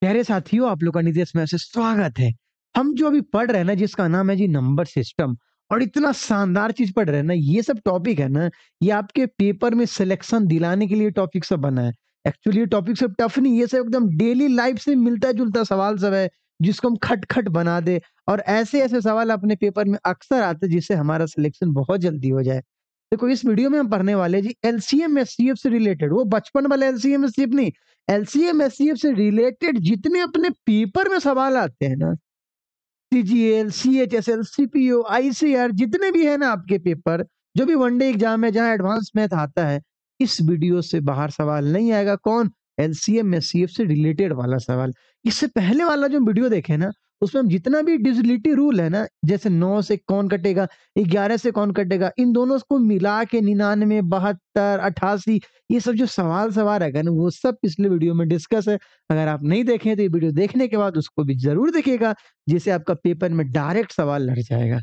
प्यारे साथियों आप लोग का निदेश में से स्वागत है हम जो अभी पढ़ रहे हैं ना जिसका नाम है जी नंबर सिस्टम और इतना शानदार चीज पढ़ रहे हैं ना ये सब टॉपिक है ना ये आपके पेपर में सिलेक्शन दिलाने के लिए टॉपिक सब बना है एक्चुअली ये टॉपिक सब टफ नहीं ये सब एकदम डेली लाइफ से मिलता जुलता सवाल सब है जिसको हम खटखट बना दे और ऐसे ऐसे सवाल अपने पेपर में अक्सर आते जिससे हमारा सिलेक्शन बहुत जल्दी हो जाए देखो इस वीडियो में हम पढ़ने वाले जी एलसीएम एस से रिलेटेड वो बचपन वाले एलसीएम एस नहीं एल एस से रिलेटेड जितने अपने पेपर में सवाल आते हैं ना C G L C H S L C P O I C R जितने भी है ना आपके पेपर जो भी वनडे एग्जाम है जहाँ एडवांस मैथ आता है इस वीडियो से बाहर सवाल नहीं आएगा कौन एम एस से रिलेटेड वाला सवाल इससे पहले वाला जो वीडियो देखे ना उसमें हम जितना भी डिजिलिटी रूल है ना जैसे नौ से कौन कटेगा ग्यारह से कौन कटेगा इन दोनों को मिला के निन्यानवे बहत्तर अठासी ये सब जो सवाल सवार है ना वो सब पिछले वीडियो में डिस्कस है अगर आप नहीं देखें तो ये वीडियो देखने के बाद उसको भी जरूर देखिएगा जिससे आपका पेपर में डायरेक्ट सवाल लड़ जाएगा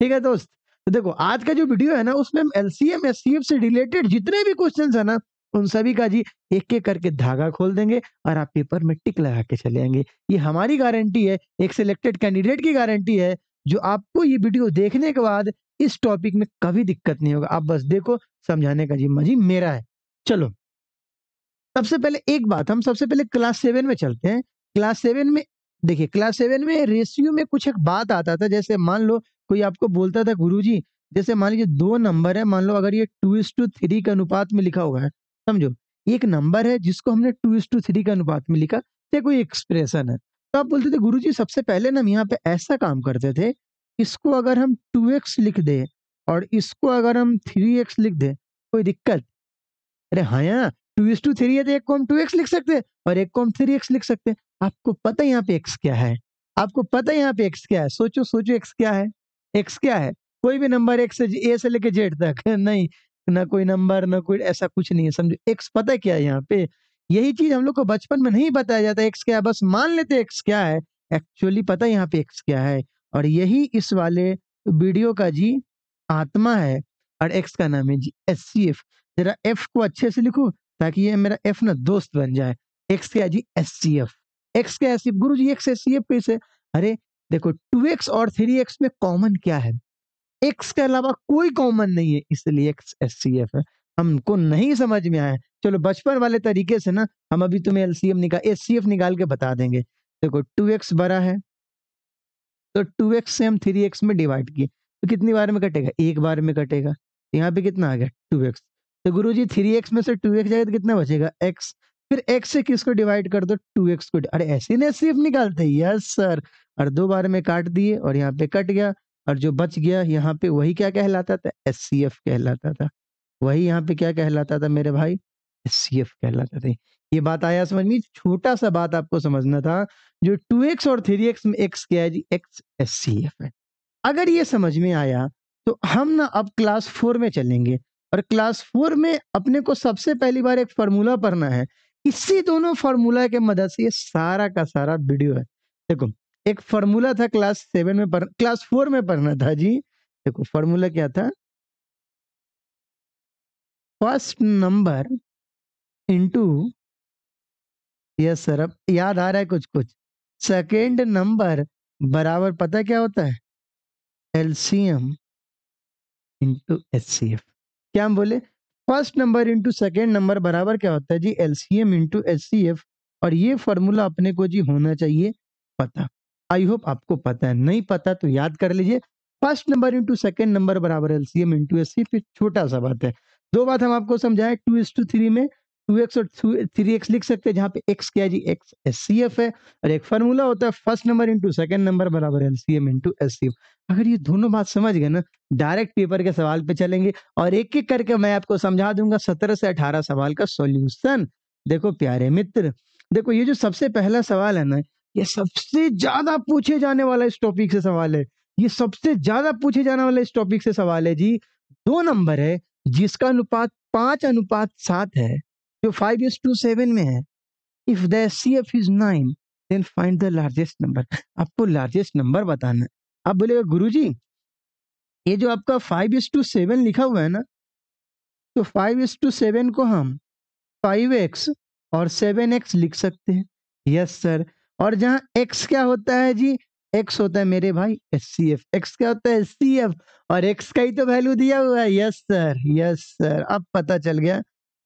ठीक है दोस्त तो देखो आज का जो वीडियो है ना उसमें हम एल एससीएफ से रिलेटेड जितने भी क्वेश्चन है ना उन सभी का जी एक एक करके धागा खोल देंगे और आप पेपर में टिक लगा के चले आएंगे ये हमारी गारंटी है एक सिलेक्टेड कैंडिडेट की गारंटी है जो आपको ये वीडियो देखने के बाद इस टॉपिक में कभी दिक्कत नहीं होगा आप बस देखो समझाने का जिम्मा जी मेरा है चलो सबसे पहले एक बात हम सबसे पहले क्लास सेवन में चलते हैं क्लास सेवन में देखिए क्लास सेवन में रेशियो में कुछ एक बात आता था जैसे मान लो कोई आपको बोलता था गुरुजी जैसे मान लीजिए दो नंबर है मान लो अगर ये टू इस टू थ्री के अनुपात में लिखा हुआ है समझो एक नंबर है जिसको हमने टू इस टू थ्री के अनुपात में लिखा या कोई एक्सप्रेशन है तो आप बोलते थे गुरु जी सबसे पहले ना हम यहाँ पे ऐसा काम करते थे इसको अगर हम टू एक्स लिख दे और इसको अगर हम थ्री एक्स लिख दे कोई दिक्कत अरे हाँ यहाँ टू इस टू थ्री है तो एक को हम टू एक्स लिख सकते और एक को हम थ्री एक्स लिख सकते आपको पता है यहाँ पे एक्स क्या है आपको पता है यहाँ पे एक्स क्या है सोचो सोचो एक्स क्या है एक्स क्या है कोई भी नंबर एक्स से ए से लेके जेड तक नहीं ना कोई नंबर ना कोई ऐसा कुछ नहीं है समझो एक्स पता है क्या है यहाँ पे यही चीज हम लोग को बचपन में नहीं बताया जाता एक्स क्या है बस मान लेते एक्स क्या है एक्चुअली पता है यहाँ पे एक्स क्या है और यही इस वाले वीडियो का जी आत्मा है और एक्स का नाम है जी एस सी एफ जरा एफ को अच्छे से लिखो ताकि ये मेरा एफ ना दोस्त बन जाए एक्स क्या जी एस सी एफ एक्स क्या एस सी गुरु जी एक्स एस सी एफ कैसे अरे देखो टू एक्स और थ्री एक्स में कॉमन क्या है एक्स के अलावा कोई कॉमन नहीं है इसलिए एक्स एस सी एफ है हमको नहीं समझ में आया चलो बचपन वाले तरीके से ना हम अभी तुम्हें एलसीएम निकाल एस सी एफ निकाल के बता देंगे देखो टू एक्स बड़ा है तो टू एक्स से हम थ्री एक्स में डिवाइड किए तो कितनी बार में कटेगा एक बार में कटेगा यहाँ पे कितना आ गया टू एक्स तो गुरु जी थ्री एक्स में से टू एक्स जाएगा तो कितना बचेगा एक्स फिर एक्स से किसको डिवाइड कर दो टू एक्स को अरे ऐसे ही सी एफ निकालते यस सर और दो बार में काट दिए और यहाँ पे कट गया और जो बच गया यहाँ पे वही क्या कहलाता था एस कहलाता था वही यहाँ पे क्या कहलाता था मेरे भाई एस कहलाता था ये बात आया समझ में छोटा सा बात आपको समझना था जो टू एक्स और थ्री एक्स में एक्स क्या है जी एक्स एस सी एफ है अगर ये समझ में आया तो हम ना अब क्लास फोर में चलेंगे और क्लास फोर में अपने को सबसे पहली बार एक फार्मूला पढ़ना है इसी दोनों फार्मूला के मदद से ये सारा का सारा वीडियो है देखो एक फॉर्मूला था क्लास सेवन में पढ़ क्लास फोर में पढ़ना था जी देखो फॉर्मूला क्या था first number into yes sir अब याद आ रहा है कुछ कुछ सेकेंड नंबर बराबर पता क्या होता है एलसीएम इंटू एचसीएफ क्या हम बोले first number into second number बराबर क्या होता है जी एलसीएम इंटू एचसीएफ और ये फॉर्मूला अपने को जी होना चाहिए पता आई होप आपको पता है नहीं पता तो याद कर लीजिए first number into second number बराबर एम इंटू एस सी छोटा सा बात है दो बात हम आपको समझाएं टू एस टू थ्री में टू एक्स और थ्री एक्स लिख सकते हैं जहाँ पे एक्स क्या जी एक्स एस सी एफ है और एक फार्मूला होता है first number into second number बराबर L C M into S C F अगर ये दोनों बात समझ गए ना डायरेक्ट पेपर के सवाल पे चलेंगे और एक एक करके मैं आपको समझा दूंगा सत्रह से अठारह सवाल का सोल्यूशन देखो प्यारे मित्र देखो ये जो सबसे पहला सवाल है ना ये सबसे ज्यादा पूछे जाने वाला इस टॉपिक से सवाल है ये सबसे ज्यादा पूछे जाने वाला इस टॉपिक से सवाल है जी दो नंबर है जिसका अनुपात पांच अनुपात सात है जो फाइव इज टू सेवन में है if the C F is nine then find the largest number आपको लार्जेस्ट नंबर बताना है आप बोलेगा गुरु जी ये जो आपका फाइव इज टू सेवन लिखा हुआ है ना तो फाइव इज टू सेवन को हम फाइव एक्स और सेवन एक्स लिख सकते हैं यस सर और जहाँ एक्स क्या होता है जी एक्स होता है मेरे भाई एस सी एफ एक्स क्या होता है एस सी एफ और एक्स का ही तो वैल्यू दिया हुआ है यस सर यस सर अब पता चल गया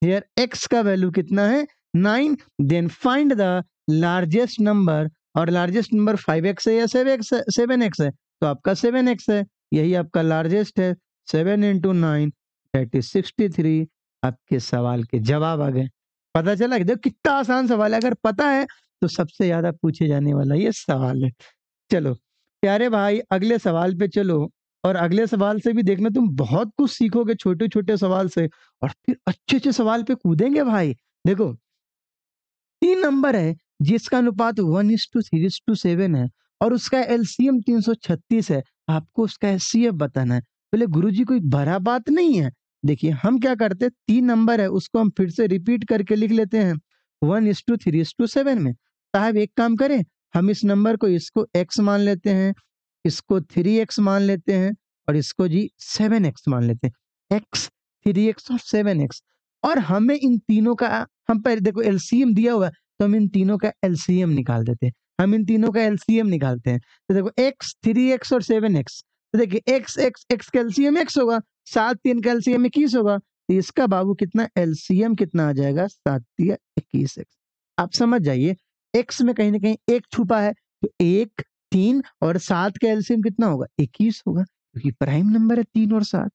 हियर x का वैल्यू कितना है nine then find the largest number और लार्जेस्ट नंबर फाइव एक्स है या सेवन एक्स है सेवन एक्स है तो आपका सेवन एक्स है यही आपका लार्जेस्ट है seven into nine that is sixty three आपके सवाल के जवाब आ गए पता चला देखो कितना आसान सवाल है अगर पता है तो सबसे ज़्यादा पूछे जाने वाला ये सवाल है चलो प्यारे भाई अगले सवाल पे चलो और अगले सवाल से भी देखना तुम बहुत कुछ सीखोगे छोटे छोटे सवाल से और फिर अच्छे अच्छे सवाल पे कूदेंगे भाई देखो तीन नंबर है जिसका अनुपात one is to three to seven है और उसका एलसीएम तीन सौ छत्तीस है आपको उसका एफ बताना है बोले गुरु जी कोई बड़ा बात नहीं है देखिए हम क्या करते तीन नंबर है उसको हम फिर से रिपीट करके लिख लेते हैं one is to three is to seven में साहब एक काम करें हम इस नंबर को इसको एक्स मान लेते हैं इसको थ्री एक्स मान लेते हैं और इसको जी सेवन एक्स मान लेते हैं एक्स थ्री एक्स और सेवन एक्स और हमें इन तीनों का हम पहले देखो एलसीएम दिया हुआ तो हम इन तीनों का एलसीएम निकाल देते हैं हम इन तीनों का एलसीएम निकालते हैं तो देखो एक्स थ्री एक्स और सेवन एक्स तो देखिए एक्स एक्स एक्स का एक्स होगा सात तीन का इक्कीस होगा तो इसका बाबू कितना एलसीएम कितना आ जाएगा सात तीन इक्कीस एक्स आप समझ जाइए एक्स में कहीं ना कहीं एक छुपा है तो एक तीन और सात का एल्सियम कितना होगा इक्कीस होगा क्योंकि प्राइम नंबर है तीन और सात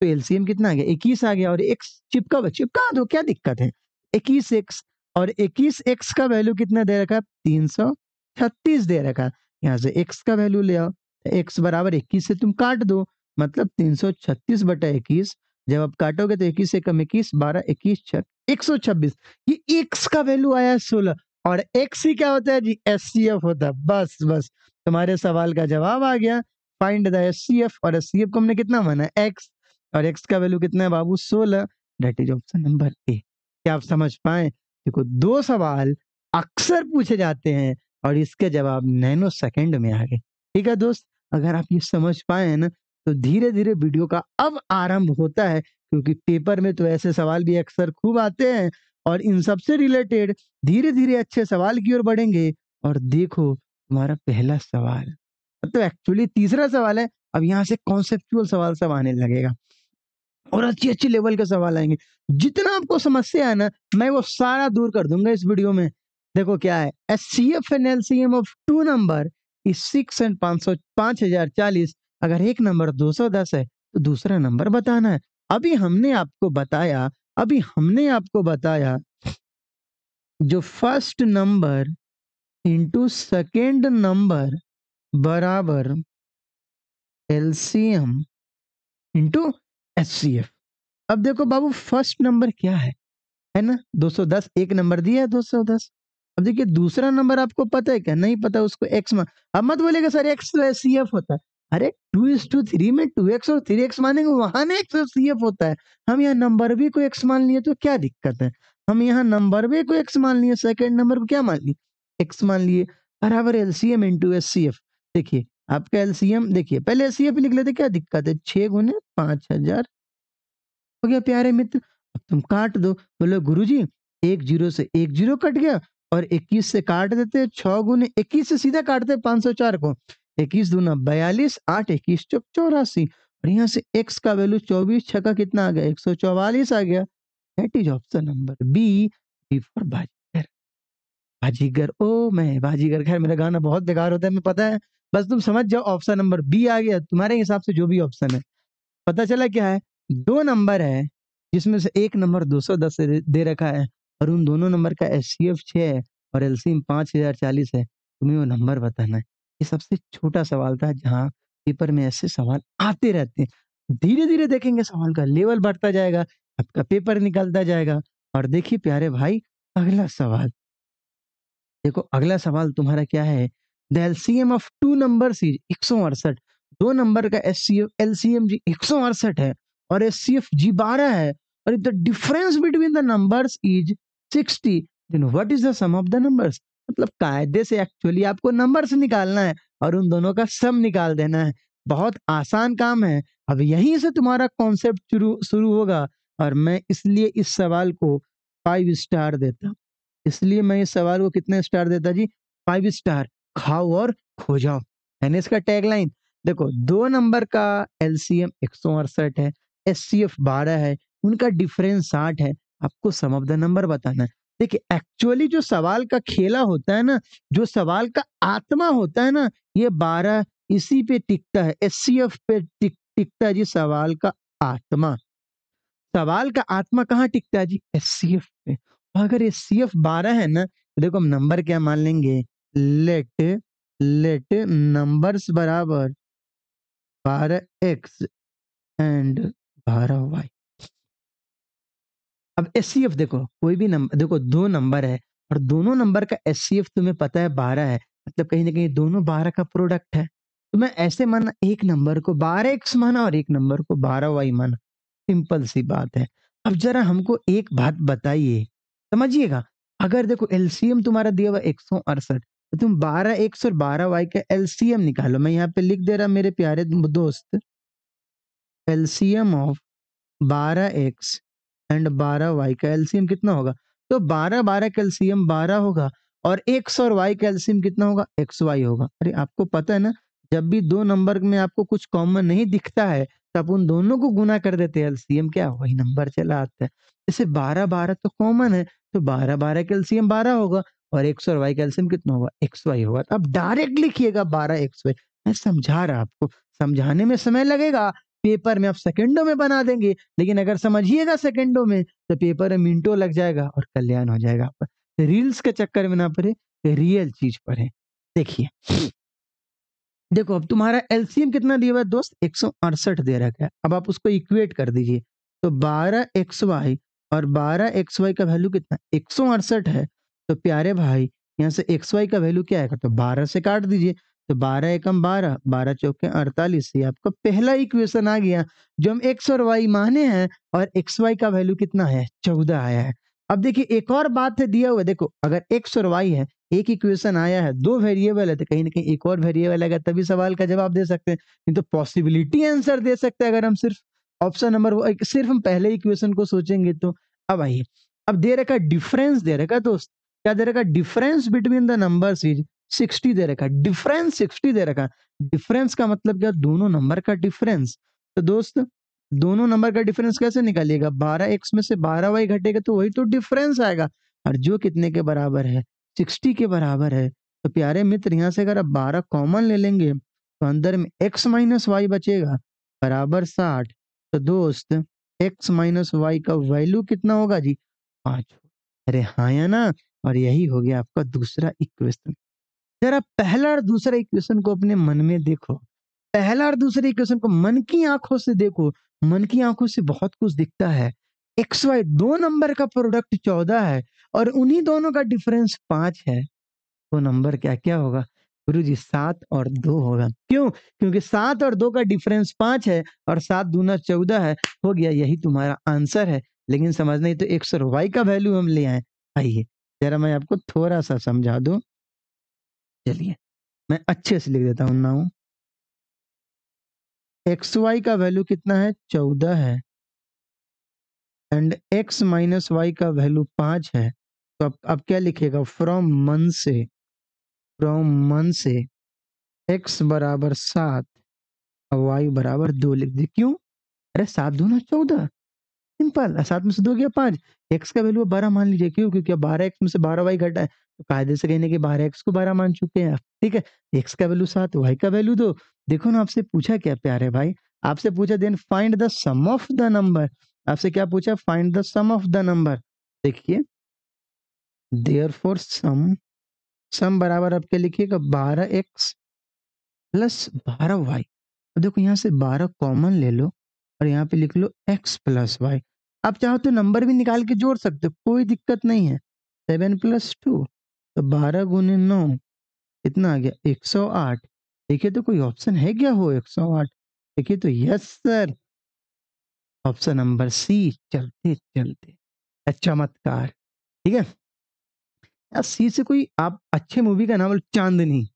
तो एल्सियम कितना आ गया इक्कीस आ गया और एक्स चिपका हुआ चिपका दो क्या दिक्कत है इक्कीस एक्स और इक्कीस एक्स का वैल्यू कितना दे रखा है तीन सौ छत्तीस दे रखा है यहाँ से एक्स का वैल्यू ले आओ एक्स तो बराबर इक्कीस से तुम काट दो मतलब तीन सौ छत्तीस बटा इक्कीस जब आप काटोगे तो इक्कीस से कम इक्कीस बारह इक्कीस छह एक सौ छब्बीस ये एक्स का वैल्यू आया है सोलह और एक्स सी क्या होता है जी एस सी एफ होता है बस बस तुम्हारे सवाल का जवाब आ गया find the S C F और एस सी एफ को हमने कितना माना एक्स और एक्स का वैल्यू कितना है बाबू सोलह that is option number A क्या आप समझ पाए देखो दो सवाल अक्सर पूछे जाते हैं और इसके जवाब नैनो सेकेंड में आ गए ठीक है दोस्त अगर आप ये समझ पाए ना तो धीरे धीरे वीडियो का अब आरंभ होता है क्योंकि पेपर में तो ऐसे सवाल भी अक्सर खूब आते हैं और इन सब से रिलेटेड धीरे धीरे अच्छे सवाल की ओर बढ़ेंगे और देखो हमारा पहला सवाल तो एक्चुअली तीसरा सवाल है अब यहाँ से कॉन्सेप्चुअल सवाल सब आने लगेगा और अच्छी अच्छी लेवल के सवाल आएंगे जितना आपको समस्या है ना मैं वो सारा दूर कर दूंगा इस वीडियो में देखो क्या है S C F and L C M of two number is six and पाँच सौ पाँच हजार चालीस अगर एक नंबर दो सौ दस है तो दूसरा नंबर बताना है अभी हमने आपको बताया अभी हमने आपको बताया जो first number into second number बराबर L C M into H अब देखो बाबू फर्स्ट नंबर क्या है है ना 210 एक नंबर दिया है 210 अब देखिए दूसरा नंबर आपको पता है क्या नहीं पता उसको एक्स अब मत बोलेगा सर एक्स तो एफ होता है अरे टू इज टू थ्री में टू एक्स और थ्री एक्स मानेंगे वहां एक्स और सी एफ होता है हम यहाँ नंबर भी को एक्स मान लिए तो क्या दिक्कत है हम यहाँ नंबर भी को एक्स मान लिए सेकेंड नंबर को क्या मान लिए एक्स मान लिए बराबर L C M into S C F देखिए आपका एल सी एम देखिए पहले एल सी एफ लिख लेते क्या दिक्कत है छे गुने पांच हजार हो गया प्यारे मित्र अब तुम काट दो बोलो गुरु जी एक जीरो से एक जीरो कट गया और इक्कीस से काट देते छः गुने इक्कीस से सीधा काटते पांच सौ चार को इक्कीस दूना बयालीस आठ इक्कीस चौक चौरासी और यहाँ से एक्स का वैल्यू चौबीस छ का कितना आ गया एक सौ चौवालीस आ गया that is option number B B for Baazigar Baazigar ओ मैं बाजीगर खैर मेरा गाना बहुत बेकार होता है मैं पता है बस तुम समझ जाओ ऑप्शन नंबर बी आ गया तुम्हारे हिसाब से जो भी ऑप्शन है पता चला क्या है दो नंबर है जिसमें से एक नंबर 210 दस दे रखा है और उन दोनों नंबर का एस सी एफ छः है और एल सी एम पाँच हज़ार चालीस है तुम्हें वो नंबर बताना है ये सबसे छोटा सवाल था जहाँ पेपर में ऐसे सवाल आते रहते हैं धीरे-धीरे देखेंगे सवाल का लेवल बढ़ता जाएगा, आपका पेपर निकलता जाएगा और देखिए प्यारे भाई अगला सवाल। देखो अगला सवाल तुम्हारा क्या है the M of two number 2 एक सौ अड़सठ दो नंबर का सी एम जी एक सौ अड़सठ है और एस सी एफ जी बारह है और if the difference between the number is sixty then what is the sum of the numbers मतलब कायदे से एक्चुअली आपको नंबर से निकालना है और उन दोनों का सम निकाल देना है बहुत आसान काम है अब यहीं से तुम्हारा कॉन्सेप्ट शुरू शुरू होगा और मैं इसलिए इस सवाल को फाइव स्टार देता इसलिए मैं इस सवाल को कितने स्टार देता जी फाइव स्टार खाओ और खो जाओ यानी इसका टैगलाइन देखो दो नंबर का एल सी एम एक सौ अड़सठ है एस सी एफ बारह है उनका डिफरेंस साठ है आपको सम ऑफ द नंबर बताना है देखिए एक्चुअली जो सवाल का खेला होता है ना जो सवाल का आत्मा होता है ना ये बारह इसी पे टिकता है एफ पे टिक टिकता है जी सवाल का आत्मा सवाल का आत्मा कहाँ टिकता है जी एफ पे अगर एस एफ बारह है ना तो देखो हम नंबर क्या मान लेंगे लेट लेट नंबर्स बराबर बारह एक्स एंड बारह वाई अब एस देखो कोई भी नंबर देखो दो नंबर है और दोनों नंबर का एस तुम्हें पता है बारह है मतलब कहीं ना कहीं दोनों बारह का प्रोडक्ट है तो मैं ऐसे माना एक नंबर को बारह एक्स माना और एक नंबर को बारह वाई माना सिंपल सी बात है अब जरा हमको एक बात बताइए समझिएगा अगर देखो एलसीएम तुम्हारा दिया हुआ एक सौ अड़सठ तो तुम बारह एक्स और बारह वाई का एलसीएम निकालो मैं यहाँ पे लिख दे रहा मेरे प्यारे दोस्त एलसीएम ऑफ बारह एक्स एंड 12 वाई का एल्सियम कितना होगा तो 12 12 कैल्सियम 12 होगा और एक्स और वाई कैल्सियम कितना होगा एक्स वाई होगा अरे आपको पता है ना जब भी दो नंबर में आपको कुछ कॉमन नहीं दिखता है तो आप उन दोनों को गुना कर देते हैं एल्सियम क्या वही नंबर चला आता है जैसे बारह बारह तो कॉमन है तो बारह बारह कैल्सियम बारह होगा और एक्स और वाई कैल्सियम कितना होगा एक्स वाई होगा आप डायरेक्ट लिखिएगा बारह एक्स वाई मैं समझा रहा आपको समझाने में समय लगेगा पेपर में आप सेकेंडों में बना देंगे लेकिन अगर समझिएगा सेकेंडों में तो पेपर में मिनटों लग जाएगा और कल्याण हो जाएगा आपका तो रील्स के चक्कर में ना पढ़े तो रियल चीज पढ़े देखिए देखो अब तुम्हारा एलसीएम कितना दिया हुआ दोस्त एक दे रखा है अब आप उसको इक्वेट कर दीजिए तो बारह एक्स और बारह एक्स वाई का वैल्यू कितना एक सौ अड़सठ है तो प्यारे भाई यहाँ से एक्स वाई का वैल्यू क्या आएगा तो बारह से काट दीजिए तो बारह एकम बारह बारह चौके अड़तालीस ये आपका पहला इक्वेशन आ गया जो हम एक्स और वाई माने हैं और एक्स वाई का वैल्यू कितना है चौदह आया है अब देखिए एक और बात है दिया हुआ देखो अगर एक्स और वाई है एक इक्वेशन आया है दो वेरिएबल है तो कहीं ना कहीं एक और वेरिएबल आएगा तभी सवाल का जवाब दे सकते हैं नहीं तो पॉसिबिलिटी आंसर दे सकते हैं अगर हम सिर्फ ऑप्शन नंबर सिर्फ हम पहले इक्वेशन को सोचेंगे तो अब आइए अब दे रखा डिफरेंस दे रखा दोस्त क्या दे रखा difference between the numbers is sixty दे रखा है डिफरेंस सिक्सटी दे रखा है डिफरेंस का मतलब क्या दोनों नंबर का डिफरेंस तो दोस्त दोनों नंबर का डिफरेंस कैसे निकालिएगा बारह एक्स में से बारह वाई घटेगा तो वही तो डिफरेंस आएगा और जो कितने के बराबर है सिक्सटी के बराबर है तो प्यारे मित्र यहाँ से अगर आप बारह कॉमन ले लेंगे तो अंदर में एक्स माइनस वाई बचेगा बराबर साठ तो दोस्त एक्स माइनस वाई का वैल्यू कितना होगा जी पाँच अरे हाँ या ना और यही हो गया आपका दूसरा इक्वेशन जरा पहला और दूसरा इक्वेशन को अपने मन में देखो पहला और दूसरे इक्वेशन को मन की आंखों से देखो मन की आंखों से बहुत कुछ दिखता है एक्स वाई दो नंबर का प्रोडक्ट चौदह है और उन्हीं दोनों का डिफरेंस पांच है तो नंबर क्या क्या होगा गुरु जी सात और दो होगा क्यों क्योंकि सात और दो का डिफरेंस पांच है और सात दूना चौदह है हो गया यही तुम्हारा आंसर है लेकिन समझ नहीं तो एक्स और वाई का वैल्यू हम ले आए आइए जरा मैं आपको थोड़ा सा समझा दूं चलिए मैं अच्छे से लिख देता हूँ नाउ एक्स वाई का वैल्यू कितना है चौदह है एंड एक्स माइनस वाई का वैल्यू पांच है तो अब अब क्या लिखेगा फ्रॉम मन से फ्रॉम मन से एक्स बराबर सात वाई बराबर दो लिख दी क्यों अरे सात दो ना चौदह सिंपल सात में से दो गया पांच एक्स का वैल्यू बारह मान लीजिए क्यों क्योंकि अब बारह एक्स में से बारह वाई घटा है तो कायदे से कहने के बारह एक्स को बारह मान चुके हैं ठीक है एक्स का वैल्यू सात वाई का वैल्यू दो देखो ना आपसे पूछा क्या प्यारे भाई आपसे पूछा then find the sum of the number आपसे क्या पूछा find the sum of the number देखिए देयर फॉर सम सम बराबर आपके लिखिएगा बारह एक्स प्लस बारह वाई अब देखो यहाँ से बारह कॉमन ले लो और यहाँ पे लिख लो x प्लस वाई आप चाहो तो नंबर भी निकाल के जोड़ सकते हो कोई दिक्कत नहीं है सेवन प्लस टू तो बारह गुने नौ कितना आ गया एक सौ आठ देखिए तो कोई ऑप्शन है क्या हो एक सौ आठ देखिए तो yes sir option number C चलते चलते चमत्कार अच्छा ठीक है यार सी से कोई आप अच्छे मूवी का नाम बोलो चांदनी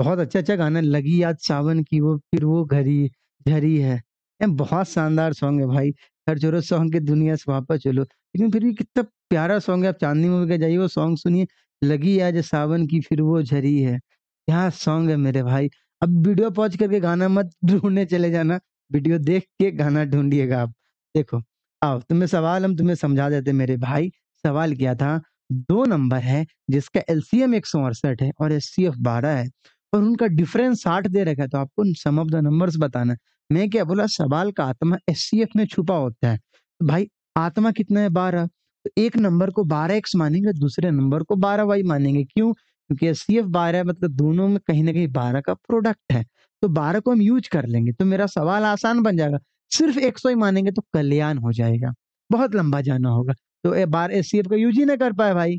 बहुत अच्छा अच्छा गाना लगी याद सावन की वो फिर वो घरी झरी है बहुत शानदार सॉन्ग है भाई। हर ज़रूरत सॉन्ग की दुनिया से वापस चलो। लेकिन फिर भी कितना प्यारा सॉन्ग है। आप चांदनी मूवी में जाइए वो सॉन्ग सुनिए, लगी आज सावन की फिर वो झरी है। क्या सॉन्ग है मेरे भाई। अब वीडियो पॉज़ करके गाना मत ढूंढने चले जाना। वीडियो देख के गाना ढूंढिएगा आप। देखो, आओ तुम्हें सवाल हम तुम्हें समझा देते मेरे भाई। सवाल क्या था? दो नंबर है जिसका एलसीएम अड़सठ है और एफ बारह है और उनका डिफरेंस साठ दे रखा है तो आपको सम ऑफ द नंबर्स बताना मैं क्या बोला सवाल का आत्मा एस में छुपा होता है भाई आत्मा कितना है बारह तो एक नंबर को बारह एक्स मानेंगे दूसरे नंबर को बारह वाई मानेंगे क्यों क्योंकि एस सी एफ बारह मतलब दोनों में कहीं ना कहीं बारह का प्रोडक्ट है तो बारह को हम यूज कर लेंगे तो मेरा सवाल आसान बन जाएगा सिर्फ एक सौ ही मानेंगे तो कल्याण हो जाएगा बहुत लंबा जाना होगा तो बारह एस सी एफ का यूज ही ना कर पाए भाई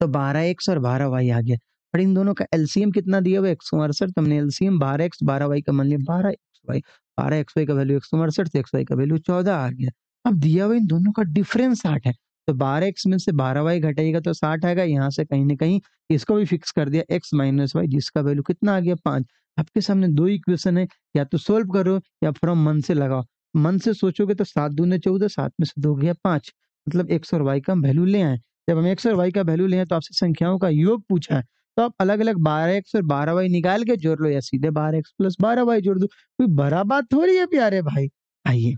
तो बारह एक्स और बारह वाई आ गया और इन दोनों का एलसीएम कितना दिया हुआ एक सौ अड़सठ हमने एलसीएम बारह एक्स बारह वाई का मान लिया बारह वाई बारह एक्स वाई का वैल्यू एक सौ अड़सठ से एक्स वाई का वैल्यू चौदह आ गया अब दिया हुआ इन दोनों का डिफरेंस साठ है तो बारह एक्स में से बारह वाई घटेगा तो साठ आएगा यहाँ से कहीं ना कहीं इसको भी फिक्स कर दिया एक्स माइनस वाई जिसका वैल्यू कितना आ गया पाँच आपके सामने दो इक्वेशन है या तो सोल्व करो या फ्रॉम मन से लगाओ मन से सोचोगे तो सात दूने चौदह सात में से दो गया पाँच मतलब एक्स और वाई का वैल्यू ले आए जब हम एक्स और वाई का वैल्यू ले आए तो आपसे संख्याओं का योग पूछा है तो आप अलग अलग बारह एक्स और बारह वाई निकाल के जोड़ लो या सीधे बारह एक्स प्लस बारह वाई जोड़ दो कोई बड़ा बात थोड़ी है प्यारे भाई आइए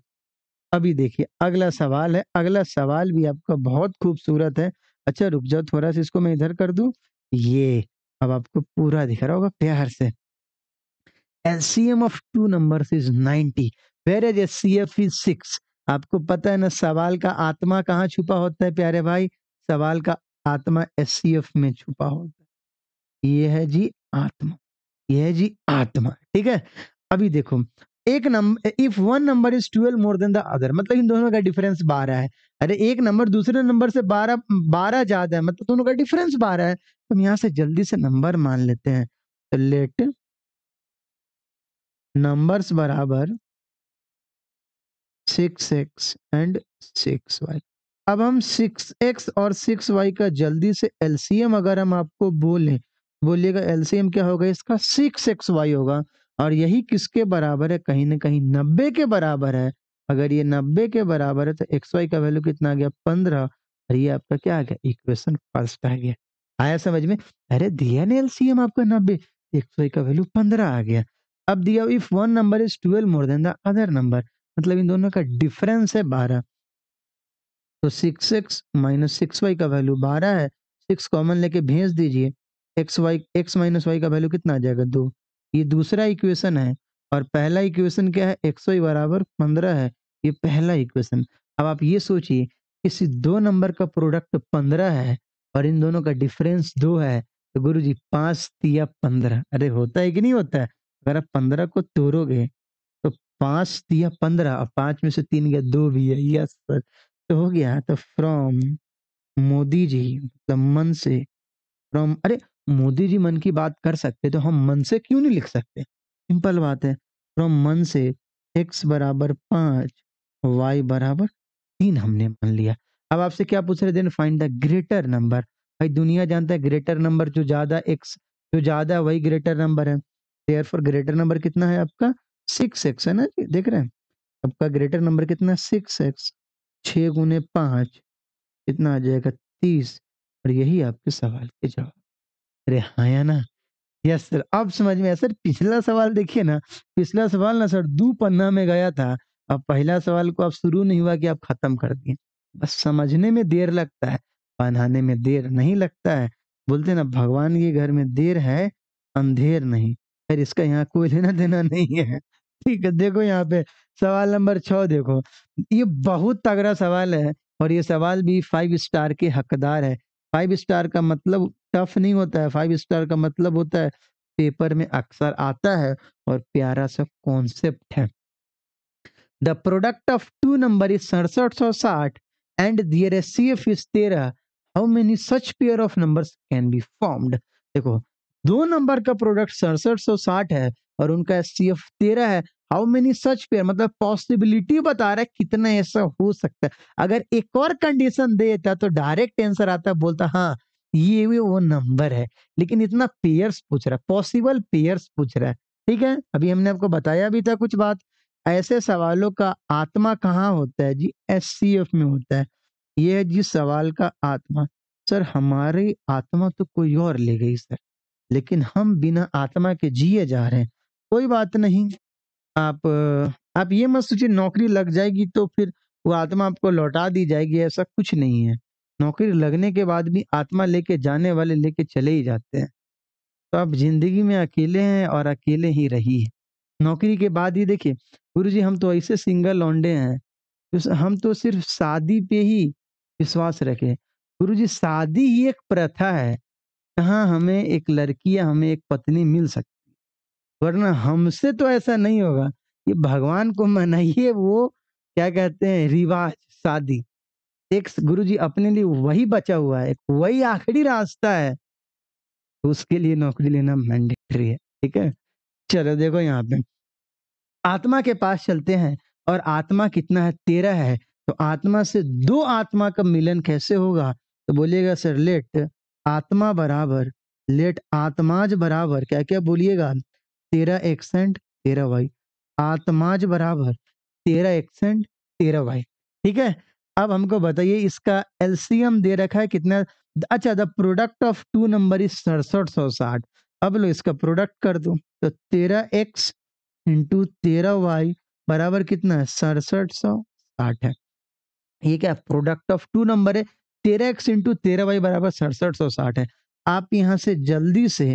अभी देखिए अगला सवाल है अगला सवाल भी आपका बहुत खूबसूरत है अच्छा रुक जाओ थोड़ा सा इसको मैं इधर कर दूं ये अब आपको पूरा दिख रहा होगा प्यार से LCM of two number is ninety whereas F is six आपको पता है ना सवाल का आत्मा कहाँ छुपा होता है प्यारे भाई सवाल का आत्मा एफ में छुपा होता है ये है जी आत्मा ये है जी आत्मा ठीक है अभी देखो एक number if one number is twelve more than the other मतलब इन दोनों का डिफरेंस बारह है अरे एक नंबर दूसरे नंबर से बारह बारह ज्यादा है मतलब दोनों का डिफरेंस बारह है तो हम यहाँ से जल्दी से नंबर मान लेते हैं तो लेट नंबर्स बराबर six X and six Y अब हम सिक्स एक्स और सिक्स वाई का जल्दी से एलसीएम अगर हम आपको बोलें बोलिएगा एलसीएम क्या होगा इसका सिक्स एक्स वाई होगा और यही किसके बराबर है कहीं ना कहीं नब्बे के बराबर है अगर ये नब्बे के बराबर है तो एक्स वाई का वैल्यू कितना आ गया पंद्रह और ये आपका क्या आ गया इक्वेशन फर्स्ट आ गया आया समझ में अरे दिया ना एलसीएम आपका नब्बे एक्स वाई का वैल्यू पंद्रह आ गया अब दिया if one number is twelve more than the other number मतलब इन दोनों का डिफरेंस है बारह तो six X minus six Y का वैल्यू बारह है सिक्स कॉमन लेके भेज दीजिए X Y X minus Y का वैल्यू कितना आ जाएगा दो ये दूसरा इक्वेशन है और पहला इक्वेशन क्या है एक्स वाई बराबर पंद्रह है ये पहला इक्वेशन अब आप ये सोचिए किसी दो नंबर का प्रोडक्ट पंद्रह है और इन दोनों का डिफरेंस दो है तो गुरु जी पाँच तिया पंद्रह अरे होता है कि नहीं होता है अगर आप पंद्रह को तोड़ोगे तो पाँच तिया पंद्रह और पाँच में से तीन गया दो भी है यस सर तो हो गया तो फ्रॉम मोदी जी मतलब मन से फ्रॉम अरे मोदी जी मन की बात कर सकते तो हम मन से क्यों नहीं लिख सकते सिंपल बात है फ्रॉम मन से एक्स बराबर पांच वाई बराबर तीन हमने मान लिया अब आपसे क्या पूछ रहे then find the greater number भाई दुनिया जानता है ग्रेटर नंबर जो ज्यादा एक्स जो ज्यादा वही ग्रेटर नंबर है देयर फॉर ग्रेटर नंबर कितना है आपका सिक्स एक्स है ना जी? देख रहे हैं आपका ग्रेटर नंबर कितना सिक्स एक्स छः गुने पाँच कितना आ जाएगा तीस और यही आपके सवाल के जवाब अरे! हाँ, या ना। यस सर, अब समझ में आया सर पिछला सवाल देखिए ना, पिछला सवाल ना सर दो पन्ना में गया था। अब पहला सवाल को आप शुरू नहीं हुआ कि आप खत्म कर दिए। बस समझने में देर लगता है, बनाने में देर नहीं लगता है। बोलते ना भगवान के घर में देर है, अंधेर नहीं। फिर इसका यहाँ कोई लेना-देना नहीं है। ठीक है, देखो यहाँ पे सवाल नंबर छ देखो, ये बहुत तगड़ा सवाल है और ये सवाल भी फाइव स्टार के हकदार है। फाइव स्टार का मतलब टफ नहीं होता है फाइव स्टार का मतलब होता है पेपर में अक्सर आता है और प्यारा सा कॉन्सेप्ट है the product of two number is सड़सठ सौ साठ and their S C F is तेरह how many such pair of number can be formed देखो दो नंबर का प्रोडक्ट सड़सठ सौ साठ है और उनका एस सी एफ तेरह है हाउ मेनी सच पेयर मतलब पॉसिबिलिटी बता रहा है कितना ऐसा हो सकता है अगर एक और कंडीशन दे देता तो डायरेक्ट आंसर आता है बोलता हाँ ये भी वो नंबर है लेकिन इतना पेयर्स पूछ रहा है पॉसिबल पेयर्स पूछ रहा है ठीक है अभी हमने आपको बताया भी था कुछ बात ऐसे सवालों का आत्मा कहाँ होता है जी एस में होता है ये है जी सवाल का आत्मा सर हमारी आत्मा तो कोई और ले गई सर लेकिन हम बिना आत्मा के जिए जा रहे हैं कोई बात नहीं आप आप ये मत सोचिए नौकरी लग जाएगी तो फिर वो आत्मा आपको लौटा दी जाएगी ऐसा कुछ नहीं है नौकरी लगने के बाद भी आत्मा लेके जाने वाले लेके चले ही जाते हैं। तो आप ज़िंदगी में अकेले हैं और अकेले ही रही है नौकरी के बाद ही देखिए, गुरु जी हम तो ऐसे सिंगल लौंडे हैं, तो हम तो सिर्फ़ शादी पे ही विश्वास रखे गुरु जी शादी ही एक प्रथा है, जहाँ हमें एक लड़की या हमें एक पत्नी मिल सकती है। वरना हमसे तो ऐसा नहीं होगा, ये भगवान को मनाइए वो क्या कहते हैं रिवाज, शादी। एक गुरु जी अपने लिए वही बचा हुआ है वही आखिरी रास्ता है तो उसके लिए नौकरी लेना मैंडेटरी है ठीक है चलो देखो यहाँ पे आत्मा के पास चलते हैं और आत्मा कितना है तेरह है तो आत्मा से दो आत्मा का मिलन कैसे होगा तो बोलिएगा सर लेट आत्मा बराबर लेट आत्माज बराबर क्या क्या बोलिएगा तेरह एक्सेंट तेरा वाई आत्माज बराबर तेरह एक्सेंट तेरह वाई ठीक है अब हमको बताइए इसका एलसीएम दे रखा है कितना अच्छा the product of two number is सड़सठ सौ साठ अब लो इसका प्रोडक्ट कर दो तो तेरह एक्स इंटू तेरह वाई बराबर कितना है सड़सठ सौ साठ है ये क्या प्रोडक्ट ऑफ टू नंबर है तेरह एक्स इंटू तेरह वाई बराबर सड़सठ सौ साठ है आप यहाँ से जल्दी से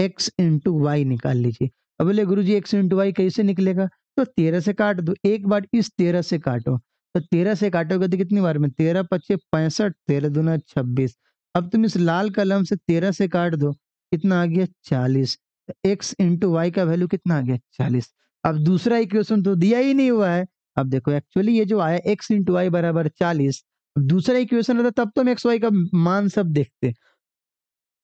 एक्स इंटू वाई निकाल लीजिए अब बोले गुरु जी एक्स इंटू वाई कैसे निकलेगा तो तेरह से काट दो एक बार इस तेरह से काटो तो तेरह से काटोगे तो कितनी बार में तेरह पच्चीस पैंसठ तेरह दूना छब्बीस अब तुम इस लाल कलम से तेरह से काट दो कितना आ गया चालीस एक्स इंटू वाई का वैल्यू कितना आ गया चालीस अब दूसरा इक्वेशन तो दिया ही नहीं हुआ है अब देखो एक्चुअली ये जो आया एक्स इंटू वाई बराबर चालीस दूसरा इक्वेशन रहता तब तो हम एक्स वाई का मान सब देखते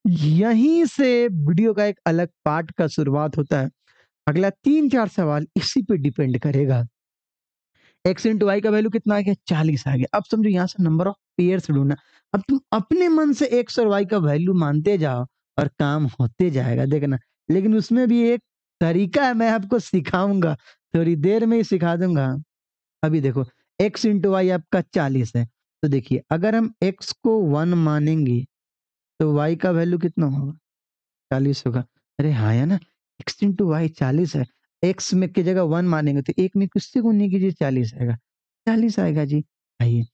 यहीं से वीडियो का एक अलग पार्ट का शुरुआत होता है अगला तीन चार सवाल इसी पे डिपेंड करेगा एक्स इंटू वाई का वैल्यू कितना आ गया चालीस आ गया अब समझो यहाँ से नंबर ऑफ पेयर्स ढूंढना अब तुम अपने मन से एक्स और वाई का वैल्यू मानते जाओ और काम होते जाएगा देखना लेकिन उसमें भी एक तरीका है मैं आपको सिखाऊंगा थोड़ी देर में ही सिखा दूंगा अभी देखो एक्स इंटू वाई आपका चालीस है तो देखिए अगर हम एक्स को वन मानेंगे तो वाई का वैल्यू कितना होगा चालीस होगा अरे हाँ है ना एक्स इंटू वाई चालीस है एक्स में की जगह वन मानेंगे तो एक में किससे गुण नहीं कीजिए चालीस आएगा चालीस आएगा जी आइए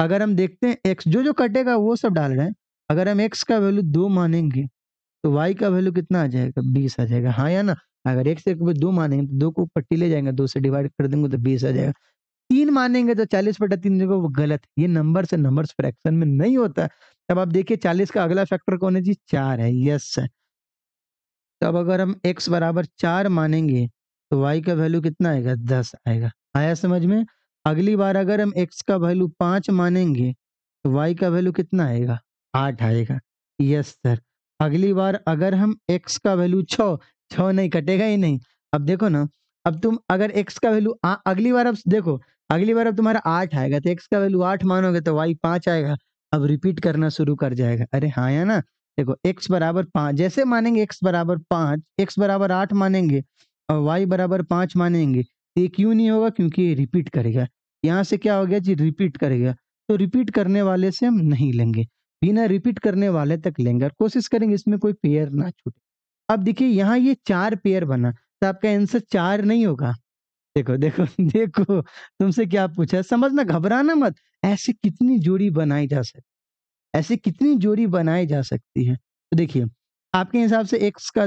अगर हम देखते हैं एक्स जो जो कटेगा वो सब डाल रहे हैं अगर हम एक्स का वैल्यू दो मानेंगे तो वाई का वैल्यू कितना आ जाएगा बीस आ जाएगा हाँ या ना अगर एक से एक दो मानेंगे तो दो को पट्टी ले जाएंगे दो से डिवाइड कर देंगे तो बीस आ जाएगा तीन मानेंगे तो चालीस बटा तीन जो वो गलत ये नंबर से नंबर फ्रैक्शन में नहीं होता तब आप देखिए चालीस का अगला फैक्टर कौन है जी चार है यस सर तब अगर हम एक्स बराबर चार मानेंगे तो y का वैल्यू कितना आएगा दस आएगा आया समझ में अगली बार अगर हम x का वैल्यू पांच मानेंगे तो y का वैल्यू कितना आएगा आठ आएगा यस सर अगली बार अगर हम x का वैल्यू छ छ नहीं कटेगा ही नहीं अब देखो ना अब तुम अगर x का वैल्यू अगली बार अब देखो अगली बार अब तुम्हारा आठ आएगा तो x का वैल्यू आठ मानोगे तो y पांच आएगा अब रिपीट करना शुरू कर जाएगा अरे हाँ या ना देखो x बराबर पांच जैसे मानेंगे x बराबर पांच x बराबर आठ मानेंगे और वाई बराबर पाँच मानेंगे तो ये क्यों नहीं होगा क्योंकि ये रिपीट करेगा यहाँ से क्या हो गया जी रिपीट करेगा तो रिपीट करने वाले से हम नहीं लेंगे बिना रिपीट करने वाले तक लेंगे और कोशिश करेंगे इसमें कोई पेयर ना छूटे अब देखिए यहाँ ये चार पेयर बना तो आपका आंसर चार नहीं होगा देखो देखो देखो तुमसे क्या पूछा है समझना घबराना मत ऐसे कितनी जोड़ी बनाई जा सकती ऐसे कितनी जोड़ी बनाई जा सकती है तो देखिए आपके हिसाब से एक्स का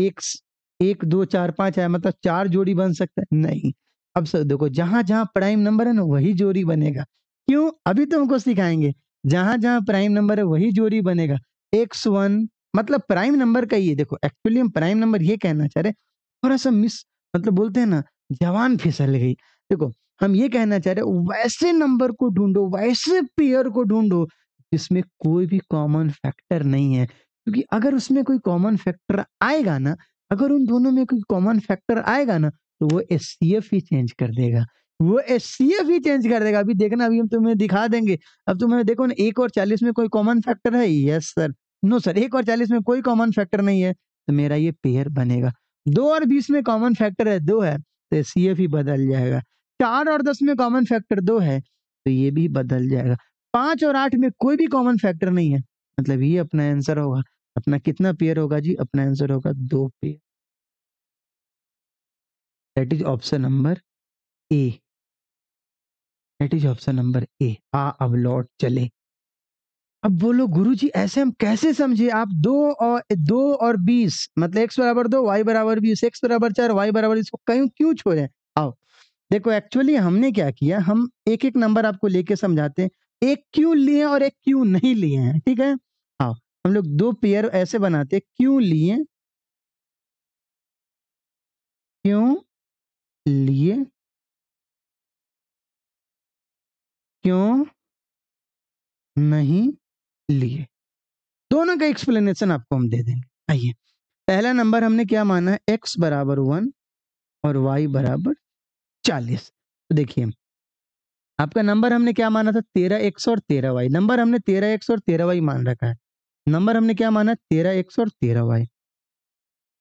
एक्स एक दो चार पांच है मतलब चार जोड़ी बन सकता है नहीं अब सर देखो जहां जहां प्राइम नंबर है ना वही जोड़ी बनेगा क्यों अभी तुमको तो सिखाएंगे जहां जहां प्राइम नंबर है वही जोड़ी बनेगा एक्स वन मतलब प्राइम नंबर का है देखो एक्चुअली हम प्राइम नंबर ये कहना चाह रहे थोड़ा सा मिस मतलब बोलते हैं ना जवान फिसल गई देखो हम ये कहना चाह रहे वैसे नंबर को ढूंढो वैसे पेयर को ढूंढो जिसमें कोई भी कॉमन फैक्टर नहीं है क्योंकि अगर उसमें कोई कॉमन फैक्टर आएगा ना अगर उन दोनों में कोई कॉमन फैक्टर आएगा ना तो वो एस ही चेंज कर देगा वो एस ही चेंज कर देगा अभी देखना अभी हम तुम्हें दिखा देंगे अब तुम्हें तो देखो ना एक और चालीस में कोई कॉमन फैक्टर है यस सर नो सर एक और चालीस में कोई कॉमन फैक्टर नहीं है तो मेरा ये पेयर बनेगा दो और बीस में कॉमन फैक्टर है दो है तो सी एफ ही बदल जाएगा चार और दस में कॉमन फैक्टर दो है तो ये भी बदल जाएगा पांच और आठ में कोई भी कॉमन फैक्टर नहीं है मतलब ये अपना आंसर होगा अपना कितना पेयर होगा जी अपना आंसर होगा दो pair that is option number A that is option number A हा अब लौट चले अब बोलो गुरु जी ऐसे हम कैसे समझे आप दो और दो और बीस मतलब एक्स बराबर दो वाई बराबर बीस एक्स बराबर चार वाई बराबर इसको कहीं क्यों छोड़े आओ देखो एक्चुअली हमने क्या किया हम एक एक नंबर आपको लेके समझाते हैं एक क्यों लिए और एक क्यों नहीं लिए हैं ठीक है हम लोग दो पेयर ऐसे बनाते क्यों लिए क्यों लिए क्यों नहीं लिए दोनों का एक्सप्लेनेशन आपको हम दे देंगे आइए पहला नंबर हमने क्या माना है एक्स बराबर वन और वाई बराबर चालीस तो देखिए आपका नंबर हमने क्या माना था तेरह एक्स और तेरह वाई नंबर हमने तेरह एक्स और तेरह वाई मान रखा है नंबर हमने क्या माना तेरह एक्स और तेरह वाई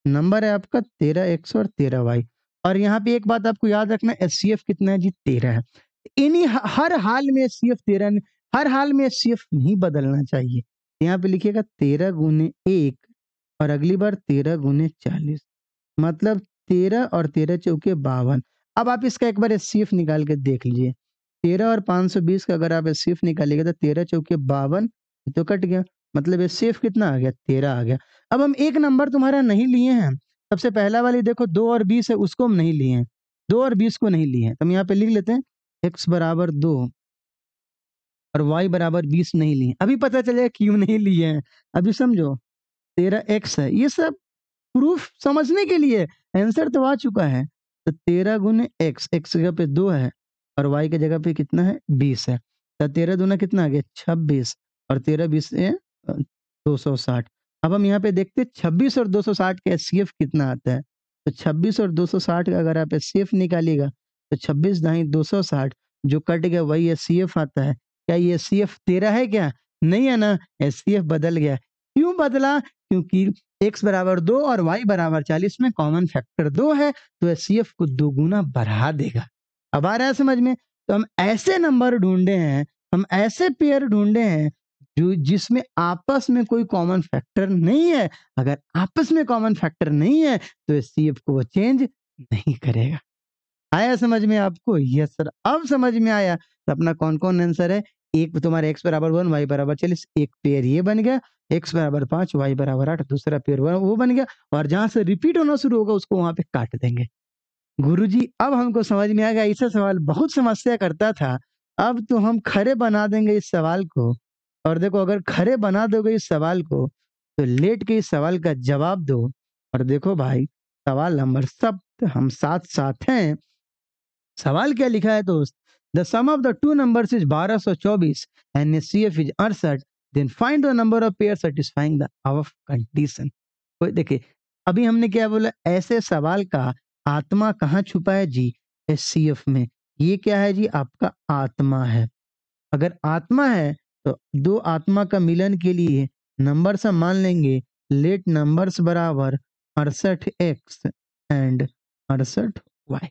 नंबर है आपका तेरह एक्स और तेरह वाई और यहाँ पे एक बात आपको याद रखना एस सी एफ कितना है जी तेरह है इन्हीं हर हाल में एस सी एफ तेरह हर हाल में एस सी एफ नहीं बदलना चाहिए यहाँ पे लिखिएगा तेरह गुने एक और अगली बार तेरह गुने चालीस मतलब तेरह और तेरह चौके बावन अब आप इसका एक बार एस सी एफ निकाल के देख लीजिए तेरह और पाँच सौ बीस का अगर आप एस सी एफ निकालिएगा तो तेरह चौके बावन तो कट गया मतलब ये सिर्फ कितना आ गया तेरह आ गया अब हम एक नंबर तुम्हारा नहीं लिए हैं सबसे पहला वाली देखो दो और बीस है उसको हम नहीं लिए हैं दो और बीस को नहीं लिए हैं तो हम यहाँ पे लिख लेते हैं एक्स बराबर दो और वाई बराबर बीस नहीं लिए अभी पता चले क्यों नहीं लिए हैं अभी समझो तेरह एक्स है ये सब प्रूफ समझने के लिए आंसर तो आ चुका है तो तेरह गुण एक्स एक्स जगह पे दो है और वाई की जगह पे कितना है बीस है तो तेरह दुना कितना आ गया छब्बीस और तेरह बीस 260 अब हम यहाँ पे देखते हैं 26 और 260 का एस कितना आता है तो 26 और 260 का अगर आप एचसीएफ निकालिएगा तो 26 दाई 260 जो कट गया वही एचसीएफ आता है क्या ये एचसीएफ तेरा है क्या नहीं है ना एचसीएफ बदल गया क्यों बदला क्योंकि x बराबर दो और y बराबर चालीस में कॉमन फैक्टर दो है तो एस को दो गुना बढ़ा देगा अब आ रहा है समझ में तो हम ऐसे नंबर ढूंढे हैं हम ऐसे पेयर ढूंढे हैं जो जिसमें आपस में कोई कॉमन फैक्टर नहीं है अगर आपस में कॉमन फैक्टर नहीं है तो एस को वो चेंज नहीं करेगा आया समझ में आपको यस सर अब समझ में आया तो अपना कौन कौन आंसर है एक तो तुम्हारे एक्स बराबर वन वाई बराबर चालीस एक पेयर ये बन गया एक्स बराबर पांच वाई बराबर आठ दूसरा पेयर वन वो बन गया और जहां से रिपीट होना शुरू होगा उसको वहां पे काट देंगे गुरु जी अब हमको समझ में आ गया ऐसा सवाल बहुत समस्या करता था अब तो हम खरे बना देंगे इस सवाल को और देखो अगर खरे बना दोगे इस सवाल को तो लेट के इस सवाल का जवाब दो और देखो भाई सवाल नंबर सब तो हम साथ साथ हैं सवाल क्या लिखा है दोस्त the sum of the two numbers is 1224 and F is अड़सठ then find the number of pair satisfying the above condition देखिए अभी हमने क्या बोला ऐसे सवाल का आत्मा कहाँ छुपा है जी एस में ये क्या है जी आपका आत्मा है अगर आत्मा है तो दो आत्मा का मिलन के लिए नंबर मान लेंगे लेट नंबर्स बराबर एक्स एंड अड़सठ वाई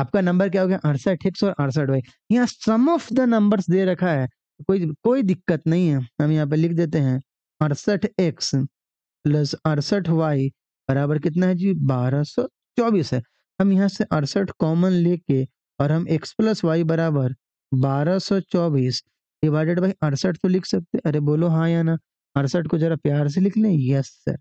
आपका नंबर क्या हो गया अड़सठ एक्स और अड़सठ वाई यहाँ सम ऑफ द नंबर्स दे रखा है कोई कोई दिक्कत नहीं है हम यहाँ पे लिख देते हैं अड़सठ एक्स प्लस अड़सठ वाई बराबर कितना है जी बारह सौ चौबीस है हम यहाँ से अड़सठ कॉमन लेके और हम एक्स प्लस वाई बराबर बारह सौ चौबीस डिवाइडेड बाई अड़सठ तो लिख सकते अरे बोलो हाँ या ना अड़सठ को जरा प्यार से लिख लें यस सर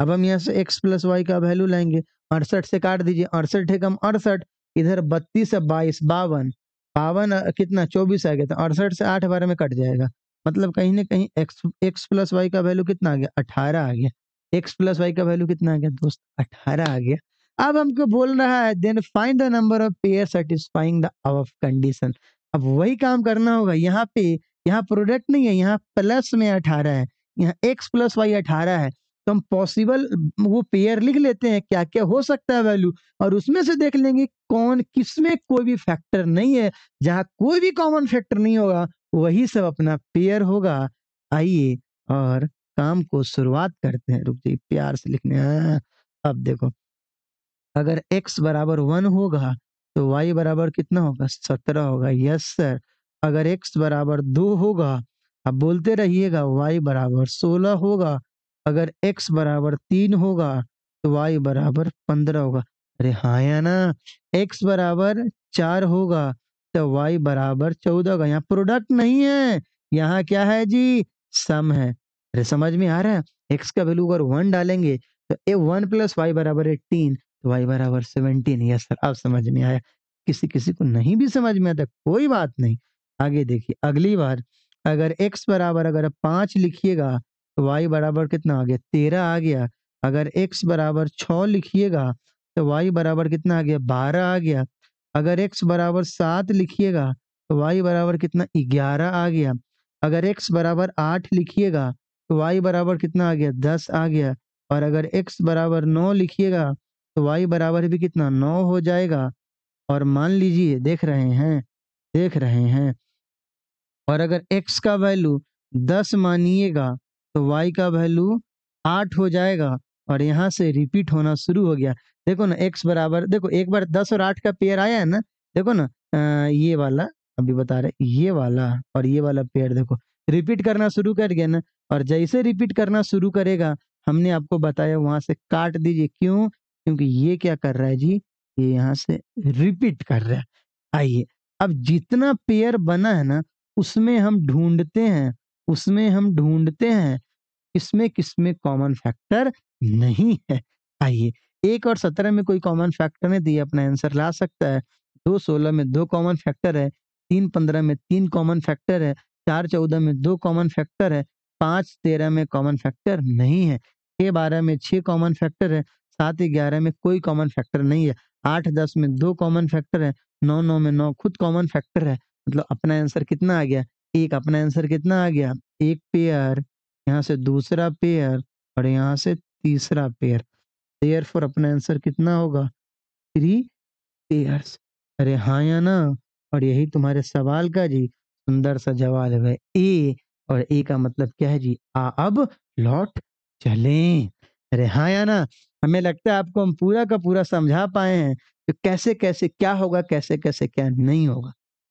अब हम यहाँ से x प्लस वाई का वैल्यू लाएंगे अड़सठ से काट दीजिए अड़सठ एकम अड़सठ इधर बत्तीस बाईस बावन बावन कितना चौबीस आ गया था तो अड़सठ से आठ बारह में कट जाएगा मतलब कहीं ना कहीं एक्स एक्स प्लस वाई का वैल्यू कितना आ गया अठारह आ गया एक्स प्लस वाई का वैल्यू कितना आ गया दोस्त अठारह आ गया अब हमको बोल रहा है then find the number of pair satisfying the above condition अब वही काम करना होगा यहाँ पे यहाँ प्रोडक्ट नहीं है यहाँ प्लस में अठारह है यहाँ एक्स प्लस वाई अठारह है तो हम पॉसिबल वो पेयर लिख लेते हैं क्या क्या हो सकता है वैल्यू और उसमें से देख लेंगे कौन किसमें कोई भी फैक्टर नहीं है जहाँ कोई भी कॉमन फैक्टर नहीं होगा वही सब अपना पेयर होगा आइए और काम को शुरुआत करते हैं रुक जाइए प्यार से लिखने अब देखो अगर x बराबर वन होगा तो y बराबर कितना होगा सत्रह होगा यस सर अगर x बराबर दो होगा आप बोलते रहिएगा y बराबर सोलह होगा अगर x बराबर तीन होगा तो y बराबर पंद्रह होगा अरे हाँ या ना x बराबर चार होगा तो y बराबर चौदह होगा यहाँ प्रोडक्ट नहीं है यहाँ क्या है जी सम है अरे समझ में आ रहा है x का वैल्यू अगर वन डालेंगे तो ए वन प्लस वाई बराबर एटीन वाई बराबर सेवनटीन या सर अब समझ में आया किसी किसी को नहीं भी समझ में आता कोई बात नहीं आगे देखिए अगली बार अगर x बराबर अगर आप पाँच लिखिएगा तो y बराबर कितना आ गया तेरह आ गया अगर x बराबर छ लिखिएगा तो y बराबर कितना आ गया बारह आ गया अगर x बराबर सात लिखिएगा तो y बराबर कितना ग्यारह आ गया अगर x बराबर आठ लिखिएगा तो y बराबर कितना आ गया दस आ गया और अगर x बराबर नौ लिखिएगा तो y बराबर भी कितना नौ हो जाएगा और मान लीजिए देख रहे हैं देख रहे हैं और अगर x का वैल्यू दस मानिएगा तो y का वैल्यू आठ हो जाएगा और यहाँ से रिपीट होना शुरू हो गया देखो ना x बराबर देखो एक बार दस और आठ का पेयर आया है ना देखो ना आ, ये वाला अभी बता रहे ये वाला और ये वाला पेयर देखो रिपीट करना शुरू कर गया ना और जैसे रिपीट करना शुरू करेगा हमने आपको बताया वहां से काट दीजिए क्यों क्योंकि ये क्या कर रहा है जी ये यहाँ से रिपीट कर रहा है आइए अब जितना पेयर बना है ना उसमें हम ढूंढते हैं उसमें हम ढूंढते हैं किसमें किसमें कॉमन फैक्टर नहीं है आइए एक और सत्रह में कोई कॉमन फैक्टर नहीं दिया अपना आंसर ला सकता है दो सोलह में दो कॉमन फैक्टर है तीन पंद्रह में तीन कॉमन फैक्टर है चार चौदह में दो कॉमन फैक्टर है पाँच तेरह में कॉमन फैक्टर नहीं है छः बारह में छः कॉमन फैक्टर है सात ग्यारह में कोई कॉमन फैक्टर नहीं है आठ दस में दो कॉमन फैक्टर है नौ नौ में नौ खुद कॉमन फैक्टर है मतलब अपना आंसर कितना आ गया एक अपना आंसर कितना आ गया एक पेयर यहाँ से दूसरा पेयर और यहाँ से तीसरा पेयर देयर फॉर अपना आंसर कितना होगा थ्री पेयर अरे हाँ या ना और यही तुम्हारे सवाल का जी सुंदर सा जवाब है ए और ए का मतलब क्या है जी आ अब लौट चलें अरे हाँ या ना हमें लगता है आपको हम पूरा का पूरा समझा पाए हैं तो कैसे कैसे क्या होगा कैसे कैसे क्या नहीं होगा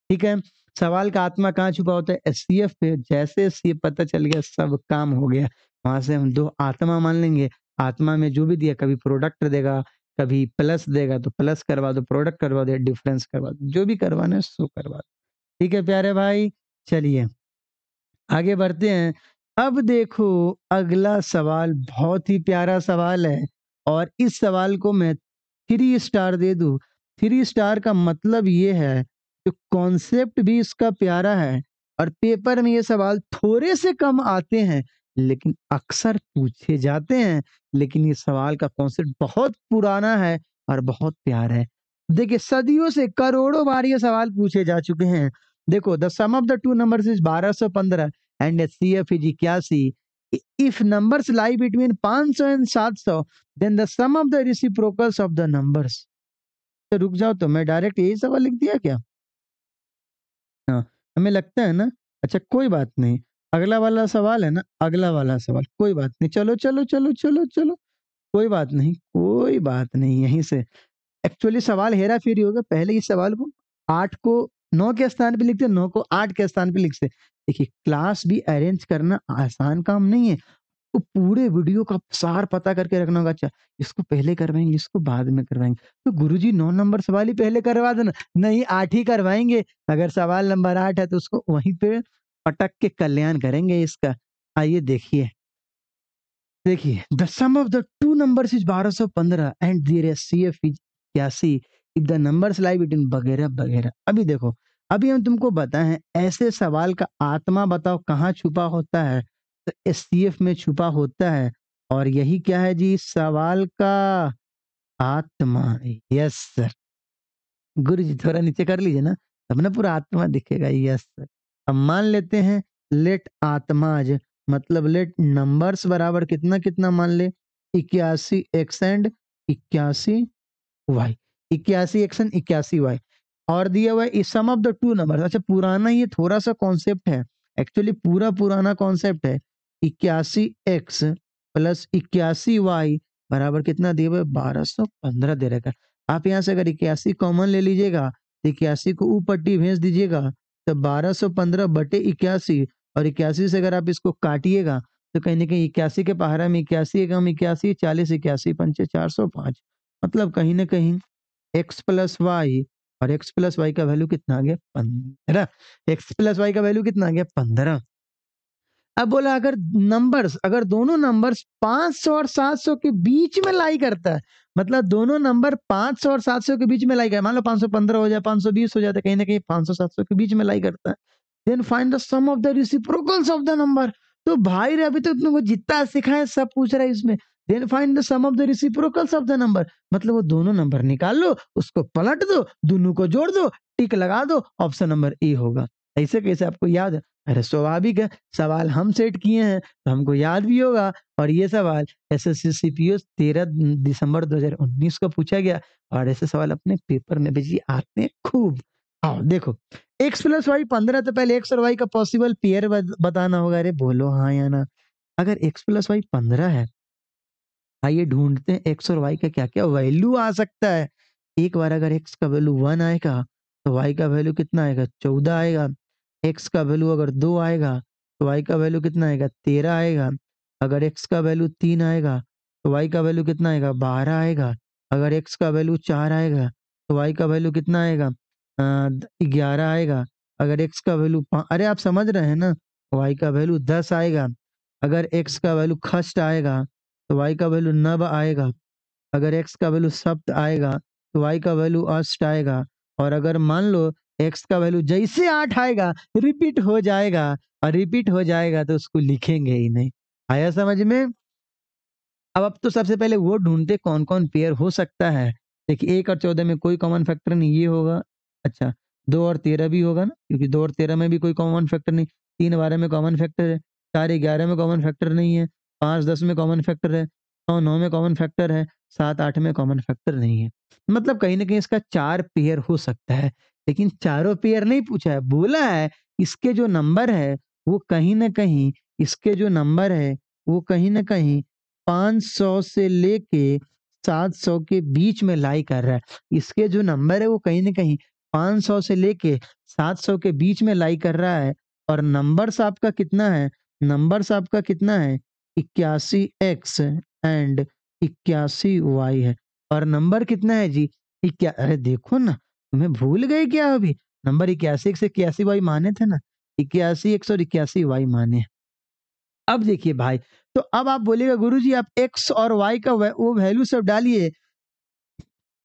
ठीक है सवाल का आत्मा कहाँ छुपा होता है एस पे जैसे एस पता चल गया सब काम हो गया वहां से हम दो आत्मा मान लेंगे आत्मा में जो भी दिया कभी प्रोडक्ट देगा कभी प्लस देगा तो प्लस करवा दो प्रोडक्ट करवा दो डिफरेंस करवा दो जो भी करवाना है सो करवा दो ठीक है प्यारे भाई चलिए आगे बढ़ते हैं अब देखो अगला सवाल बहुत ही प्यारा सवाल है और इस सवाल को मैं थ्री स्टार दे दूँ थ्री स्टार का मतलब ये है कि कॉन्सेप्ट भी इसका प्यारा है और पेपर में ये सवाल थोड़े से कम आते हैं लेकिन अक्सर पूछे जाते हैं लेकिन ये सवाल का कॉन्सेप्ट बहुत पुराना है और बहुत प्यारा है देखिए सदियों से करोड़ों बार ये सवाल पूछे जा चुके हैं देखो the sum of the two numbers is 1215 and S C F is इक्यासी if numbers lie between 500 and 700 then the sum of the reciprocals of the numbers तो रुक जाओ तो मैं डायरेक्ट यही सवाल लिख दिया क्या हाँ हमें लगता है ना अच्छा कोई बात नहीं अगला वाला सवाल है ना अगला वाला सवाल कोई बात नहीं चलो चलो चलो चलो चलो कोई बात नहीं कोई बात नहीं यहीं से एक्चुअली सवाल हेरा फेरी होगा पहले इस सवाल को आठ को नौ के स्थान पे लिखते नौ को आठ के स्थान पे लिखते देखिए क्लास भी अरेंज करना आसान काम नहीं है तो पूरे वीडियो का सार पता करके रखना होगा अच्छा इसको पहले करवाएंगे इसको बाद में करवाएंगे तो गुरुजी नौ नंबर सवाल ही पहले करवा देना नहीं आठ ही करवाएंगे अगर सवाल नंबर आठ है तो उसको वहीं पे पटक के कल्याण करेंगे इसका आइए देखिए देखिए the sum of the two number is पंद्रह एंड सी एफ इज इक्यासी इफ द नंबर्स लाई वगैरह वगैरह अभी देखो अभी हम तुमको बताएं ऐसे सवाल का आत्मा बताओ कहाँ छुपा होता है तो एस में छुपा होता है और यही क्या है जी सवाल का आत्मा यस सर गुरु जी थोड़ा नीचे कर लीजिए ना तब ना पूरा आत्मा दिखेगा यस सर हम मान लेते हैं लेट आत्माज मतलब लेट नंबर्स बराबर कितना कितना मान ले इक्यासी एक्स एंड इक्यासी वाई इक्यासी एक्स एंड इक्यासी वाई और दिया हुआ है sum of the two number अच्छा पुराना ये थोड़ा सा कॉन्सेप्ट है एक्चुअली पूरा पुराना कॉन्सेप्ट है इक्यासी एक्स प्लस इक्यासी वाई बराबर कितना दिया हुआ है बारह सौ पंद्रह दे रखा आप यहाँ से अगर इक्यासी कॉमन ले लीजिएगा तो इक्यासी को ऊपर टी भेज दीजिएगा तो बारह सौ पंद्रह बटे इक्यासी और इक्यासी से अगर आप इसको काटिएगा तो कहीं ना कहीं इक्यासी के पहाड़ा में इक्यासी एकम इक्यासी चालीस इक्यासी पंचे चार सौ पाँच मतलब कहीं ना कहीं एक्स प्लस वाई और x प्लस वाई का वैल्यू कितना आ गया पंद्रह x प्लस वाई का वैल्यू कितना आ गया पंद्रह अब बोला अगर नंबर्स अगर दोनों नंबर्स 500 और 700 के बीच में लाई करता है मतलब दोनों नंबर 500 और 700 के बीच में लाई गया मान लो 515 हो जाए 520 हो जाता कहीं ना कहीं 500 700 के बीच में लाई करता है then find the sum of the reciprocals of the number तो भाई रे अभी तो तुमको जितना सिखाए सब पूछ रहा है इसमें then find the sum of the reciprocals of the number मतलब वो दोनों नंबर निकाल लो उसको पलट दो दोनों को जोड़ दो टिक लगा दो ऑप्शन नंबर ए होगा ऐसे कैसे आपको याद अरे स्वाभाविक है सवाल हम सेट किए हैं तो हमको याद भी होगा और ये सवाल S S C C P O तेरह दिसंबर उन्नीस को पूछा गया और ऐसे सवाल अपने पेपर में भेजिए आपने खूब आओ देखो एक्स प्लस वाई पंद्रह तो पहले एक्स और वाई का पॉसिबल पेयर बताना होगा अरे बोलो हाँ या ना अगर एक्स प्लस वाई पंद्रह है आइए ढूंढते हैं एक्स और वाई का क्या क्या वैल्यू आ सकता है एक बार अगर एक्स का वैल्यू वन आएगा तो वाई का वैल्यू कितना आएगा चौदह आएगा एक्स का वैल्यू अगर दो आएगा तो वाई का वैल्यू कितना आएगा तेरह आएगा अगर एक्स का वैल्यू तीन आएगा तो वाई का वैल्यू कितना आएगा बारह आएगा अगर एक्स का वैल्यू चार आएगा तो वाई का वैल्यू कितना आएगा ग्यारह आएगा अगर एक्स का वैल्यू अरे आप समझ रहे हैं ना वाई का वैल्यू दस आएगा अगर एक्स का वैल्यू खस्ट आएगा तो वाई का वैल्यू नब आएगा अगर एक्स का वैल्यू सप्त आएगा तो वाई का वैल्यू अष्ट आएगा और अगर मान लो एक्स का वैल्यू जैसे आठ आएगा रिपीट हो जाएगा और रिपीट हो जाएगा तो उसको लिखेंगे ही नहीं आया समझ में अब अब तो सबसे पहले वो ढूंढते कौन कौन पेयर हो सकता है देखिए एक और चौदह में कोई कॉमन फैक्टर नहीं ये होगा अच्छा दो और तेरह भी होगा ना क्योंकि दो और तेरह में भी कोई कॉमन फैक्टर नहीं तीन बारह में कॉमन फैक्टर है चार ग्यारह में कॉमन फैक्टर नहीं है पाँच दस में कॉमन फैक्टर है नौ नौ में कॉमन फैक्टर है सात आठ में कॉमन फैक्टर नहीं है मतलब कहीं ना कहीं इसका चार पेयर हो सकता है लेकिन चारों पेयर नहीं पूछा है बोला है इसके जो नंबर है वो कहीं ना कहीं इसके जो नंबर है वो कहीं ना कहीं पाँच सौ से लेके सात सौ के बीच में लाई कर रहा है इसके जो नंबर है वो कहीं ना कहीं पाँच सौ से लेके सात सौ के बीच में लाई कर रहा है और नंबर्स आपका कितना है नंबर्स आपका कितना है इक्यासी एक्स एंड इक्यासी वाई है और नंबर कितना है जी इक्या अरे देखो ना तुम्हें भूल गए क्या अभी नंबर इक्यासी एक्स इक्यासी वाई माने थे ना इक्यासी एक्स और इक्यासी वाई माने अब देखिए भाई तो अब आप बोलेगा गुरु जी आप एक्स और वाई का वो वैल्यू सब डालिए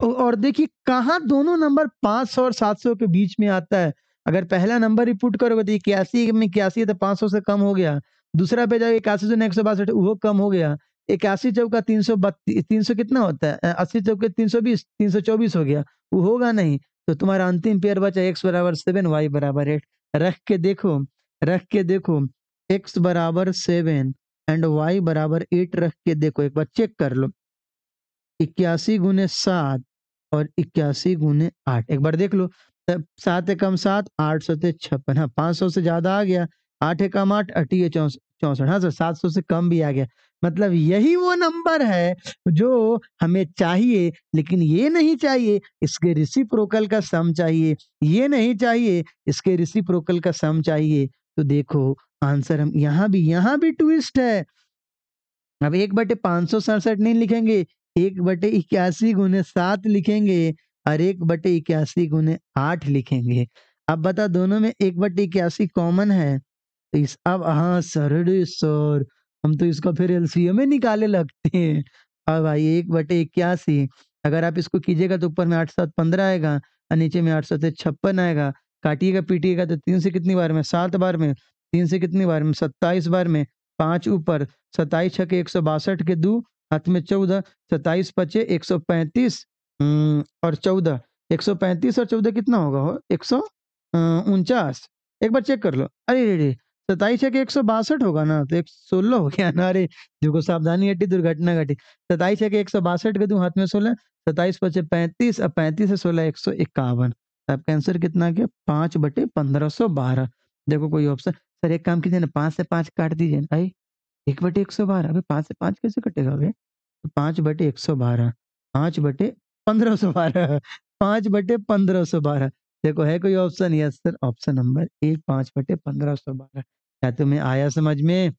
और देखिए कहाँ दोनों नंबर पांच सौ और सात सौ के बीच में आता है अगर पहला नंबर ही पुट करोगे तो इक्यासी में इक्यासी है तो पांच सौ से कम हो गया दूसरा पे जाए इक्यासी सौ एक सौ बासठ वो कम हो गया इक्यासी चौका तीन सौ बत्तीस तीन सौ कितना होता है अस्सी चौके तीन सौ बीस तीन सौ चौबीस हो गया वो होगा नहीं तो तुम्हारा अंतिम पेयर बचा एक्स बराबर सेवन वाई बराबर एट रख के देखो रख के देखो एक्स बराबर सेवन एंड वाई बराबर एट रख के देखो एक बार चेक कर लो इक्यासी गुने सात और इक्यासी गुने आठ एक बार देख लो सात एकम सात आठ सौ छप्पन हाँ पाँच सौ से ज्यादा आ गया आठ एकम आठ अठी चौसठ हाँ सर सात सौ से कम भी आ गया मतलब यही वो नंबर है जो हमें चाहिए लेकिन ये नहीं चाहिए इसके ऋषि प्रोकल का सम चाहिए ये नहीं चाहिए इसके ऋषि प्रोकल का सम चाहिए तो देखो आंसर हम यहाँ भी यहाँ भी ट्विस्ट है अब एक बटे पाँच सौ सड़सठ नहीं लिखेंगे एक बटे इक्यासी गुने सात लिखेंगे और एक बटे इक्यासी गुने आठ लिखेंगे अब बता दोनों में एक बटे इक्यासी कॉमन है तो इस अब हाँ सर सर हम तो इसको फिर एल में निकाले लगते हैं अब भाई एक बटे इक्यासी अगर आप इसको कीजिएगा तो ऊपर में आठ सात पंद्रह आएगा और नीचे में आठ सात छप्पन आएगा काटिएगा पीटिएगा तो तीन से कितनी बार में सात बार में तीन से कितनी बार में सत्ताईस बार में पाँच ऊपर सत्ताईस छके एक सौ बासठ के दो हाथ में चौदह सत्ताईस पचे एक सौ पैंतीस हम्म, और चौदह एक सौ पैंतीस और चौदह कितना होगा हो एक सौ उनचास एक बार चेक कर लो अरे रे, रे सताईस एक एक सौ बासठ होगा ना तो एक सोलह हो गया ना अरे देखो सावधानी हटी दुर्घटना घटी सताईस एक एक सौ बासठ के दू हाथ में सोलह सताइस पचे पैंतीस और पैंतीस है सोलह एक सौ इक्यावन तो आपका आंसर कितना गया पांच बटे पंद्रह सौ बारह देखो कोई ऑप्शन सर एक काम कीजिए ना पांच से पांच काट दीजिए ना भाई एक बटे एक सौ बारह अभी पांच से पांच कैसे कटेगा अभी तो पांच बटे एक सौ बारह पांच बटे पंद्रह सौ बारह पांच बटे पंद्रह सौ बारह देखो है कोई option yes sir option number एक पांच बटे पंद्रह सौ बारह क्या तुम्हें आया समझ में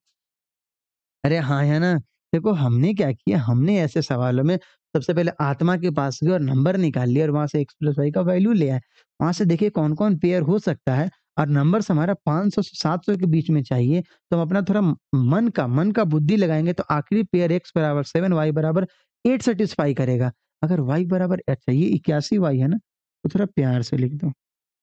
अरे हाँ है ना देखो हमने क्या किया हमने ऐसे सवालों में सबसे पहले आत्मा के पास गए और नंबर निकाल लिया और वहां से एक्स प्लस वाई का वैल्यू ले आए वहां से देखिए कौन कौन पेयर हो सकता है और नंबर हमारा 500 से 700 के बीच में चाहिए तो हम अपना थोड़ा मन का मन का बुद्धि लगाएंगे तो आखिरी पेयर एक्स बराबर सेवन वाई बराबर एट सेटिस्फाई करेगा अगर वाई बराबर एट चाहिए इक्यासी वाई है ना तो थोड़ा प्यार से लिख दो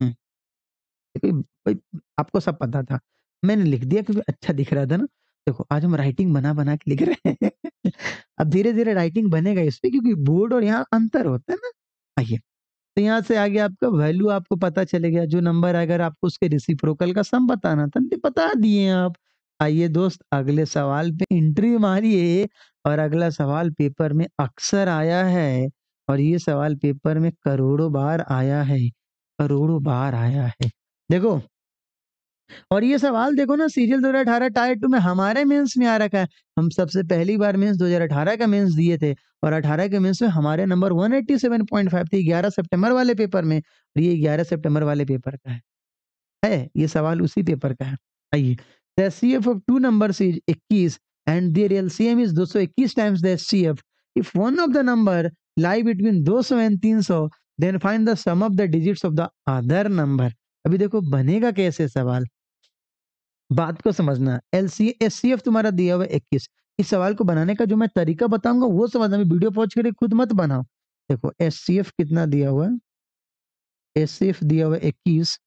हम्म। भाई आपको सब पता था मैंने लिख दिया क्योंकि अच्छा दिख रहा था ना देखो आज हम राइटिंग बना बना के लिख रहे हैं अब धीरे धीरे राइटिंग बनेगा इस पर क्योंकि बोर्ड और यहाँ अंतर होता है ना आइए तो यहाँ से आगे आपका वैल्यू आपको पता चले गया जो नंबर अगर आपको उसके रिसिप्रोकल का सम बताना था तो बता दिए आप आइए दोस्त अगले सवाल पे एंट्री मारिए और अगला सवाल पेपर में अक्सर आया है और ये सवाल पेपर में करोड़ों बार आया है करोड़ों बार आया है देखो और ये सवाल देखो ना सीरियल 2018 हजार टायर टू में हमारे मेंस में आ रखा है हम सबसे पहली बार मेंस 2018 का मेंस दिए थे और 18 के मेंस में हमारे नंबर 187.5 थे 11 सितंबर वाले पेपर में और ये 11 सितंबर वाले पेपर का है है ये सवाल उसी पेपर का है आइए the C F of two number is इक्कीस and their L C M is दो सौ इक्कीस times the C F if one of the number lie between दो सौ एंड तीन सौ then find the sum of the digits of the other number अभी देखो बनेगा कैसे सवाल बात को समझना L C S C F तुम्हारा दिया हुआ इक्कीस इस सवाल को बनाने का जो मैं तरीका बताऊंगा वो समझना वीडियो पॉज करके खुद मत बनाओ देखो एस सी एफ कितना दिया हुआ है एफ दिया हुआ इक्कीस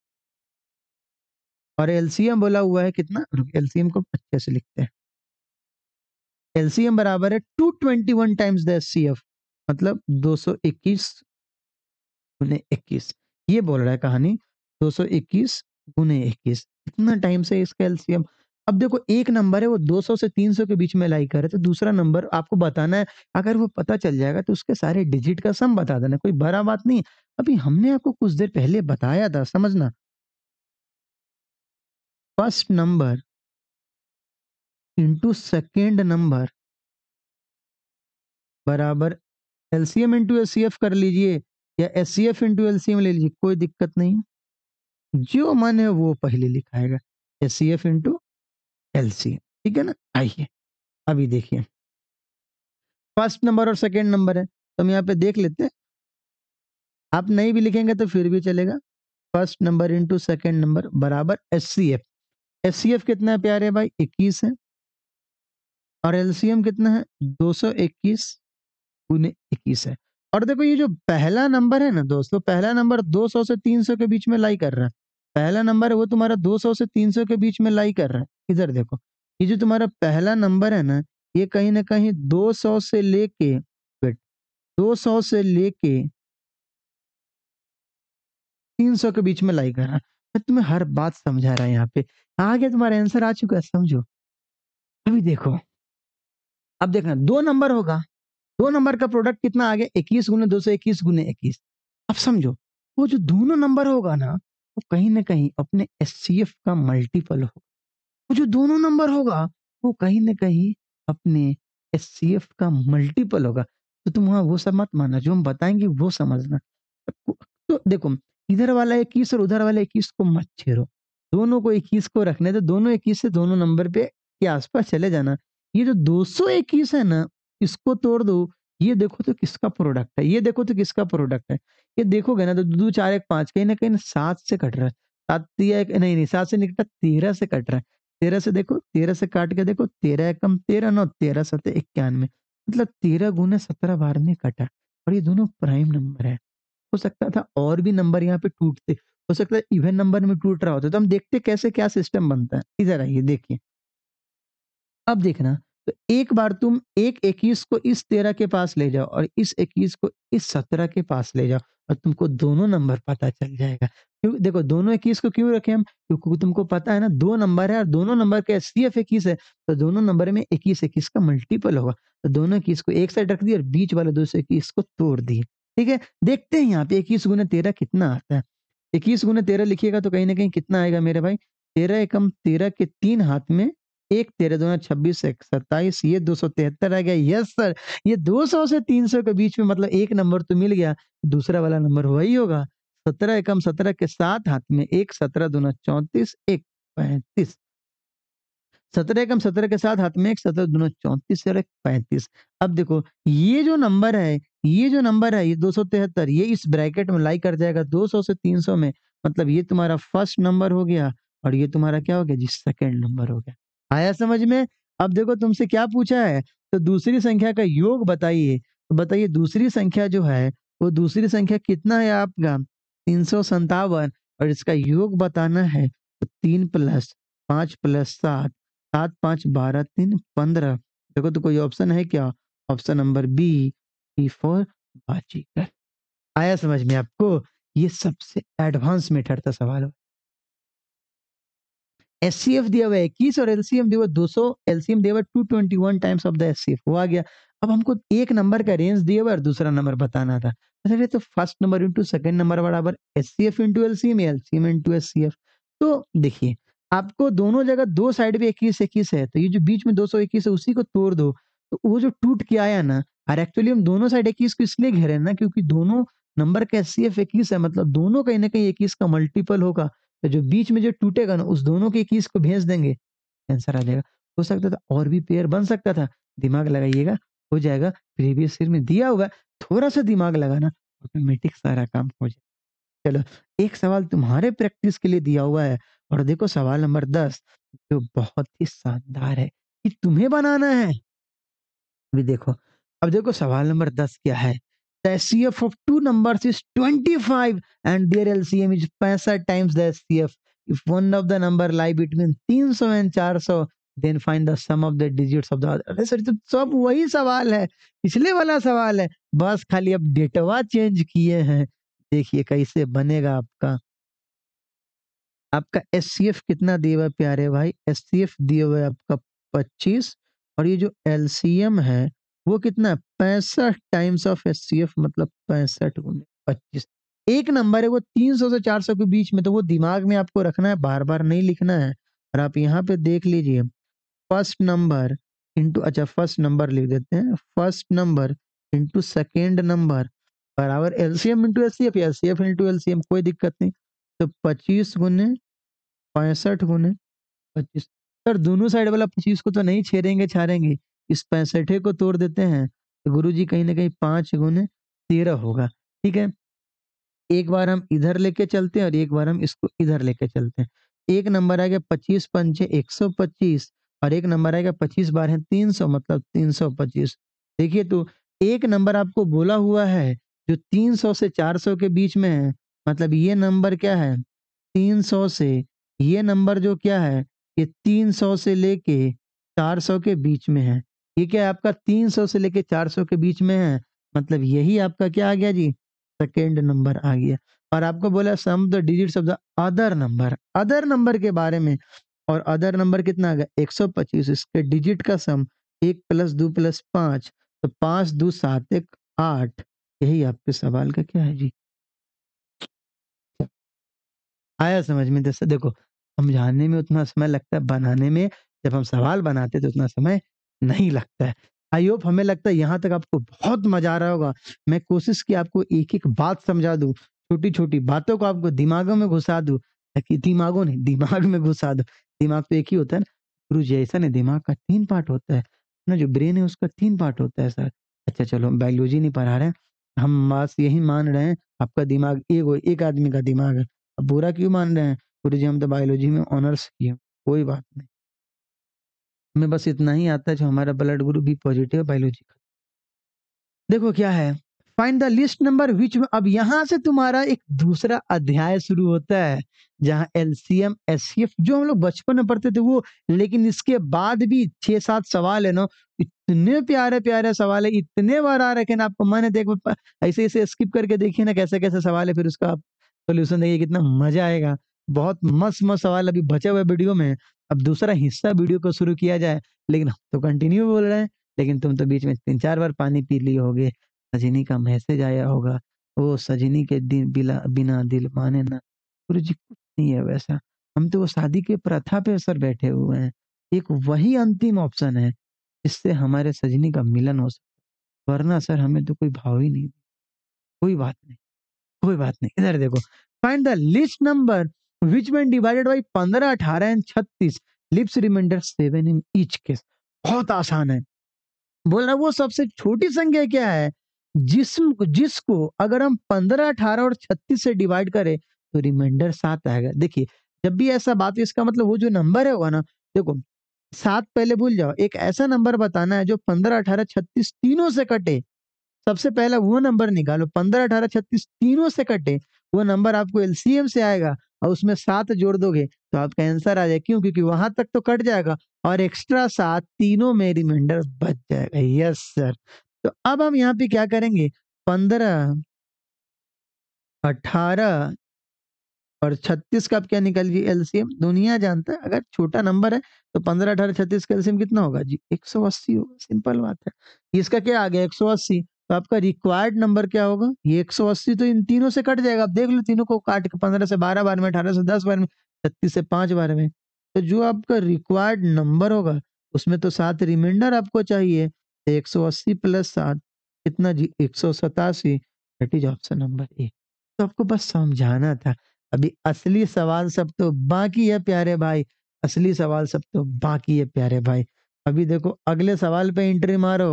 और एलसीएम बोला हुआ है कितना एलसीएम को अच्छे से लिखते हैं एलसीएम बराबर है two twenty one times the SCF मतलब दो सौ इक्कीस गुने इक्कीस ये बोल रहा है कहानी दो सौ इक्कीस गुने इक्कीस कितना टाइम से इसका एलसीएम अब देखो एक नंबर है वो 200 से 300 के बीच में लाई करे तो दूसरा नंबर आपको बताना है अगर वो पता चल जाएगा तो उसके सारे डिजिट का सम बता देना कोई बड़ा बात नहीं अभी हमने आपको कुछ देर पहले बताया था समझना first number into second number बराबर एलसीएम इंटू एस कर लीजिए या S C F into LCM ले लीजिए कोई दिक्कत नहीं जो मन है वो पहले लिखाएगा S C F into L C F ठीक है ना आइए अभी देखिए फर्स्ट नंबर और सेकंड नंबर है तो हम यहाँ पे देख लेते हैं आप नहीं भी लिखेंगे तो फिर भी चलेगा first number into second number बराबर S C F S C F कितना प्यारे भाई इक्कीस है और एल सी एम कितना है दो सौ इक्कीस गुने इक्कीस है और देखो ये जो पहला नंबर है ना दोस्तों पहला नंबर 200 से 300 के बीच में लाई कर रहा है पहला नंबर है वो तुम्हारा 200 से 300 के बीच में लाई कर रहा है इधर देखो ये जो तुम्हारा पहला नंबर है ना ये कहीं ना कहीं 200 से लेके दो 200 से लेके 300 के बीच में लाई कर रहा मैं तुम्हें हर बात समझा रहा है यहाँ पे आ गया तुम्हारा आंसर आ चुका है समझो अभी देखो अब देखना दो नंबर होगा दो नंबर का प्रोडक्ट कितना आ गया इक्कीस गुने दो सौ इक्कीस गुने इक्कीस अब समझो वो जो दोनों नंबर होगा ना वो कहीं ना कहीं अपने एस का मल्टीपल होगा वो जो दोनों नंबर होगा वो कहीं ना कहीं अपने एस का मल्टीपल होगा तो तुम वहाँ वो सब मत मानना जो हम बताएंगे वो समझना तो, तो देखो इधर वाला इक्कीस और उधर वाला इक्कीस को मत छेड़ो दोनों को इक्कीस को रखने तो दोनों इक्कीस से दोनों नंबर पे के आसपास चले जाना ये जो दो सौ इक्कीस है ना इसको तोड़ दो ये देखो तो किसका प्रोडक्ट है ये देखो तो किसका प्रोडक्ट है ये देखोगे ना तो दो चार एक पाँच कहीं ना कहीं सात से कट रहा है सात एक नहीं नहीं सात से निकटा तेरह से कट रहा है तेरह से देखो तेरह से काट के देखो तेरह एकम तेरह नौ तेरह सत इक्यानवे मतलब तेरह गुना सत्रह बार में कटा और ये दोनों प्राइम नंबर है हो सकता था और भी नंबर यहाँ पे टूटते हो सकता है इवन नंबर में टूट रहा होता तो हम देखते कैसे क्या सिस्टम बनता है इधर आइए देखिए अब देखना तो एक बार तुम एक इक्कीस को इस तेरह के पास ले जाओ और इस इक्कीस को इस सत्रह के पास ले जाओ और तुमको दोनों नंबर पता चल जाएगा क्योंकि देखो दोनों इक्कीस को क्यों रखे हम क्योंकि तुमको पता है ना दो नंबर है और दोनों नंबर का सी एफ इक्कीस है तो दोनों नंबर में इक्कीस इक्कीस का मल्टीपल होगा तो दोनों इक्कीस को एक साइड रख दी और बीच वाले दो सौ इक्कीस को तोड़ दिए ठीक है देखते हैं यहाँ पे इक्कीस गुना तेरह कितना आता है इक्कीस गुना तेरह लिखिएगा तो कहीं ना कहीं कितना आएगा मेरे भाई तेरह एकम तेरह के तीन हाथ में एक तेरह दो हजार छब्बीस एक सत्ताईस ये दो सौ तिहत्तर आ गया यस सर ये दो सौ से तीन सौ के बीच में मतलब एक नंबर तो मिल गया दूसरा वाला नंबर वही होगा सत्रह एकम सत्रह के साथ हाथ में एक सत्रह दोनों चौंतीस एक पैंतीस सत्रह एकम सत्रह के साथ हाथ में एक सत्रह दोनों चौंतीस और एक पैंतीस अब देखो ये जो नंबर है ये जो नंबर है ये दो सौ तिहत्तर ये इस ब्रैकेट में लाई कर जाएगा दो सौ से तीन सौ में मतलब ये तुम्हारा फर्स्ट नंबर हो गया और ये तुम्हारा क्या हो गया जी सेकेंड नंबर हो गया आया समझ में अब देखो तुमसे क्या पूछा है तो दूसरी संख्या का योग बताइए तो बताइए दूसरी संख्या जो है वो दूसरी संख्या कितना है आपका तीन सौ संतावन और इसका योग बताना है तो तीन प्लस पाँच प्लस सात सात पाँच बारह तीन पंद्रह देखो तो कोई ऑप्शन है क्या option number B B for Baazigar आया समझ में आपको ये सबसे एडवांस मेथड था सवाल हो एस दिया हुआ है इक्कीस और एलसीएम दिया हुआ दो सौ एलसीएम दिया हुआ two twenty one times of the S C F वो आ गया अब हमको एक नंबर का रेंज दिया हुआ और दूसरा नंबर बताना था अरे अच्छा, तो first number into second number बराबर S C F into L C M L C M into S C F तो देखिए आपको दोनों जगह दो साइड भी इक्कीस इक्कीस है तो ये जो बीच में दो सौ इक्कीस है उसी को तोड़ दो तो वो जो टूट के आया ना और एक्चुअली हम दोनों साइड इक्कीस को इसलिए घेरे ना क्योंकि दोनों नंबर का एस सी एफ इक्कीस है मतलब दोनों कहीं ना कहीं इक्कीस का मल्टीपल होगा तो जो बीच में जो टूटेगा ना उस दोनों के कीज को भेज देंगे आंसर आ जाएगा हो सकता था और भी पेयर बन सकता था दिमाग लगाइएगा हो जाएगा प्रीवियस ईयर में दिया हुआ थोड़ा सा दिमाग लगाना ऑटोमेटिक सारा काम हो जाए चलो एक सवाल तुम्हारे प्रैक्टिस के लिए दिया हुआ है और देखो सवाल नंबर दस जो बहुत ही शानदार है कि तुम्हें बनाना है अभी देखो अब देखो सवाल नंबर दस क्या है The SCF of two numbers is 25 and their LCM is 65 times the SCF. If one of the number lie between 300 and 400, then find the sum of the digits of the अरे sir तो सब वही सवाल है पिछले वाला सवाल है बस खाली अब डेटवा चेंज किए हैं देखिए कैसे बनेगा आपका आपका एस कितना दिया हुआ प्यारे भाई एस दिया हुआ है आपका पच्चीस और ये जो एल है वो कितना पैंसठ टाइम्स ऑफ एस मतलब पैंसठ गुने पच्चीस एक नंबर है वो तीन सौ से चार सौ के बीच में तो वो दिमाग में आपको रखना है बार बार नहीं लिखना है और आप यहाँ पे देख लीजिए फर्स्ट नंबर इंटू अच्छा फर्स्ट नंबर लिख देते हैं first number into second number बराबर L C M into L C F L C F into L C M कोई दिक्कत नहीं तो पच्चीस गुने पैंसठ गुने पच्चीस सर दोनों साइड वाला पच्चीस को तो नहीं छेड़ेंगे छाड़ेंगे इस पैंसठे को तोड़ देते हैं तो गुरु जी कहीं ना कहीं पाँच गुने तेरह होगा ठीक है एक बार हम इधर लेके चलते हैं और एक बार हम इसको इधर लेके चलते हैं एक नंबर आ गया पच्चीस पंचे एक सौ पच्चीस और एक नंबर आएगा पच्चीस बार है तीन सौ मतलब तीन सौ पच्चीस देखिए तो एक नंबर आपको बोला हुआ है जो तीन सौ से चार सौ के बीच में है मतलब ये नंबर क्या है तीन सौ से ये नंबर जो क्या है ये तीन सौ से लेके चार सौ के बीच में है ये क्या है आपका 300 से लेके 400 के बीच में है मतलब यही आपका क्या आ गया जी सेकेंड नंबर आ गया और आपको बोला sum the digits of the other number other number के बारे में और अदर नंबर कितना आ गया 125 इसके डिजिट का सम एक प्लस दो प्लस पाँच तो पाँच दो सात एक आठ यही आपके सवाल का क्या है जी आया समझ में जैसे देखो समझाने में उतना समय लगता है बनाने में जब हम सवाल बनाते तो उतना समय नहीं लगता है आई होप हमें लगता है यहाँ तक आपको बहुत मजा आ रहा होगा मैं कोशिश की आपको एक एक बात समझा दू छोटी छोटी बातों को आपको दिमागों में घुसा दू ताकि दिमागों ने दिमाग में घुसा दो दिमाग तो एक ही होता है ना गुरु जी ऐसा नहीं दिमाग का तीन पार्ट होता है ना जो ब्रेन है उसका तीन पार्ट होता है सर अच्छा चलो बायोलॉजी नहीं पढ़ा रहे हैं हम बस यही मान रहे हैं आपका दिमाग एक हो एक आदमी का दिमाग है अब बुरा क्यों मान रहे हैं गुरु जी हम तो बायोलॉजी में ऑनर्स किए कोई बात नहीं हमें बस इतना ही आता है जो हमारा ब्लड ग्रुप भी पॉजिटिव बायोलॉजिकल देखो क्या है find the least number which अब यहाँ से तुम्हारा एक दूसरा अध्याय शुरू होता है जहाँ L C M S C F जो हम लोग बचपन में पढ़ते थे वो लेकिन इसके बाद भी छह सात सवाल है ना इतने प्यारे प्यारे सवाल है इतने बार आ रखे ना आपको मन है देखो ऐसे ऐसे स्किप करके देखिए ना कैसे कैसे सवाल है फिर उसका आप सोल्यूशन देखिए कितना मजा आएगा बहुत मस्त मस्त सवाल अभी बचे हुए वीडियो में अब दूसरा हिस्सा वीडियो को शुरू किया जाए लेकिन हम तो कंटिन्यू बोल रहे हैं लेकिन तुम तो बीच में तीन चार बार पानी पी लिए होगे सजनी का मैसेज आया होगा वो सजनी के दिन बिला बिना दिल माने ना गुरु जी कुछ नहीं है वैसा हम तो वो शादी के प्रथा पे असर बैठे हुए हैं एक वही अंतिम ऑप्शन है जिससे हमारे सजनी का मिलन हो सकता वरना सर हमें तो कोई भाव ही नहीं कोई बात नहीं कोई बात नहीं इधर देखो find the least number which when divided by पंद्रह अठारह एंड छत्तीस leaves remainder seven in each case बहुत आसान है बोल रहा वो सबसे छोटी संख्या क्या है जिसम जिसको अगर हम पंद्रह अठारह और छत्तीस से डिवाइड करें तो रिमाइंडर सात आएगा देखिए जब भी ऐसा बात है इसका मतलब वो जो नंबर है होगा ना देखो सात पहले भूल जाओ एक ऐसा नंबर बताना है जो पंद्रह अठारह छत्तीस तीनों से कटे सबसे पहला वो नंबर निकालो पंद्रह अठारह छत्तीस तीनों से कटे वो नंबर आपको एलसीएम से आएगा और उसमें सात जोड़ दोगे तो आपका आंसर आ जाए क्यों क्योंकि वहां तक तो कट जाएगा और एक्स्ट्रा सात तीनों में रिमाइंडर बच जाएगा यस सर तो अब हम यहाँ पे क्या करेंगे पंद्रह अठारह और छत्तीस का आप क्या निकल जी एलसीएम दुनिया जानता है अगर छोटा नंबर है तो पंद्रह अठारह छत्तीस का एलसीएम कितना होगा जी एक सौ अस्सी होगा सिंपल बात है इसका क्या आ गया एक सौ अस्सी तो आपका रिक्वायर्ड नंबर क्या होगा ये अस्सी तो इन तीनों से कट जाएगा आप देख लो तीनों को काट के पंद्रह से बारह बार में अठारह से दस बार में छत्तीस से पांच बार में तो जो आपका रिक्वायर्ड नंबर होगा उसमें तो सात रिमाइंडर आपको चाहिए तो एक सौ अस्सी प्लस सात कितना जी एक सौ सतासी that is option number A तो आपको बस समझाना था अभी असली सवाल सब तो बाकी है प्यारे भाई असली सवाल सब तो बाकी है प्यारे भाई अभी देखो अगले सवाल पे एंट्री मारो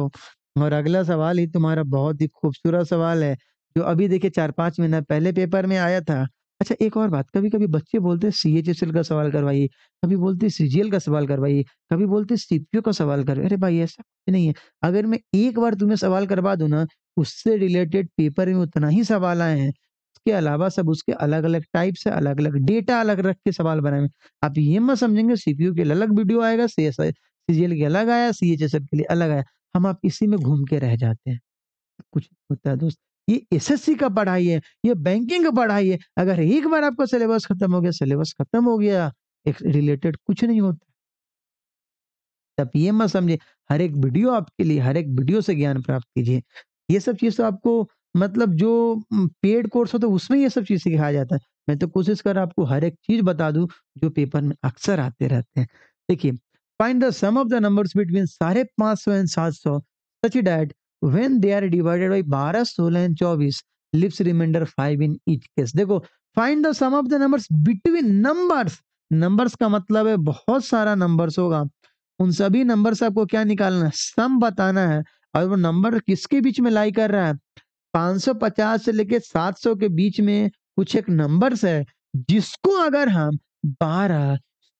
और अगला सवाल ही तुम्हारा बहुत ही खूबसूरत सवाल है, जो अभी देखिए चार पांच महीना पहले पेपर में आया था। अच्छा एक और बात, कभी-कभी बच्चे बोलते हैं सीएचएसएल का सवाल करवाइए, कभी बोलते हैं सीजीएल का सवाल करवाइए, कभी बोलते हैं सीपीओ का सवाल कर अरे भाई ऐसा कुछ नहीं है। अगर मैं एक बार तुम्हें सवाल करवा दूँ ना, उससे रिलेटेड पेपर में उतना ही सवाल आए हैं। उसके अलावा सब उसके अलग-अलग टाइप से अलग-अलग डेटा अलग रख के सवाल बनाए हैं। आप ये मत समझेंगे सीपीयू के लिए अलग वीडियो आएगा, सीएसआई सीजीएल के अलग आया, सीएचएसएल के लिए अलग आया। हम आप इसी में घूम के रह जाते हैं कुछ होता है दोस्त ये एसएससी का पढ़ाई है ये बैंकिंग का पढ़ाई है अगर एक बार आपका सिलेबस खत्म हो गया सिलेबस खत्म हो गया एक रिलेटेड कुछ नहीं होता तब ये मत समझे हर एक वीडियो आपके लिए हर एक वीडियो से ज्ञान प्राप्त कीजिए ये सब चीज़ तो आपको मतलब जो पेड कोर्स होता है उसमें ये सब चीज़ सिखाया जाता है मैं तो कोशिश कर आपको हर एक चीज़ बता दू जो पेपर में अक्सर आते रहते हैं देखिए Find the sum of the numbers between 550 and 700 such that when they are divided by 12, 16 and 24 leaves remainder 5 in each case. देखो find the sum of the numbers between numbers numbers का मतलब है बहुत सारा नंबर्स होगा उन सभी number से आपको क्या निकालना है सम बताना है और वो नंबर किसके बीच में लाई कर रहा है 550 से लेके 700 के बीच में कुछ एक नंबर्स है जिसको अगर हम 12,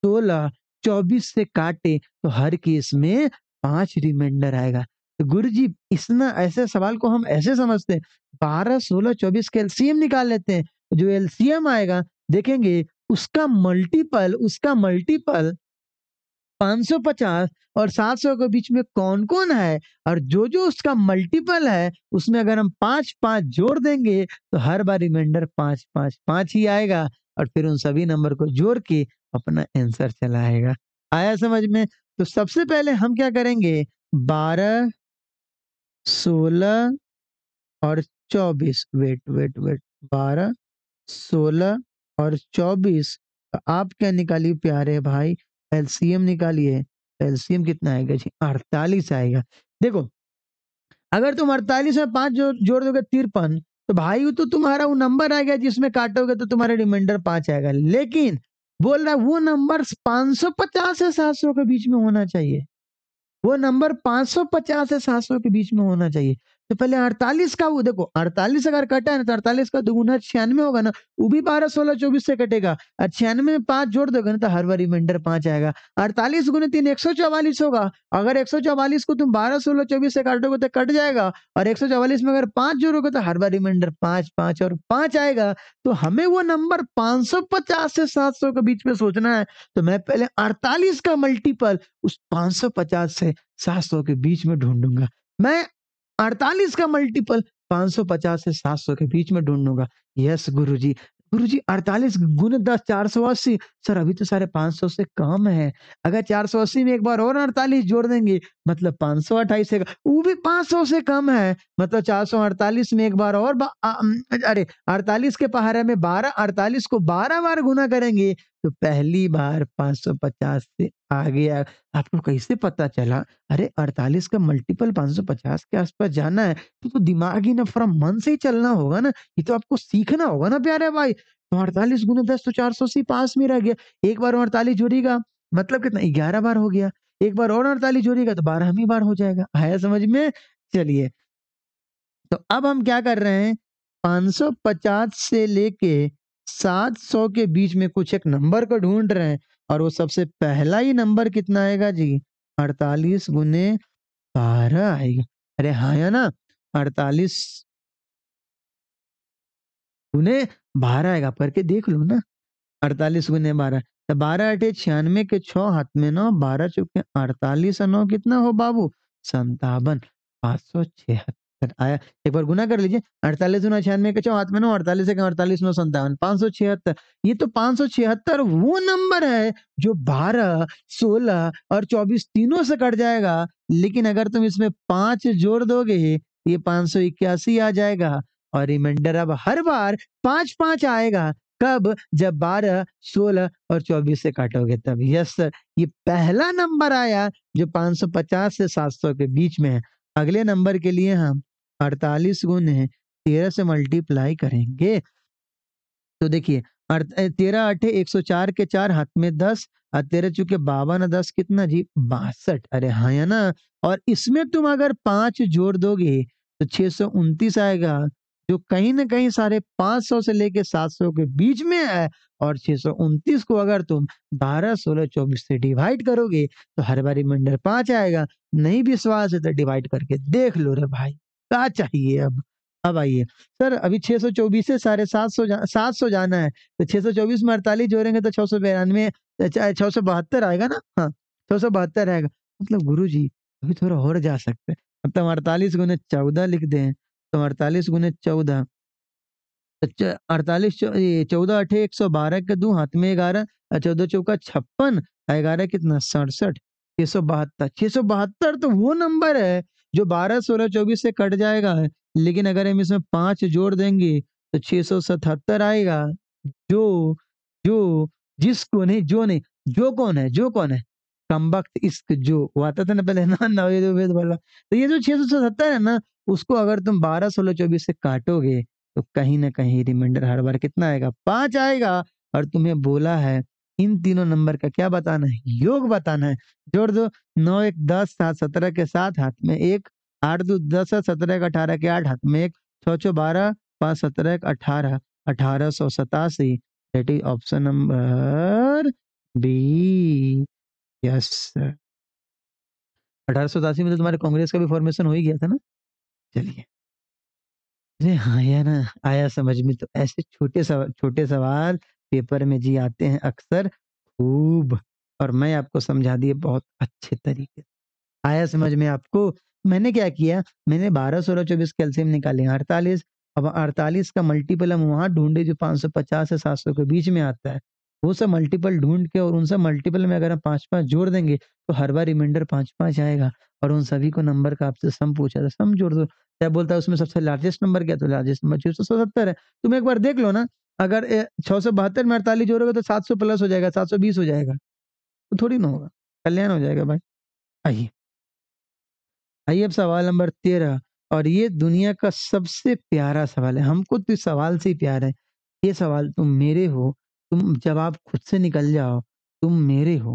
16, चौबीस से काटे तो हर केस में पांच रिमाइंडर आएगा तो गुरु जी इतना ऐसे सवाल को हम ऐसे समझते हैं बारह सोलह चौबीस के एलसीएम निकाल लेते हैं जो एलसीएम आएगा देखेंगे उसका मल्टीपल उसका मल्टीपल 550 और 700 के बीच में कौन कौन है और जो जो उसका मल्टीपल है उसमें अगर हम पांच पांच जोड़ देंगे तो हर बार रिमाइंडर पांच पांच पांच ही आएगा और फिर उन सभी नंबर को जोड़ के अपना आंसर चलाएगा आया समझ में तो सबसे पहले हम क्या करेंगे बारह सोलह और चौबीस वेट वेट वेट बारह सोलह और चौबीस तो आप क्या निकालिए प्यारे भाई एलसीएम निकालिए एलसीएम कितना आएगा जी अड़तालीस आएगा देखो अगर तुम अड़तालीस में पांच जो, जोड़ दोगे तिरपन तो भाई तो तुम्हारा वो नंबर आ गया जिसमें काटोगे तो तुम्हारा रिमाइंडर पांच आएगा लेकिन बोल रहा है वो नंबर 550 से 700 के बीच में होना चाहिए वो नंबर 550 से 700 के बीच में होना चाहिए तो पहले अड़तालीस का वो देखो अड़तालीस अगर कटा है ना तो अड़तालीस का दुगुना छियानवे होगा ना वो भी बारह सोलह चौबीस से कटेगा और छियानवे में पांच जोड़ दोगे ना तो हर बार रिमाइंडर पांच आएगा अड़तालीस गुने तीन एक सौ चौवालीस होगा अगर एक सौ चौवालीस को तुम बारह सोलह चौबीस से काटोगे तो कट जाएगा और एक सौ चौवालीस में अगर पांच जोड़ोगे तो हर बार रिमाइंडर पांच पांच और पांच आएगा तो हमें वो नंबर पांच सौ पचास से सात सौ के बीच में सोचना है तो मैं पहले अड़तालीस का मल्टीपल उस पांच सौ पचास से सात सौ के बीच में ढूंढूंगा मैं अड़तालीस का मल्टीपल 550 से 700 के बीच में ढूंढूंगा यस गुरु जी गुरु जी अड़तालीस गुण दस चार सौ अस्सी सर अभी तो सारे पांच सौ से कम है अगर चार सौ अस्सी में एक बार और अड़तालीस जोड़ देंगे मतलब पांच सौ अट्ठाईस है वो भी पांच सौ से कम है मतलब चार सौ अड़तालीस में एक बार और अरे अड़तालीस के पहाड़े में बारह अड़तालीस को बारह बार गुना करेंगे तो पहली बार पांच सौ पचास से आ गया आपको कैसे पता चला? अरे 48 का मल्टीपल 550 के आसपास जाना है, तो, तो दिमाग ही ना फ्रॉम मन से ही चलना होगा ना, ये तो आपको सीखना होगा ना प्यारे भाई। तो अड़तालीस गुने दस तो सौ से पास में रह गया, एक बार अड़तालीस जोड़ेगा मतलब कितना ग्यारह बार हो गया, एक बार और अड़तालीस जोड़ेगा तो बारहवीं बार हो जाएगा। आया समझ में? चलिए। तो अब हम क्या कर रहे हैं, 550 से लेके 700 के बीच में कुछ एक नंबर को ढूंढ रहे हैं। और वो सबसे पहला ही नंबर कितना आएगा जी अड़तालीस गुने बारह आएगा अरे हाँ या ना अड़तालीस गुने बारह आएगा करके देख लो ना अड़तालीस गुने बारह तो बारह अठे छियानवे के छो हाथ में नौ बारह चुके अड़तालीस नौ कितना हो बाबू संतावन पाँच सौ छिहत्तर आया एक बार गुना कर लीजिए अड़तालीस नौ छियानवे के चौहात में नौ अड़तालीस एक अड़तालीस नौ संतावन पांच सौ छिहत्तर ये तो पांच सौ छिहत्तर वो नंबर है जो बारह सोलह और चौबीस तीनों से कट जाएगा लेकिन अगर तुम इसमें पांच जोड़ दोगे ये पांच सौ इक्यासी आ जाएगा और रिमाइंडर अब हर बार पांच पांच आएगा कब जब बारह सोलह और चौबीस से काटोगे तब यस सर ये पहला नंबर आया जो सौ पचास से सात सौ के बीच में है अगले नंबर के लिए हम 48 गुण है तेरह से मल्टीप्लाई करेंगे तो देखिए तेरह अठे एक सौ चार के चार हाथ में दस और तेरह चूके बावन दस कितना जी बासठ अरे हाँ या ना और इसमें तुम अगर पांच जोड़ दोगे तो छह सौ उनतीस आएगा जो कहीं ना कहीं सारे 500 सौ से लेके सात सौ के बीच में है और छह सौ उनतीस को अगर तुम बारह सोलह चौबीस से डिवाइड करोगे तो हर बार रिमाइंडर पाँच आएगा नहीं विश्वास है तो डिवाइड करके देख लो रे भाई क्या चाहिए अब अब आइए सर अभी 624 से साढ़े सात सौ सात सौ जाना है तो 624 में अड़तालीस जोड़ेंगे तो छह सौ बयानवे तो छह सौ बहत्तर आएगा ना हाँ छह सौ बहत्तर आएगा मतलब गुरु जी अभी थोड़ा और जा सकते हैं मतलब अड़तालीस गुना चौदह लिख दें तो अड़तालीस गुने चौदह अच्छा, अड़तालीस चौदह अठे एक सौ बारह के दो हाथ में ग्यारह चौदह चौका छप्पन ग्यारह कितना सड़सठ छह सौ बहत्तर छह सौ बहत्तर तो वो नंबर है जो बारह सोलह चौबीस से कट जाएगा लेकिन अगर हम इसमें पांच जोड़ देंगे तो छह सौ सतहत्तर आएगा जो जो जिसको नहीं जो नहीं जो कौन है जो कौन है कमबख्त इश्क जो वो आता था ना पहले ना नवेद वाला तो ये जो छह सौ सत्तर है ना उसको अगर तुम बारह सोलह चौबीस से काटोगे तो कहीं ना कहीं रिमाइंडर हर बार कितना आएगा पांच आएगा और तुम्हें बोला है इन तीनों नंबर का क्या बताना है योग बताना है जोड़ दो नौ एक दस सात सत्रह के सात हाथ में एक आठ दो दस सत्रह अठारह के आठ हाथ में एक छो छो बारह पांच सत्रह एक अठारह अठारह सौ सतासी ऑप्शन नंबर बी यस सौ उदासी में तो तुम्हारे कांग्रेस का भी फॉर्मेशन हो ही गया था ना? चलिए। अरे हाँ, यार ना आया समझ में तो ऐसे छोटे सवाल छोटे सवाल पेपर में जी आते हैं अक्सर खूब और मैं आपको समझा दिए बहुत अच्छे तरीके से। आया समझ में आपको? मैंने क्या किया, मैंने 12, सोलह 24 कैल्शियम निकाले 48 अब 48 का मल्टीपल हम वहाँ ढूंढे जो 550 से 700 के बीच में आता है। वो सब मल्टीपल ढूंढ के और उन सब मल्टीपल में अगर हम पाँच पाँच जोड़ देंगे तो हर बार रिमाइंडर पाँच पाँच आएगा और उन सभी को नंबर का आपसे सम पूछा था सम जोड़ दो क्या बोलता है उसमें सबसे लार्जेस्ट नंबर क्या तो लार्जेस्ट नंबर छः सौ सत्तर है तुम एक बार देख लो ना अगर छः सौ बहत्तर में अड़तालीस जोड़ोगे तो सात सौ प्लस हो जाएगा सात सौ बीस हो जाएगा तो थोड़ी ना होगा कल्याण हो जाएगा भाई आइए आइए अब सवाल नंबर तेरह और ये दुनिया का सबसे प्यारा सवाल है हमको तो इस सवाल से ही प्यार है ये सवाल तुम मेरे हो तुम जब आप खुद से निकल जाओ, तुम मेरे हो।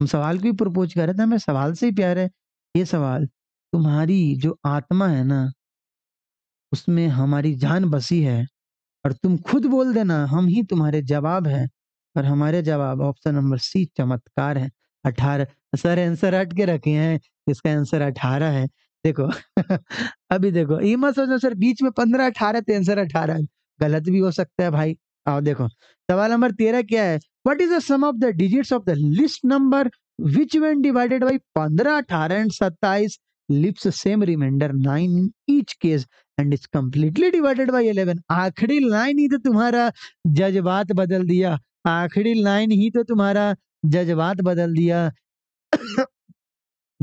हम सवाल को ही प्रपोज़ कर रहे थे, हमें सवाल से ही प्यार है। ये सवाल, तुम्हारी जो आत्मा है ना उसमें हमारी जान बसी है और तुम खुद बोल देना हम ही तुम्हारे जवाब हैं और हमारे जवाब ऑप्शन नंबर सी चमत्कार है। अठारह सर आंसर हट के रखे हैं, इसका आंसर अठारह है। देखो अभी देखो ये मत सोचो सर बीच में पंद्रह अठारह तो आंसर अठारह गलत भी हो सकता है भाई। आओ देखो सवाल नंबर तेरह क्या है what is the sum of the digits of the least number which when divided by पंद्रह अठारह एंड सत्ताईस leaves same remainder nine in each case and it's completely divided by eleven आखिरी लाइन ही तो तुम्हारा जज्बात बदल दिया आखिरी लाइन ही तो तुम्हारा जज्बात बदल दिया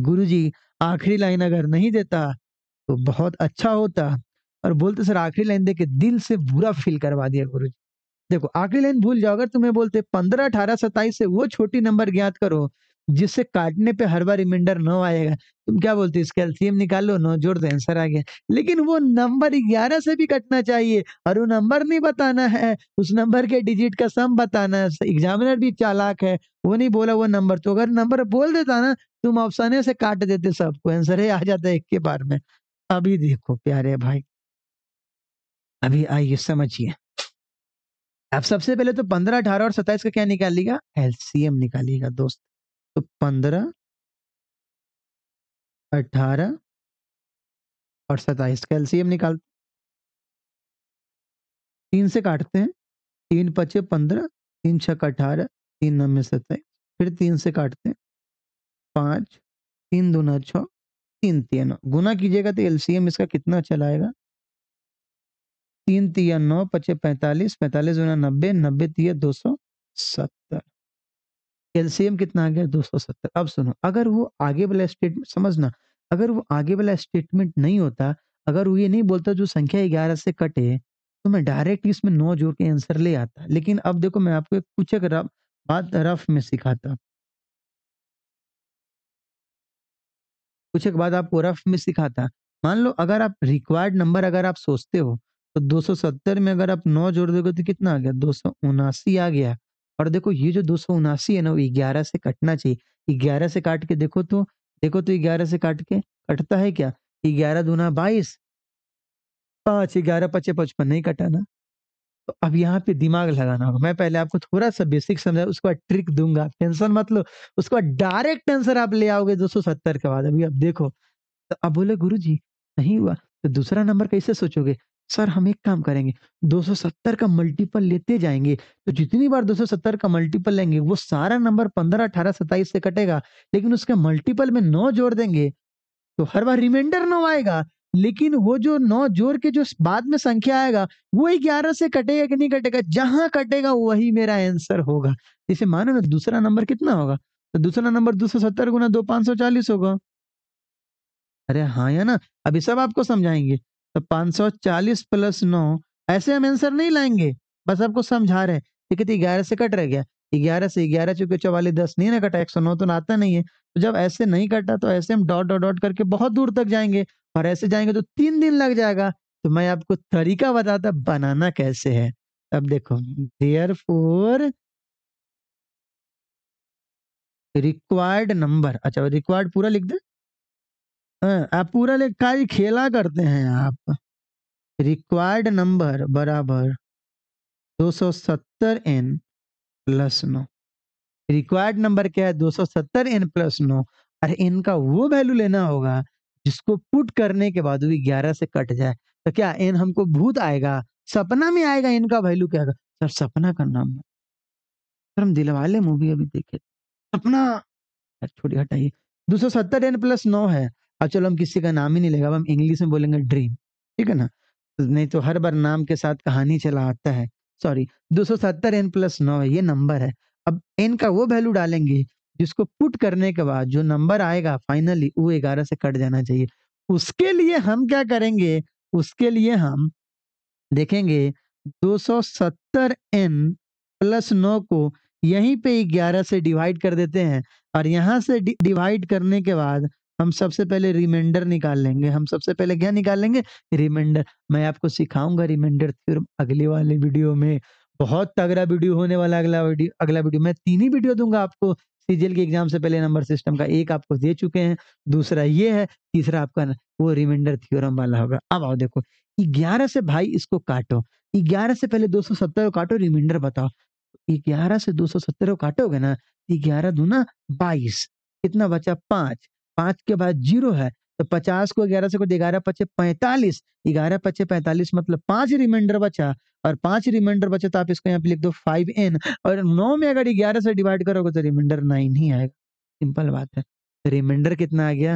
गुरुजी आखिरी लाइन अगर नहीं देता तो बहुत अच्छा होता और बोलते सर आखिरी लाइन दे के दिल से बुरा फील करवा दिया गुरु जी देखो आखिरी लाइन भूल जाओ अगर तुम्हें बोलते पंद्रह अठारह सत्ताईस से वो छोटी नंबर ज्ञात करो जिससे काटने पे हर बार रिमाइंडर नौ आएगा तुम क्या बोलते इसका एलसीएम निकालो नौ जोड़ दो आंसर आ गया लेकिन वो नंबर ग्यारह से भी कटना चाहिए और वो नंबर नहीं बताना है उस नंबर के डिजिट का सम बताना है एग्जामिनर भी चालाक है वो नहीं बोला वो नंबर तो अगर नंबर बोल देता ना तुम अफसाने से काट देते सबको आंसर है आ जाता है एक के बार में अभी देखो प्यारे भाई अभी आइए समझिए अब सबसे पहले तो पंद्रह अठारह और सत्ताईस का क्या निकालिएगा एलसीएम निकालिएगा दोस्त तो पंद्रह अठारह और सत्ताईस का एलसीएम निकाल तीन से काटते हैं तीन पचे पंद्रह तीन छः का अठारह तीन नब्बे सत्ताईस फिर तीन से काटते हैं पाँच तीन दो न छः तीन तीन गुना कीजिएगा तो एलसीएम इसका कितना चलाएगा तीन तिया नौ पचे पैंतालीस पैंतालीस गुना नब्बे नब्बे तीय दो सौ सत्तर एलसीएम कितना आ गया दो सौ सत्तर अब सुनो अगर वो आगे वाला स्टेटमेंट समझना अगर वो आगे वाला स्टेटमेंट नहीं होता अगर वो ये नहीं बोलता जो संख्या ग्यारह से कटे तो मैं डायरेक्ट इसमें नौ जोड़ के आंसर ले आता लेकिन अब देखो मैं आपको कुछ एक रफ, बात रफ में सिखाता कुछ एक बात आपको रफ में सिखाता मान लो अगर आप रिक्वायर्ड नंबर अगर आप सोचते हो तो 270 में अगर आप 9 जोड़ दोगे तो कितना आ गया दो आ गया और देखो ये जो दो है ना वो ग्यारह से कटना चाहिए ग्यारह से काट के देखो तो देखो तो ग्यारह से काट के कटता है क्या ग्यारह दूना बाईस पाँच ग्यारह पचे पचपन नहीं कटाना तो अब यहाँ पे दिमाग लगाना होगा मैं पहले आपको थोड़ा सा बेसिक समझा उसके बाद ट्रिक दूंगा टेंशन मत लो डायरेक्ट आंसर आप ले आओगे 270 के बाद अभी अब देखो तो अब बोले गुरु जी नहीं हुआ तो दूसरा नंबर कैसे सोचोगे सर हम एक काम करेंगे 270 का मल्टीपल लेते जाएंगे तो जितनी बार 270 का मल्टीपल लेंगे वो सारा नंबर 15, 18, 27 से कटेगा लेकिन उसके मल्टीपल में नौ जोड़ देंगे तो हर बार रिमाइंडर नौ आएगा लेकिन वो जो नौ जोड़ के जो बाद में संख्या आएगा वो ग्यारह से कटेगा कि नहीं कटेगा जहां कटेगा वही मेरा आंसर होगा जैसे मानो ना दूसरा नंबर कितना होगा तो दूसरा नंबर दो सौ सत्तर गुना दो पांच सौ चालीस होगा अरे हाँ या ना अभी सब आपको समझाएंगे तो 540 प्लस नौ ऐसे हम आंसर नहीं लाएंगे बस आपको समझा रहे हैं ठीक है ग्यारह से कट रह गया ग्यारह से ग्यारह चूंकि चौवालीस दस नहीं ना कटा एक सौ नौ तो आता नहीं है तो जब ऐसे नहीं कटा तो ऐसे हम डॉट डॉट डॉट करके बहुत दूर तक जाएंगे और ऐसे जाएंगे तो तीन दिन लग जाएगा तो मैं आपको तरीका बताता बनाना कैसे है अब देखो देयर फोर रिक्वायर्ड नंबर अच्छा रिक्वायर्ड पूरा लिख दे आप पूरा ले काई खेला करते हैं आप। रिक्वायर्ड नंबर बराबर सौ सत्तर एन प्लस नो रिक्वायर्ड नंबर क्या है सौ सत्तर एन प्लस नो और एन का वो वैल्यू लेना होगा जिसको पुट करने के बाद भी 11 से कट जाए तो क्या एन हमको भूत आएगा सपना में आएगा एन का वैल्यू क्या होगा सर सपना का नाम सर हम दिलवाले मूवी अभी देखे सपना छोटी हटाइए सत्तर एन प्लस नौ है अब हाँ, चलो हम किसी का नाम ही नहीं लेगा अब हम इंग्लिश में बोलेंगे ड्रीम ठीक है ना नहीं तो हर बार नाम के साथ कहानी चला आता है सॉरी 270 एन प्लस नौ है ये नंबर है अब एन का वो वैल्यू डालेंगे जिसको पुट करने के बाद जो नंबर आएगा फाइनली वो ग्यारह से कट जाना चाहिए उसके लिए हम क्या करेंगे उसके लिए हम देखेंगे 270 एन प्लस नौ को यहीं पे ग्यारह से डिवाइड कर देते हैं और यहाँ से डिवाइड करने के बाद हम सबसे पहले रिमाइंडर निकाल लेंगे हम सबसे पहले क्या निकाल लेंगे रिमाइंडर मैं आपको सिखाऊंगा रिमाइंडर थ्योरम अगले वाले वीडियो में बहुत तगड़ा वीडियो होने वाला अगला वीडियो अगला वीडियो मैं तीन ही वीडियो दूंगा आपको सीजीएल के एग्जाम से पहले नंबर सिस्टम का एक आपको दे चुके हैं दूसरा ये है तीसरा आपका वो रिमाइंडर थ्योरम वाला होगा अब आओ देखो ग्यारह से भाई इसको काटो ग्यारह से पहले दो सौ सत्तर काटो रिमाइंडर बताओ ग्यारह से दो सौ सत्तर काटोगे ना तो ग्यारह दूना बाईस कितना बचा पांच पांच के बाद जीरो है तो पचास को ग्यारह से को ग्यारह पचे पैंतालीस ग्यारह पचे पैंतालीस मतलब पांच रिमाइंडर बचा और पांच रिमाइंडर बचा तो आप इसको यहाँ पे लिख दो फाइव एन और नौ में अगर ग्यारह से डिवाइड करोगे तो रिमाइंडर नाइन ही आएगा सिंपल बात है रिमाइंडर तो कितना आ गया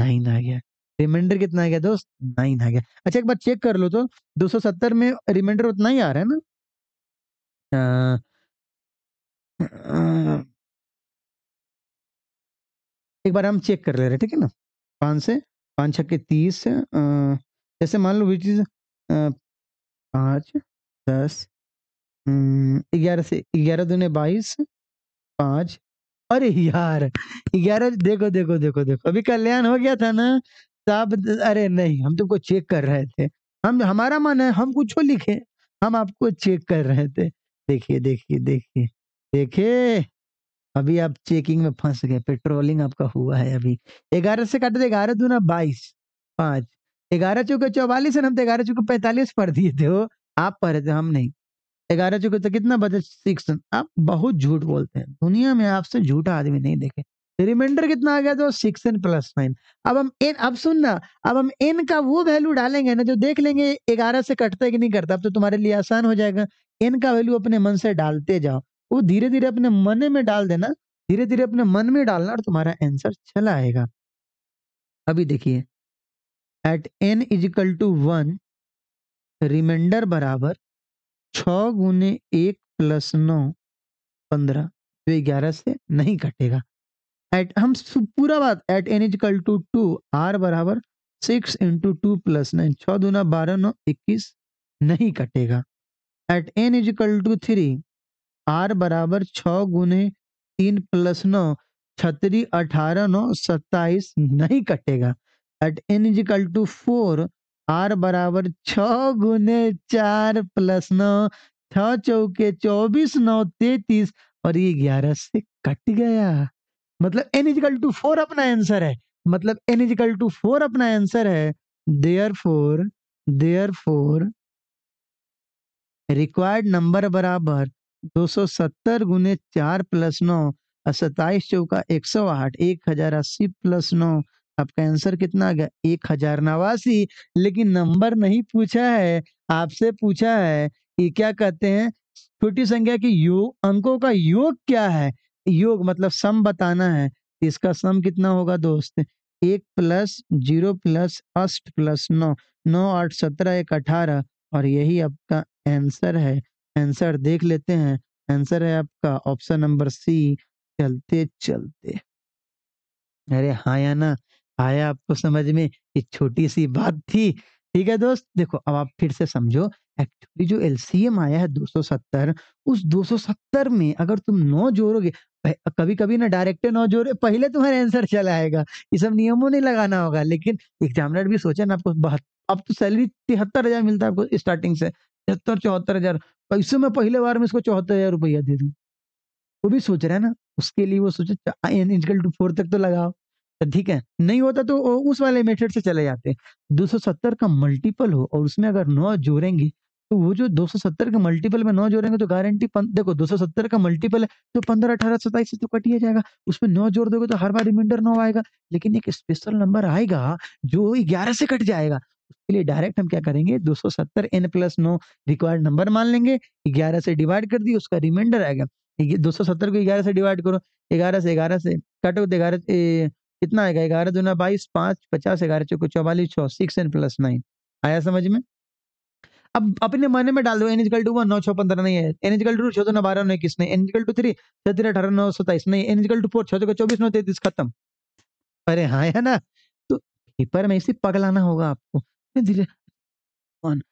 नाइन आ गया रिमाइंडर कितना आ गया दोस्त नाइन आ गया अच्छा एक बार चेक कर लो तो सत्तर में रिमाइंडर उतना ही आ रहा है ना आ, आ, एक बार हम चेक कर ले रहे ठीक है ना पाँच से पाँच के तीस जैसे मान लो विच इज पाँच दस हम्म, ग्यारह से ग्यारह दूने बाईस पाँच अरे यार ग्यारह देखो देखो देखो देखो अभी कल्याण हो गया था ना साहब तो अरे नहीं हम तुमको चेक कर रहे थे हम हमारा मन है हम कुछ लिखे हम आपको चेक कर रहे थे देखिए देखिए देखिए देखिए अभी आप चेकिंग में फंस गए पेट्रोलिंग आपका हुआ है अभी ग्यारह से काटे ग्यारह दूना बाईस पांच ग्यारह चौके चौवालीस हम तो ग्यारह चौके पैंतालीस पढ़ दिए थे हो आप पढ़े थे हम नहीं ग्यारह चौके तो कितना बचा सिक्स आप बहुत झूठ बोलते हैं दुनिया में आपसे झूठा आदमी नहीं देखे रिमाइंडर कितना आ गया तो सिक्स एन प्लस नाइन अब हम एन अब सुनना अब हम एन का वो वैल्यू डालेंगे ना जो देख लेंगे ग्यारह से कटता है कि नहीं करता अब तो तुम्हारे लिए आसान हो जाएगा एन का वैल्यू अपने मन से डालते जाओ वो धीरे धीरे अपने मन में डाल देना धीरे धीरे अपने मन में डालना और तुम्हारा आंसर चला आएगा अभी देखिए at N is equal to one remainder बराबर छ गुने एक प्लस नौ पंद्रह जो ग्यारह से नहीं कटेगा एट हम पूरा बात at N is equal to two R बराबर six into two plus nine छः दूना बारह नौ इक्कीस नहीं कटेगा at N is equal to three R बराबर छ गुने तीन प्लस नौ छतरी अठारह नौ सत्ताईस नहीं कटेगा at N is equal to four R बराबर छ गुने चार प्लस नौ छ चौके चौबीस नौ तैतीस और ये ग्यारह से कट गया मतलब एन इजिकल टू फोर अपना आंसर है मतलब एन इजिकल टू फोर अपना आंसर है therefore therefore required number बराबर दो सौ सत्तर गुने चार प्लस नौ सत्ताईस चौका एक सौ आठ एक हजार अस्सी प्लस नौ आपका आंसर कितना आ गया एक हजार नवासी लेकिन नंबर नहीं पूछा है आपसे पूछा है ये क्या कहते हैं छोटी संख्या की योग अंकों का योग क्या है योग मतलब सम बताना है इसका सम कितना होगा दोस्त एक प्लस जीरो प्लस अष्ट प्लस नौ नौ आठ सत्रह एक अठारह और यही आपका आंसर है आंसर देख लेते हैं आंसर है आपका ऑप्शन नंबर सी चलते चलते अरे हाँ या ना आया आपको समझ में ये छोटी सी बात थी ठीक है दोस्त देखो अब आप फिर से समझो एक्चुअली जो एलसीएम आया है 270 उस 270 में अगर तुम नौ जोड़ोगे कभी कभी ना डायरेक्ट नौ जोड़े पहले तुम्हारा आंसर चला आएगा ये सब नियमों नहीं लगाना होगा लेकिन एग्जामिनर भी सोचा ना आपको बहत्तर अब तो सैलरी तिहत्तर हजार मिलता है आपको स्टार्टिंग से तिहत्तर चौहत्तर हजार पैसे में पहले बार में इसको चौहत्तर हजार रुपया दे दूँ वो भी सोच रहा है ना उसके लिए वो सोचा इजकल टू फोर तक तो लगाओ तो ठीक है नहीं होता तो उस वाले मेथड से चले जाते हैं 270 का मल्टीपल हो और उसमें अगर नौ जोड़ेंगे तो वो जो 270 के मल्टीपल में नौ जोड़ेंगे तो गारंटी देखो 270 का मल्टीपल है तो पंद्रह अठारह सताइस से तो कट ही जाएगा उसमें नौ जोड़ दोगे तो हर बार रिमाइंडर नौ आएगा लेकिन एक स्पेशल नंबर आएगा जो ग्यारह से कट जाएगा के लिए डायरेक्ट हम क्या करेंगे 270 एन प्लस नौ रिक्वायर्ड नंबर मान लेंगे 11 से डिवाइड कर दिए उसका रिमाइंडर आएगा दो सौ सत्तर को ग्यारह से डिवाइड करो ग्यारह से ग्यारह से काटो तो ग्यारह कितना आएगा ग्यारह दो ना बाईस पाँच पचास ग्यारह चौको चौवालीस छः सिक्स एन प्लस नाइन आया समझ में अब अपने मन में डाल दो एन इजकल टू वन नौ छः पंद्रह नहीं है एन इजकल टू छः बारह नौ इक्कीस नहीं एन इजकल टू थ्री छः तेरह अठारह नौ सत्ताईस नहीं एन इजकल टू फोर छः चौबीस नौ तैतीस खत्म अरे हाँ है ना तो पेपर में इसे पगलाना होगा आपको कौन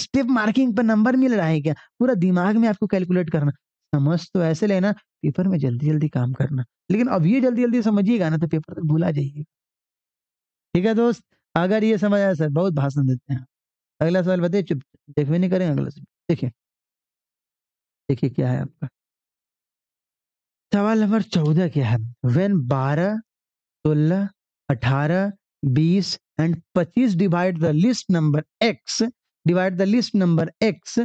स्टेप मार्किंग पर नंबर मिल रहा है क्या पूरा दिमाग में आपको कैलकुलेट करना समझ तो ऐसे लेना पेपर में जल्दी जल्दी काम करना लेकिन अब ये जल्दी जल्दी समझिएगा ना तो पेपर तक भूला जाइएगा ठीक है दोस्त अगर ये समझ आया सर बहुत भाषण देते हैं अगला सवाल बताइए चुप देख भी नहीं करेंगे अगला सवाल देखिए देखिए क्या है आपका सवाल नंबर चौदह क्या है वेन बारह सोलह अठारह बीस एंड पच्चीस divide the least number X divide the least number X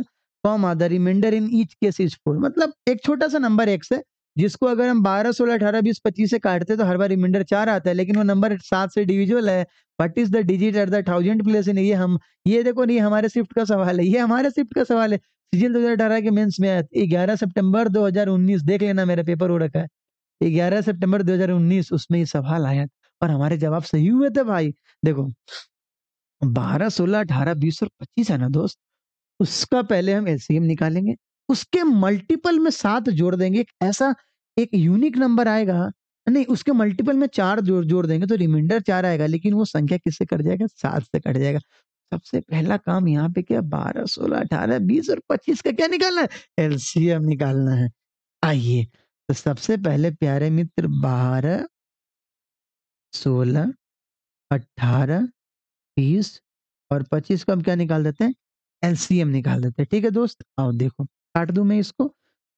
comma the remainder in each case is four मतलब एक छोटा सा नंबर एक्स है जिसको अगर हम 12, 16, 18, 20, 25 से काटते तो हर बार रिमाइंडर चार आता है लेकिन वो नंबर सात से डिविजुअल है what is the digit at the thousand place in ये हम ये देखो नहीं हमारे शिफ्ट का सवाल है ये हमारे शिफ्ट का सवाल है सीजन दो हजार अठारह के मेन्स में ग्यारह सितंबर 2019 देख लेना मेरा पेपर हो रखा है ग्यारह सितंबर 2019 उसमें ये सवाल आया था और हमारे जवाब सही हुए थे भाई देखो बारह सोलह अठारह बीस और पच्चीस है ना दोस्त उसका पहले हम एल निकालेंगे उसके मल्टीपल में सात जोड़ देंगे एक ऐसा एक यूनिक नंबर आएगा नहीं उसके मल्टीपल में चार जोड़ जोड़ देंगे तो रिमाइंडर चार आएगा लेकिन वो संख्या किससे कट जाएगा सात से कट जाएगा सबसे पहला काम यहाँ पे क्या बारह सोलह अठारह बीस और पच्चीस का क्या निकालना है एल निकालना है आइए तो सबसे पहले प्यारे मित्र बारह सोलह, अट्ठारह बीस और पच्चीस को हम क्या निकाल देते हैं एलसीएम निकाल देते हैं ठीक है दोस्त आओ देखो काट दूं मैं इसको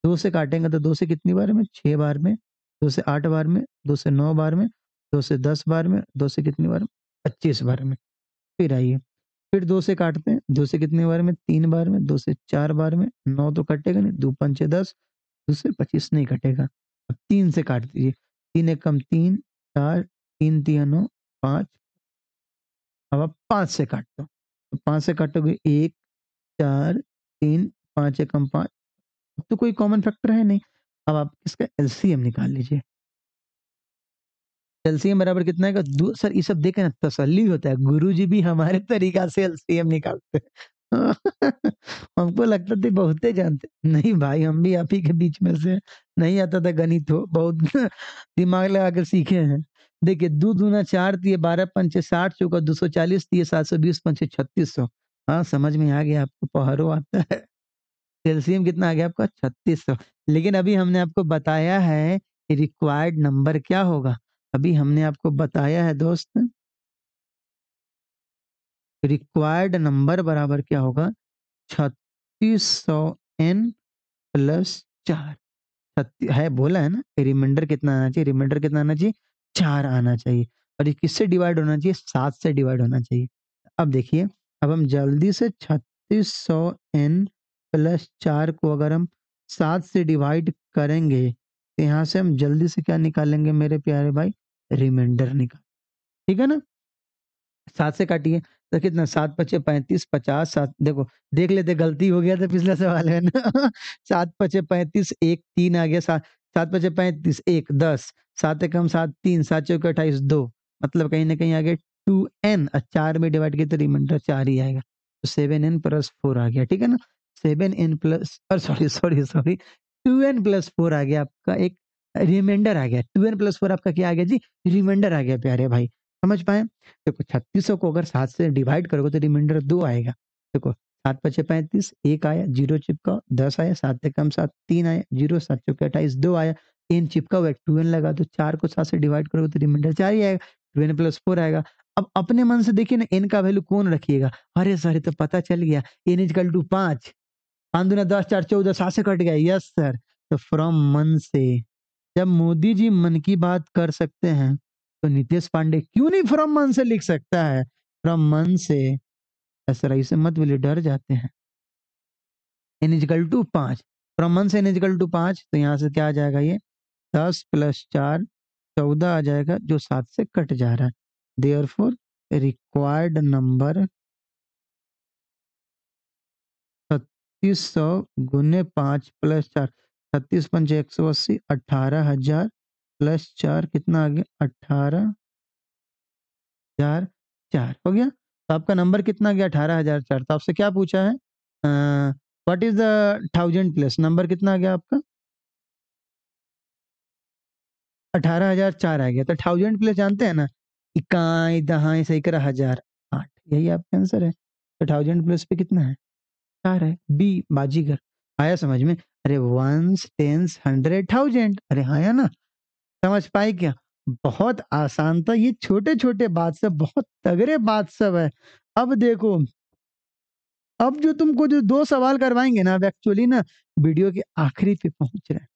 दो से काटेंगे तो दो से कितनी बार में छह बार में दो से आठ बार में दो से नौ बार में दो से दस बार में दो से कितनी बार में पच्चीस बार में फिर आइए फिर दो से काटते हैं दो से कितने बार में तीन बार में दो से चार बार में नौ तो कटेगा नहीं दो पंचे दस दो से पच्चीस नहीं कटेगा अब तीन से काट दीजिए तीन एक कम तीन चार तीन तीनों पाँच अब आप पाँच से काट दो तो पाँच से काटोगे एक चार तीन पाँच एकम पाँच अब तो कोई कॉमन फैक्टर है नहीं अब आप इसका एलसीएम निकाल लीजिए एलसीएम बराबर कितना है सर ये सब देखे ना तसली होता है गुरु जी भी हमारे तरीका से एलसीएम निकालते हमको लगता थे बहुत जानते नहीं भाई हम भी आप ही के बीच में से नहीं आता था गणित हो बहुत दिमाग लगा कर सीखे हैं देखिए, दो दूना चार दिए, बारह पंचे साठ चौका दो सौ चालीस दिए, बीस पंचे सौ हाँ, समझ में आ गया आपको पहरो आता है। कैल्शियम कितना आ गया आपका छत्तीस सौ लेकिन अभी हमने आपको बताया है कि रिक्वायर्ड नंबर क्या होगा? अभी हमने आपको बताया है दोस्त रिक्वायर्ड नंबर बराबर क्या होगा? छत्तीस सौ एन प्लस चार है बोला है ना? रिमाइंडर कितना आना चाहिए रिमाइंडर कितना आना चाहिए? चार आना चाहिए और ये किससे डिवाइड होना चाहिए सात से डिवाइड होना चाहिए अब देखिए अब हम जल्दी से छत्तीस सौ एन प्लस चार को अगर हम सात से डिवाइड करेंगे तो यहाँ से हम जल्दी से क्या निकालेंगे मेरे प्यारे भाई रिमाइंडर निकाल ठीक है ना सात से काटिए तो कितना सात पचे पैंतीस पचास सात देखो देख लेते गलती हो गया था पिछले सवाल है ना सात पचे पैंतीस एक तीन आ गया सात सात पचे पैंतीस एक दस सात एक हम सात तीन सात चौक अट्ठाईस दो मतलब कहीं ना कहीं आगे टू एन चार में डिवाइड किया तो रिमाइंडर चार ही आएगा तो सेवन एन प्लस फोर आ गया ठीक है ना सेवन एन प्लस और sorry sorry sorry two N plus four आ गया आपका एक रिमाइंडर आ गया टू एन प्लस फोर आपका क्या आ गया जी रिमाइंडर आ गया प्यारे भाई समझ पाए देखो छत्तीसों को अगर सात से डिवाइड करोगे तो रिमाइंडर दो आएगा देखो सात पचे पैंतीस एक आया जीरो चिपका दस आया सात कम सात तीन आया जीरो सात चौके अट्ठाईस दो आया एन चिपका हुआ टू एन लगा दो चार को सात से डिवाइड करोगे तो रिमाइंडर चार ही आएगा टू एन प्लस फोर आएगा अब अपने मन से देखिए ना एन का वैल्यू कौन रखिएगा अरे सर तो पता चल गया एन इज कल टू पांच पांच दुना दस चार चौदह सात से कट गया यस सर तो फ्रॉम मन से जब मोदी जी मन की बात कर सकते हैं तो नीतीश पांडे क्यों नहीं फ्रॉम मन से लिख सकता है फ्रॉम मन से असराई से मत बोलिए डर जाते हैं एन इजगल टू पाँच प्रमन से एन इजगल टू पाँच तो यहाँ से क्या आ जाएगा ये दस प्लस चार चौदह आ जाएगा जो सात से कट जा रहा है देयर फोर रिक्वायर्ड नंबर छत्तीस सौ गुने पाँच प्लस चार छत्तीस पंच एक सौ अस्सी अठारह हजार प्लस चार कितना आ गया अठारह हजार चार हो गया तो आपका नंबर कितना गया अठारह हजार चार तो आपसे क्या पूछा है what is the thousand plus number कितना आ गया आपका अठारह हजार चार आ गया तो थाउजेंड प्लस जानते हैं ना इकाई दहाई सही हजार आठ हाँ, यही आपका आंसर है तो थाउजेंड प्लस पे कितना है चार है बी बाजीगर आया समझ में अरे वंस टेंस हंड्रेड थाउजेंड अरे हाँ ना समझ पाए क्या बहुत आसान था, ये छोटे-छोटे बात सब बहुत तगड़े बात सब है। अब देखो अब जो तुमको जो दो सवाल करवाएंगे ना, अब एक्चुअली ना वीडियो के आखिरी पे पहुंच रहे हैं।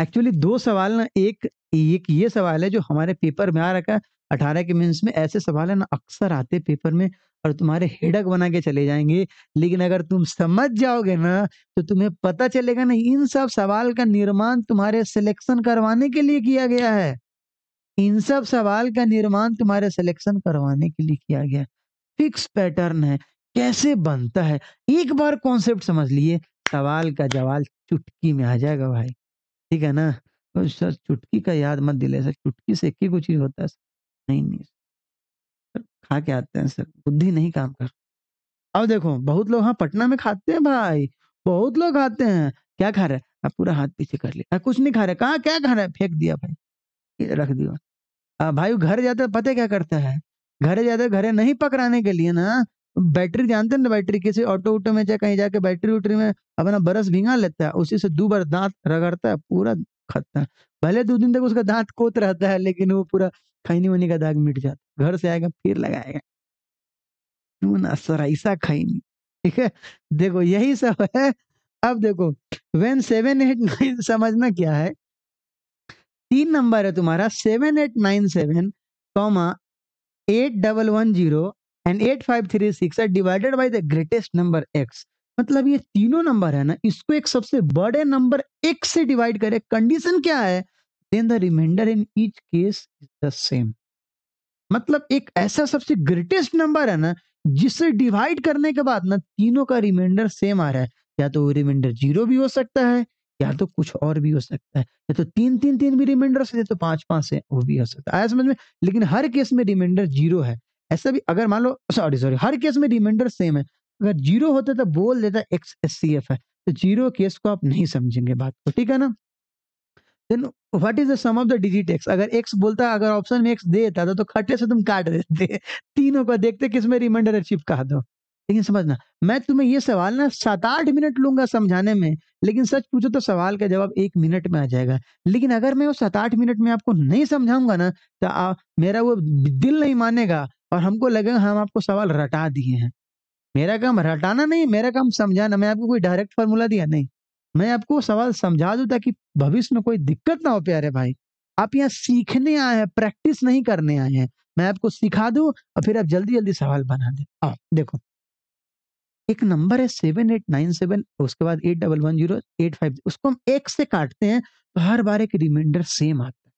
एक्चुअली दो सवाल ना एक एक ये सवाल है जो हमारे पेपर में आ रखा है, अठारह के मेंस में ऐसे सवाल है ना अक्सर आते पेपर में और तुम्हारे हेडक बना के चले जाएंगे लेकिन अगर तुम समझ जाओगे ना, तो तुम्हें पता चलेगा ना इन सब सवाल का निर्माण तुम्हारे सिलेक्शन करवाने के लिए किया गया है। इन सब सवाल का निर्माण तुम्हारे सिलेक्शन करवाने के लिए किया गया फिक्स पैटर्न है कैसे बनता है एक बार कॉन्सेप्ट समझ लिए सवाल का जवाब चुटकी में आ जाएगा भाई ठीक है ना तो सर चुटकी का याद मत दिले सर चुटकी से एक ही कुछ चीज होता है सर नहीं नहीं सर खा के आते हैं सर बुद्धि नहीं काम कर अब देखो बहुत लोग हाँ पटना में खाते हैं भाई बहुत लोग खाते हैं क्या खा रहे हैं पूरा हाथ पीछे कर लिया हाँ, कुछ नहीं खा रहे कहा क्या खा रहे फेंक दिया भाई रख दिया भाई घर जाते पते क्या करते हैं घरे जाते घरे नहीं पकड़ाने के लिए ना बैटरी जानते ना बैटरी किसी ऑटो ऑटो में चाहे कहीं जाके बैटरी उटरी में अपना बरस भिंगा लेता है उसी से दो बार दांत रगड़ता है पूरा खत्ता है भले दो दिन तक उसका दांत कोत रहता है लेकिन वो पूरा खैनी वनी का दाग मिट जाता है घर से आएगा फिर लगाएगा तू ना सर ऐसा खैनी ठीक है देखो यही सब है अब देखो वेन सेवन एट नाइन समझना क्या है तीन नंबर है तुम्हारा seven eight nine seven comma eight double one zero and eight five three six are divided by the greatest number X मतलब ये तीनों नंबर है ना इसको एक सबसे बड़े नंबर एक से डिवाइड करें कंडीशन क्या है then the remainder in each case is the same मतलब एक ऐसा सबसे ग्रेटेस्ट नंबर है ना जिसे डिवाइड करने के बाद ना तीनों का रिमाइंडर सेम आ रहा है या तो वो रिमाइंडर जीरो भी हो सकता है या तो कुछ और भी हो सकता है या तो तीन तीन तीन भी रिमाइंडर से तो पांच पांच से वो भी हो सकता है आया समझ में लेकिन हर केस में रिमाइंडर जीरो है ऐसा भी अगर मान लो सॉरी सॉरी हर केस में रिमाइंडर सेम है अगर जीरो होता तो बोल देता एक्स एस सी एफ है तो जीरो केस को आप नहीं समझेंगे बात को ठीक है ना then what is the sum of the digit X अगर एक्स बोलता अगर ऑप्शन में एक्स देता तो खट्टे से तुम काट देते तीनों को देखते किस में रिमाइंडर अचीव कहा दो लेकिन समझना मैं तुम्हें ये सवाल ना सात आठ मिनट लूंगा समझाने में लेकिन सच पूछो तो सवाल का जवाब एक मिनट में आ जाएगा लेकिन अगर मैं वो सात आठ मिनट में आपको नहीं समझाऊंगा ना तो आ, मेरा वो दिल नहीं मानेगा और हमको लगेगा हम आपको सवाल रटा दिए हैं मेरा काम रटाना नहीं मेरा काम समझाना मैं आपको कोई डायरेक्ट फॉर्मूला दिया नहीं मैं आपको सवाल समझा दू ताकि भविष्य में कोई दिक्कत ना हो प्यारे भाई आप यहाँ सीखने आए हैं प्रैक्टिस नहीं करने आए हैं मैं आपको सिखा दूं और फिर आप जल्दी जल्दी सवाल बना दें देखो एक नंबर है सेवन एट नाइन सेवन उसके बाद eight double one zero eight five उसको हम एक से काटते हैं तो हर बार एक रिमाइंडर सेम आता है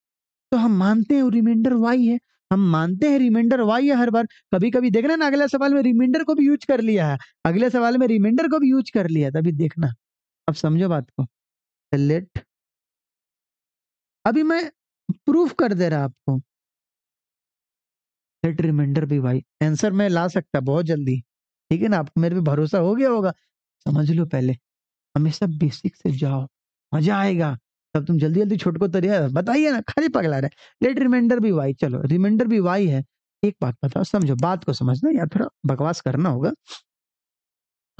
तो हम मानते हैं रिमाइंडर वाई है हम मानते हैं रिमाइंडर वाई है हर बार कभी कभी देखना ना अगले सवाल में रिमाइंडर को भी यूज कर लिया है अगले सवाल में रिमाइंडर को भी यूज कर लिया तभी देखना अब समझो बात को लेट अभी मैं प्रूफ कर दे रहा आपको लेट रिमाइंडर भी वाई आंसर मैं ला सकता बहुत जल्दी ठीक है ना आपको मेरे पे भरोसा हो गया होगा समझ लो पहले हमेशा बेसिक से जाओ मजा आएगा तब तुम जल्दी जल्दी छोटको तरिया बताइए ना खाली पगला रहे लेट रिमाइंडर भी वाई चलो रिमाइंडर भी वाई है एक बात बताओ समझो बात को समझना या थोड़ा बकवास करना होगा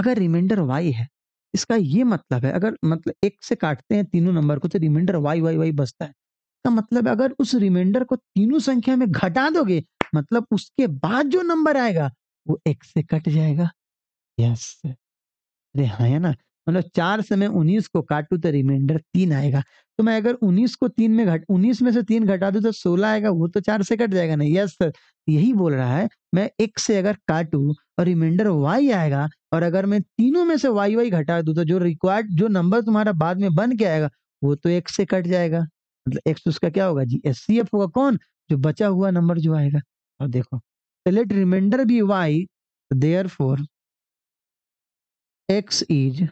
अगर रिमाइंडर वाई है इसका ये मतलब है अगर मतलब एक से काटते हैं तीनों नंबर को तो रिमाइंडर वाई वाई वाई बचता है का मतलब अगर उस रिमाइंडर को तीनों संख्या में घटा दोगे मतलब उसके बाद जो नंबर आएगा वो एक से कट जाएगा यस अरे हाँ है ना मतलब चार से मैं उन्नीस को काटू तो रिमाइंडर तीन आएगा तो मैं अगर उन्नीस को तीन में घट उन्नीस में से तीन घटा दू तो सोलह आएगा वो तो चार से कट जाएगा ना यस सर यही बोल रहा है मैं एक से अगर काटू और रिमाइंडर वाई आएगा और अगर मैं तीनों में से वाई वाई घटा दू तो जो रिक्वायर्ड जो नंबर तुम्हारा बाद में बन के आएगा वो तो एक से कट जाएगा मतलब एक्स तो उसका क्या होगा जी एस होगा कौन जो बचा हुआ नंबर जो आएगा और देखो let remainder be y therefore x is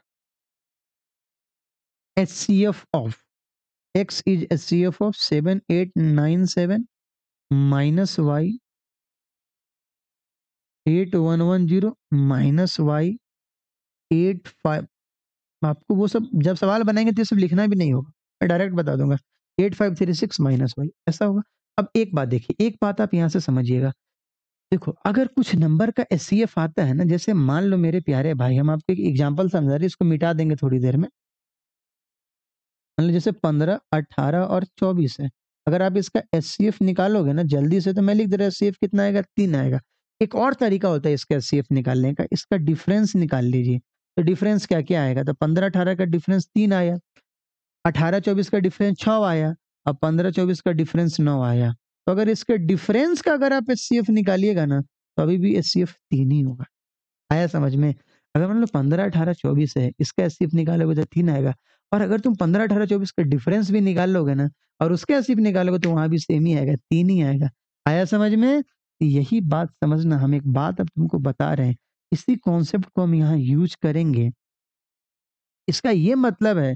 HCF of x is HCF of 7897 minus y 8110 minus Y eight five आपको वो सब जब सवाल बनाएंगे तो सब लिखना भी नहीं होगा मैं डायरेक्ट बता दूंगा eight five three six minus Y ऐसा होगा अब एक बात देखिए एक बात आप यहाँ से समझिएगा देखो, अगर कुछ नंबर का एफ आता है ना, जैसे मान लो मेरे प्यारे भाई, हम आपको एक एग्ज़ाम्पल समझा रहे इसको मिटा देंगे थोड़ी देर में। मान लो जैसे पंद्रह 18 और चौबीस है। अगर आप इसका एफ निकालोगे ना जल्दी से, तो मैं लिख दे रहा हूँ एफ कितना आएगा? तीन आएगा। एक और तरीका होता है इसका एफ निकालने का, इसका डिफ़रेंस निकाल लीजिए। तो डिफ़रेंस क्या-क्या आएगा? तो पंद्रह अठारह का डिफ़रेंस तीन आया, अठारह चौबीस का डिफ़रेंस छः आया और पंद्रह चौबीस का डिफ़रेंस नौ आया। तो अगर इसके डिफरेंस का अगर आप एस निकालिएगा ना तो अभी भी एस तीन ही होगा आया समझ में अगर मान लो पंद्रह अठारह चौबीस है इसका एस निकालोगे तो तीन आएगा और अगर तुम पंद्रह अठारह चौबीस का डिफरेंस भी निकाल लोगे ना और उसके एस निकालोगे तो वहां भी सेम ही आएगा तीन ही आएगा आया समझ में तो यही बात समझना हम एक बात अब तुमको बता रहे हैं इसी कॉन्सेप्ट को हम यहाँ यूज करेंगे इसका ये मतलब है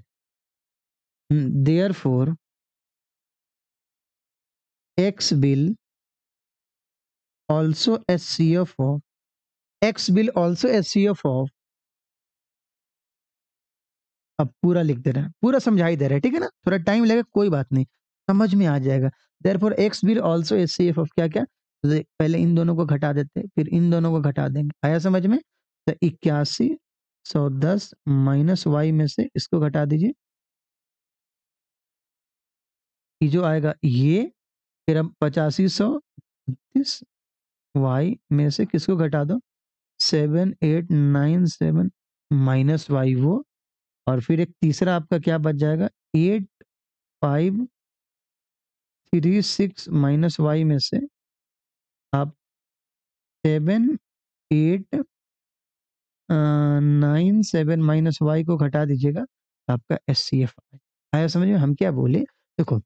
देयर हम्म, फोर X will also F of of X will also C F of अब पूरा लिख दे रहे हैं पूरा समझाई दे रहा है ठीक है ना थोड़ा टाइम लगेगा कोई बात नहीं समझ में आ जाएगा therefore X will also S C F of क्या क्या पहले इन दोनों को घटा देते हैं फिर इन दोनों को घटा देंगे आया समझ में तो इक्यासी सौ दस माइनस वाई में से इसको घटा दीजिए जो आएगा ये फिर हम पचासी सौ इकतीस वाई में से किसको घटा दो seven eight nine seven minus Y वो और फिर एक तीसरा आपका क्या बच जाएगा eight five three six minus Y में से आप seven eight nine seven minus Y को घटा दीजिएगा आपका एस सी एफ आया समझ में हम क्या बोले देखो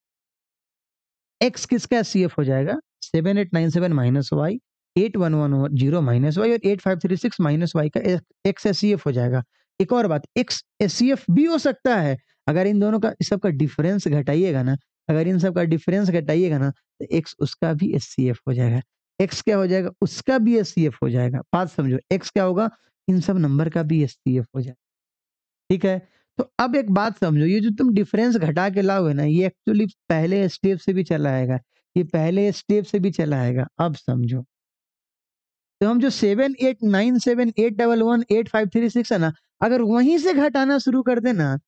एक्स किसका सी एफ हो जाएगा seven eight nine seven minus Y eight one one zero minus Y और eight five three six minus Y का एक्स एस सी एफ हो जाएगा एक और बात एक्स एस सी एफ भी हो सकता है अगर इन दोनों का इस सबका डिफरेंस घटाइएगा ना अगर इन सबका डिफरेंस घटाइएगा ना तो एक्स उसका भी एस सी एफ हो जाएगा एक्स क्या हो जाएगा उसका भी एस सी एफ हो जाएगा बात समझो एक्स क्या होगा इन सब नंबर का भी एस सी एफ हो जाएगा ठीक है तो अब एक बात समझो ये जो तुम डिफरेंस घटा के लाओगे ना ये एक्चुअली पहले स्टेप से भी चला आएगा ये पहले स्टेप से भी चला आएगा अब समझो तो हम जो seven eight nine seven eight double one eight five three six है ना अगर वहीं से घटाना शुरू कर देना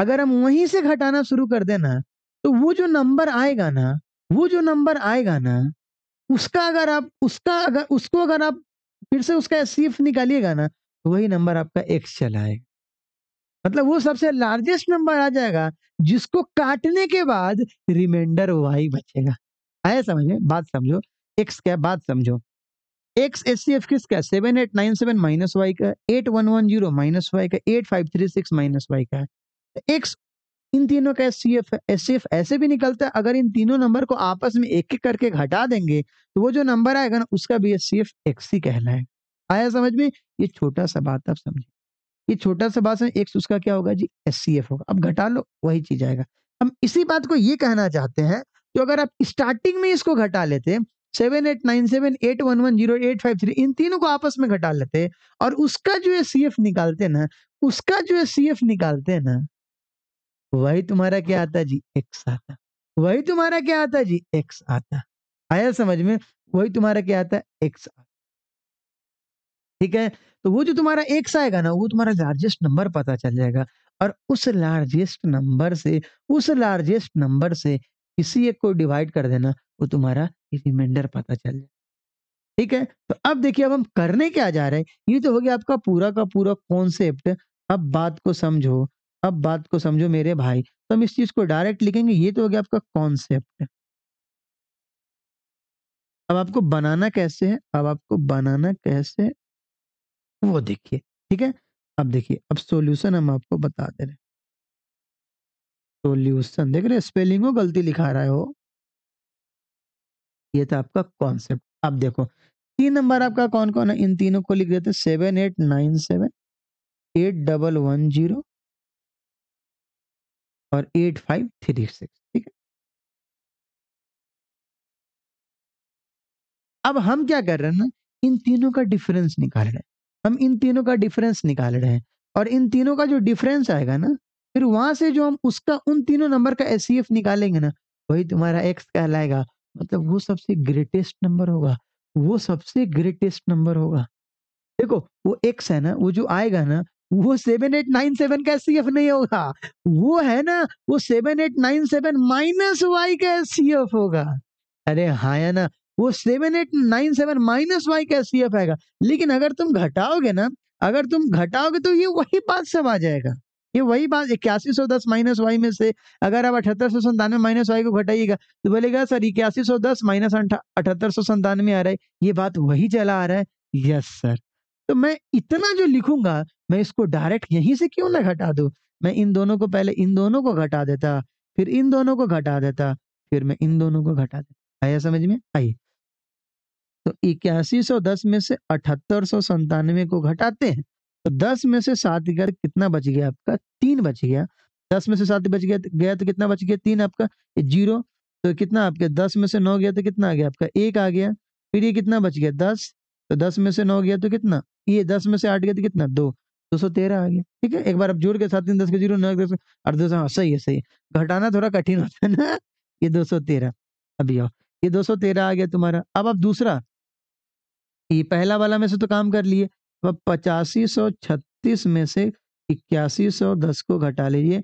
अगर हम वहीं से घटाना शुरू कर देना तो वो जो नंबर आएगा ना वो जो नंबर आएगा ना उसका अगर आप उसका अगर उसको अगर आप फिर से उसका सीफ निकालिएगा ना तो वही नंबर आपका एक्स चला आएगा मतलब वो सबसे लार्जेस्ट नंबर आ जाएगा जिसको काटने के बाद रिमाइंडर वाई बचेगा आया समझे बात समझो एक्स क्या बात समझो एक्स एस सी एफ किसका seven eight nine seven minus Y का eight one one zero minus Y का eight five three six minus Y का एक्स तो इन तीनों का S C F S C F ऐसे भी निकलता है अगर इन तीनों नंबर को आपस में एक एक करके घटा देंगे तो वो जो नंबर आएगा ना उसका भी एस सी एफ एक्स ही है आया समझ में ये छोटा सा बात आप समझे ये छोटा सा भाषण एक उसका क्या होगा जी एस होगा अब घटा लो वही चीज आएगा हम इसी बात को ये कहना चाहते हैं तो अगर आप स्टार्टिंग में इसको घटा लेते seven eight nine seven eight one one zero eight five three इन तीनों को आपस में घटा लेते और उसका जो है सी एफ निकालते ना उसका जो है सी एफ निकालते ना वही तुम्हारा क्या आता जी एक्स आता वही तुम्हारा क्या आता जी एक्स आता आया समझ में वही तुम्हारा क्या आता एक्स आता ठीक है तो वो जो तुम्हारा सा आएगा ना वो तुम्हारा लार्जेस्ट नंबर पता चल जाएगा और उस लार्जेस्ट नंबर से उस लार्जेस्ट नंबर से किसी एक को डिवाइड कर देना वो तुम्हारा रिमाइंडर पता चल जाए ठीक है तो अब देखिए अब हम करने क्या जा रहे हैं ये तो हो गया आपका पूरा का पूरा कॉन्सेप्ट अब बात को समझो अब बात को समझो मेरे भाई तो हम इस चीज को डायरेक्ट लिखेंगे ये तो हो गया आपका कॉन्सेप्ट अब आपको बनाना कैसे है अब आपको बनाना कैसे वो देखिए ठीक है अब देखिए अब सॉल्यूशन हम आपको बता दे रहे सोल्यूशन सॉल्यूशन देख रहे स्पेलिंग हो गलती लिखा रहा है हो ये था आपका कॉन्सेप्ट अब देखो तीन नंबर आपका कौन कौन है इन तीनों को लिख देते हैं seven eight nine seven eight double one zero और एट फाइव थ्री सिक्स ठीक है अब हम क्या कर रहे हैं ना इन तीनों का डिफरेंस निकाल रहे हैं हम इन तीनों का डिफरेंस निकाल रहे हैं और इन तीनों का जो डिफरेंस आएगा ना फिर वहां से जो हम उसका उन तीनों नंबर का एस e निकालेंगे ना वही तुम्हारा एक्स कहलाएगा मतलब वो सबसे ग्रेटेस्ट नंबर होगा वो सबसे ग्रेटेस्ट नंबर होगा देखो वो एक्स है ना वो जो आएगा ना वो सेवन एट नाइन सेवन का एस e नहीं होगा वो है ना वो seven eight nine seven minus Y का एस e होगा अरे हाँ ना वो seven eight nine seven minus Y का सी एफ आएगा लेकिन अगर तुम घटाओगे ना अगर तुम घटाओगे तो ये वही बात सब आ जाएगा ये वही बात इक्यासी सौ दस माइनस वाई में से अगर आप अठहत्तर सौ संतानवे माइनस वाई को घटाइएगा तो बोलेगा सर इक्यासी सौ दस माइनस अठहत्तर सौ संतानवे आ रहा है ये बात वही चला आ रहा है यस सर तो मैं इतना जो लिखूंगा मैं इसको डायरेक्ट यहीं से क्यों ना घटा दू मैं इन दोनों को पहले इन दोनों को घटा देता फिर इन दोनों को घटा देता फिर मैं इन दोनों को घटा देता आया समझ में आइए तो इक्यासी सौ दस में से अठहत्तर सौ संतानवे को घटाते हैं तो दस में से सात घर कितना बच गया आपका तीन बच गया दस में से सात बच गया गया तो कितना बच गया तीन आपका जीरो तो कितना आपके दस में से नौ गया तो कितना आ गया आपका एक आ गया फिर ये कितना बच गया दस तो दस में से नौ गया तो कितना ये दस में से आठ गया तो कितना दो दो सौ तेरह आ गया ठीक है एक बार आप जोड़ के साथ तीन दस के जीरो नौ दस आठ दो सौ हाँ, सही है सही है घटाना थोड़ा कठिन होता है ना ये दो सौ तेरह अभी आओ ये दो सौ तेरह आ गया तुम्हारा अब आप दूसरा ये पहला वाला में से तो काम कर लिए अब पचासी सौ छत्तीस में से इक्यासी सौ दस को घटा लीजिए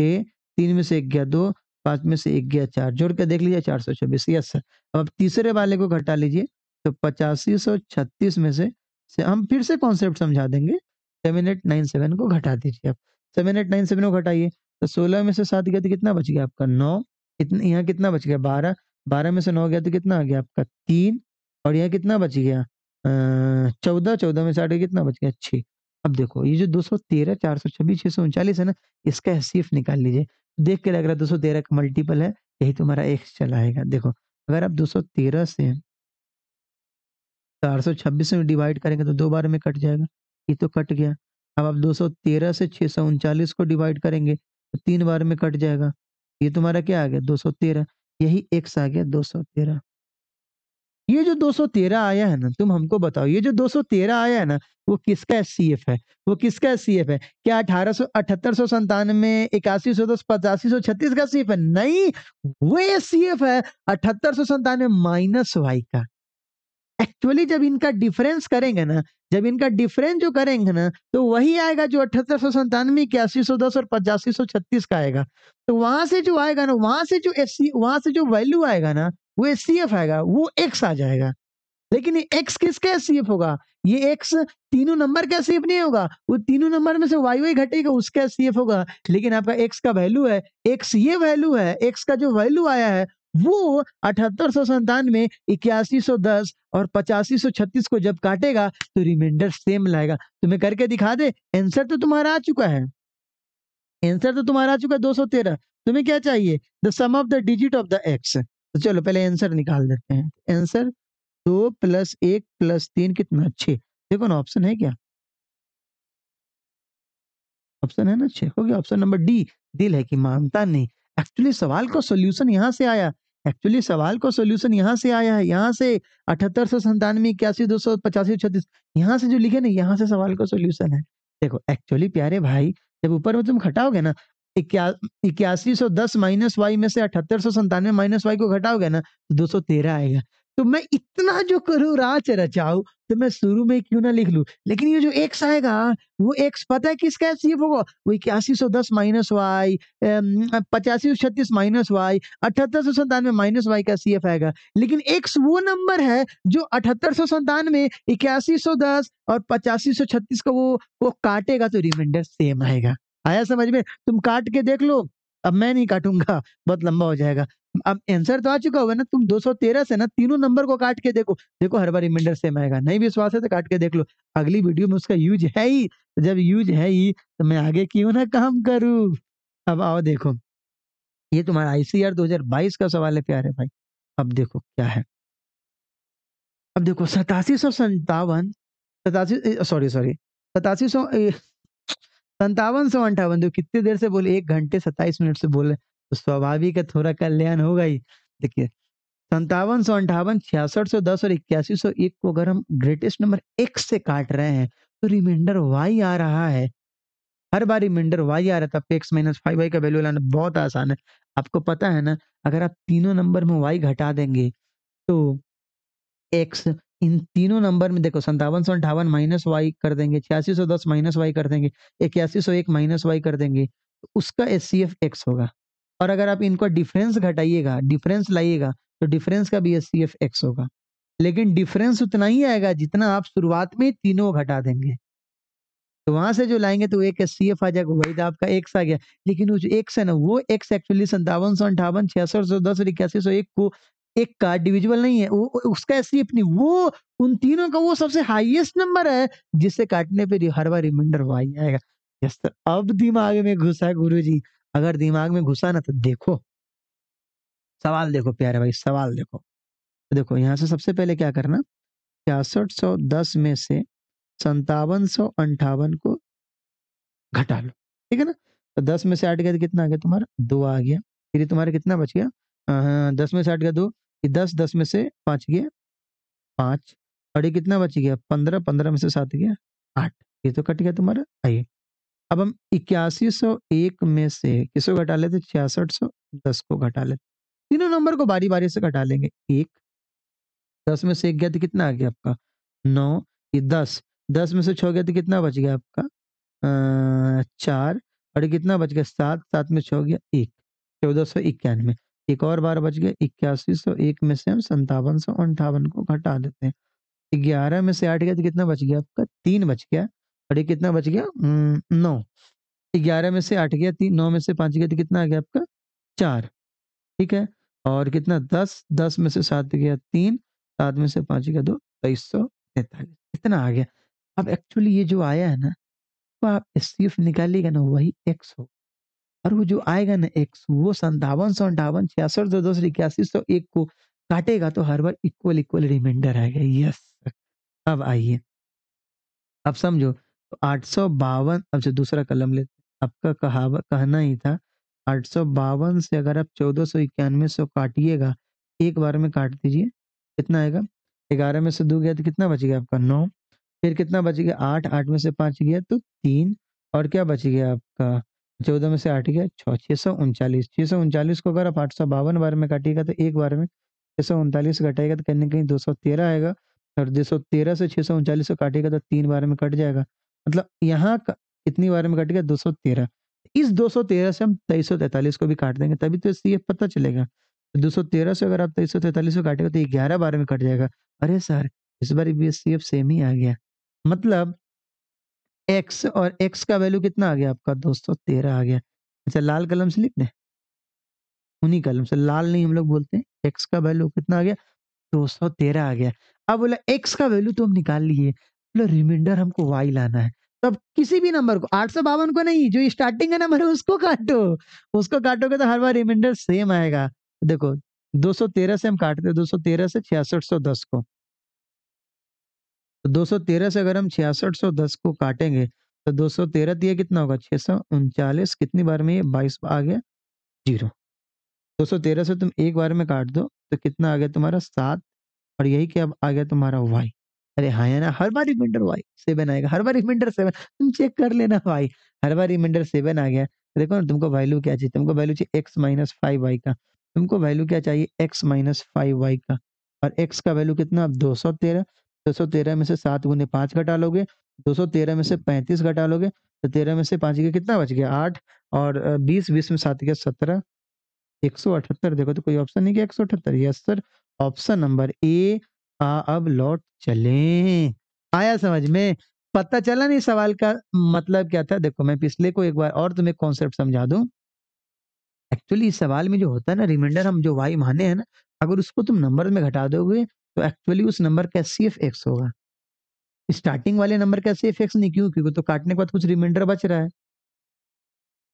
ए तीन में से एक गया दो पाँच में से एक गया चार जोड़ के देख लीजिए चार सौ छब्बीस यस सर अब तीसरे वाले को घटा लीजिए तो पचासी सौ छत्तीस में से, से हम फिर से कॉन्सेप्ट समझा देंगे सेवन एट नाइन सेवन को घटा दीजिए आप सेवन एट नाइन सेवन को घटाइए तो सोलह में से सात गया तो कितना बच गया आपका नौ इतना यहाँ कितना बच गया बारह बारह में से नौ गया तो कितना आ गया आपका तीन और यहाँ कितना बच गया चौदह चौदह में साढ़े कितना बच गया छे अब देखो ये जो दो सौ सौ तेरह चार छब्बीस छह सौ उनचालीस है ना इसका एचसीएफ निकाल लीजिए देख के लग रहा है दो सौ तेरह का मल्टीपल है यही तुम्हारा एक्स चलाएगा देखो अगर आप दो सौ तेरह से चार सौ छब्बीस में डिवाइड करेंगे तो दो बार में कट जाएगा ये तो कट गया अब आप दो सौ तेरह से छह सौ उनचालीस को डिवाइड करेंगे तो तीन बार में कट जाएगा ये तुम्हारा क्या आ गया तेरह यही एक्स आ गया तेरह ये जो 213 आया है ना तुम हमको बताओ ये जो 213 आया है ना वो किसका एस है वो किसका एस है क्या अठारह सौ अठहत्तर सौ संतानवे इक्यासी सौ दस पचासी सौ छत्तीस का सी है नहीं वो एस है अठहत्तर सौ संतानवे माइनस वाई का एक्चुअली जब इनका डिफरेंस करेंगे ना जब इनका डिफरेंस जो करेंगे ना तो वही आएगा जो अठहत्तर सौ संतानवे इक्यासी सौ दस और पचासी सौ छत्तीस का आएगा तो वहां से जो आएगा ना वहां से जो एस वहां से जो वैल्यू आएगा ना वो एस आएगा वो एक्स आ जाएगा लेकिन ये एक्स किसके एस होगा ये एक्स तीनों नंबर का एस नहीं होगा वो तीनों नंबर में से वाई वाई घटेगा उसका एस होगा लेकिन आपका एक्स का वैल्यू है एक्स ये वैल्यू है एक्स का जो वैल्यू आया है वो अठहत्तर सौ संतानवे इक्यासी सौ दस और पचासी सौ छत्तीस को जब काटेगा तो रिमाइंडर सेम लाएगा तुम्हें तो करके दिखा दे आंसर तो तुम्हारा आ चुका है आंसर तो तुम्हारा आ चुका है दो सौ तेरह तुम्हें क्या चाहिए the sum of the digit of the X तो चलो पहले आंसर निकाल देते हैं आंसर दो प्लस एक प्लस तीन कितना छः देखो ना ऑप्शन है क्या ऑप्शन है ना छः हो गया ऑप्शन नंबर डी दिल है कि मानता नहीं एक्चुअली सवाल का सोल्यूशन यहाँ से आया एक्चुअली सवाल का सोल्यूशन यहाँ से आया है यहाँ से अठहत्तर सौ संतानवे इक्यासी दो सौ पचासी छत्तीस यहाँ से जो लिखे ना यहाँ से सवाल का सोल्यूशन है देखो एक्चुअली प्यारे भाई जब ऊपर में तुम खटाओगे ना इक्यासी सौ दस माइनस वाई में से अठहत्तर सौ संतानवे माइनस वाई को घटाओगे ना तो दो सौ तेरह आएगा तो मैं इतना जो करूँ राच रचाऊ तो मैं शुरू में क्यों ना लिख लू लेकिन ये जो एक्स आएगा वो एक्स पता है किसका एचसीएफ होगा वो इक्यासी सौ दस माइनस वाई पचासी सौ छत्तीस माइनस वाई अठहत्तर सौ संतानवे माइनस वाई का सी एफ आएगा लेकिन एक्स वो नंबर है जो अठहत्तर सौ संतानवे इक्यासी सौ दस और पचासी सौ छत्तीस का वो वो काटेगा तो रिमाइंडर सेम आएगा आया समझ में तुम काट के देख लो अब मैं नहीं काटूंगा बहुत लंबा हो जाएगा अब आंसर तो आ चुका होगा ना तुम 213 से ना तीनों नंबर को काट के देखो देखो हर बार रिमाइंडर सेम आएगा नहीं विश्वास है तो काट के देख लो अगली वीडियो में उसका यूज है ही जब यूज है ही तो मैं आगे क्यों ना काम करू अब आओ देखो ये तुम्हारा आईसीआर 2022 का सवाल है प्यारे भाई अब देखो क्या है अब देखो सतासी सौ सतावन सतासी सॉरी सॉरी सतासी सौ संतावन सौ अंठावन जो कितने देर से बोले एक घंटे सत्ताईस मिनट से बोले तो स्वाभाविक है थोड़ा कल्याण होगा ही देखिए संतावन सौ अंठावन छियासठ सौ दस और इक्यासी सौ एक को अगर हम ग्रेटेस्ट नंबर एक से काट रहे हैं तो रिमाइंडर वाई आ रहा है हर बार रिमाइंडर वाई आ रहा था एक्स माइनस फाइव वाई का वैल्यू लाना बहुत आसान है आपको पता है ना अगर आप तीनों नंबर में वाई घटा देंगे तो एक्स इन तीनों नंबर में देखो संतावन सौ अंठावन माइनस वाई कर देंगे छियासी सौ दस माइनस वाई कर देंगे इक्यासी सौ एक माइनस वाई कर देंगे तो उसका एस सी एफ एक्स होगा और अगर आप इनका डिफरेंस घटाइएगा डिफरेंस लाइएगा तो डिफरेंस का भी एस सी एफ एक्स होगा लेकिन डिफरेंस उतना ही आएगा जितना आप शुरुआत में तीनों घटा देंगे तो वहां से जो लाएंगे तो एक एस सी एफ आ जाएगा वही तो आपका एक्स आ गया लेकिन वो जो एक्स है ना वो एक्स एक्चुअली संतावन सौ अंठावन छियासठ सौ दस और इक्यासी सौ एक को एक का डिविजुअल नहीं है वो उसका ऐसी अपनी वो उन तीनों का वो सबसे हाईएस्ट नंबर है जिसे काटने पर हर बार रिमाइंडर वाई आएगा यस सर तो अब दिमाग में घुसा गुरु जी अगर दिमाग में घुसा ना तो देखो सवाल देखो प्यारे भाई सवाल देखो देखो यहाँ से सबसे पहले क्या करना छियासठ सौ दस में से संतावन सौ अंठावन को घटा लो ठीक है ना तो दस में से आठ गया तो कितना आ गया तुम्हारा दो आ गया फिर तुम्हारा कितना बच गया दस में से आठ गया दो दस दस में से पाँच गया पाँच और ये कितना बच गया पंद्रह पंद्रह में से सात गया आठ ये तो कट गया तुम्हारा आइए अब हम इक्यासी सौ एक में से किसको घटा लेते छियासठ सौ दस को घटा लेते तीनों नंबर को बारी बारी से घटा लेंगे एक दस में से एक गया तो कितना आ गया आपका नौ ये दस दस में से छः गया तो कितना बच गया आपका चार और कितना बच गया सात सात में छः गया एक चौदह सौ इक्यानवे एक और बार बच गया इक्यासी सौ एक में से हम संतावन सौ अंठावन को घटा देते हैं। ग्यारह में से आठ गया तो कितना बच गया आपका? तीन बच गया और ये कितना बच गया? नौ ग्यारह में से आठ गया तीन नौ में से 5 गया तो कितना आ गया आपका? चार ठीक है? और कितना दस दस में से सात गया तीन सात में से 5 गया दो तेईस सौ 2343 कितना आ गया। अब एक्चुअली ये जो आया है ना, तो आप एचसीएफ निकालिएगा ना, वही एक्स होगा। और वो जो आएगा ना एक वो संतावन सौ अंठावन छियासठ दो दो सौ इक्यासी सौ एक को काटेगा तो हर बार इक्वल इक्वल रिमाइंडर आएगा यस अब आइए अब समझो तो आठ सौ बावन अब जो दूसरा कलम लेते आपका कहावत कहना ही था आठ सौ बावन से अगर आप चौदह सौ इक्यानवे सौ काटिएगा एक बार में काट दीजिए कितना आएगा ग्यारह में से दो गया तो कितना बच गया आपका नौ फिर कितना बच गया आठ आठ में से पाँच गया तो तीन और क्या बच गया आपका चौदह में से आठ गया छः छः सौ उनचालीस छः सौ उनचालीस को अगर आप आठ सौ बावन बार में काटिएगा तो एक बार में छः सौ उनतालीस घटाएगा तो कहीं ना कहीं दो सौ तेरह आएगा और दो सौ तेरह से छः सौ उनचालीस को काटेगा तो तीन बार में कट जाएगा मतलब यहाँ कितनी बार में कटेगा दो सौ तेरह इस दो सौ तेरह से हम तेईस सौ तैंतालीस को भी काट देंगे तभी तो इससे ये पता चलेगा तो दो सौ तेरह से अगर आप तेईस सौ तैंतालीस को काटेगा तो ग्यारह बार में कट जाएगा अरे सर इस बार B S C F same ही आ गया मतलब एक्स और एक्स का वैल्यू कितना आ गया आपका दोस्तों तेरह आ गया अच्छा लाल कलम से लिख दें उन्हीं कलम से लाल नहीं हम लोग बोलते हैं एक्स का वैल्यू कितना आ गया दो सौ तेरह आ गया अब बोला एक्स का वैल्यू तो हम निकाल लिए बोला रिमाइंडर हमको वाई लाना है तब तो किसी भी नंबर को आठ सौ बावन को नहीं जो स्टार्टिंग का नंबर है उसको काटो उसको काटोगे तो हर बार रिमाइंडर सेम आएगा देखो तेरह से हम काटते सौ तेरह से छियासठ सौ दस को तो 213 से अगर हम छियासठ को काटेंगे तो 213 दिए कितना होगा छः कितनी बार में ये 22 आ गया जीरो 213 से तुम एक बार में काट दो तो कितना आ गया तुम्हारा सात और यही क्या आ गया तुम्हारा वाई अरे हाँ या ना हर बार रिमाइंडर वाई सेवन आएगा हर बार रिमाइंडर सेवन तुम चेक कर लेना वाई हर बार रिमाइंडर सेवन आ गया देखो ना तुमको वैल्यू क्या चाहिए तुमको वैल्यू चाहिए एक्स माइनस फाइव वाई का तुमको वैल्यू क्या चाहिए एक्स माइनस फाइव वाई का और एक्स का वैल्यू कितना अब दो सौ तेरह दो सौ तेरह में से सात गुने पांच घटा लोगे दो तेरह में से पैंतीस घटा लोगे तो तेरह में से पांच के कितना बच गया आठ और बीस बीस में सात के सत्रह एक सौ अठहत्तर देखो तो कोई ऑप्शन नहीं गया एक सौ अठहत्तर yes sir option number A आ अब लौट चले आया समझ में पता चला नहीं सवाल का मतलब क्या था देखो मैं पिछले को एक बार और तुम्हें कॉन्सेप्ट समझा दूं एक्चुअली इस सवाल में जो होता है ना रिमाइंडर हम जो वाई माने हैं ना अगर उसको तुम नंबर में घटा दोगे तो एक्चुअली उस नंबर का सी एफ एक्स होगा स्टार्टिंग वाले नंबर का सी एफ एक्स नहीं क्यों क्योंकि तो काटने के बाद कुछ रिमाइंडर बच रहा है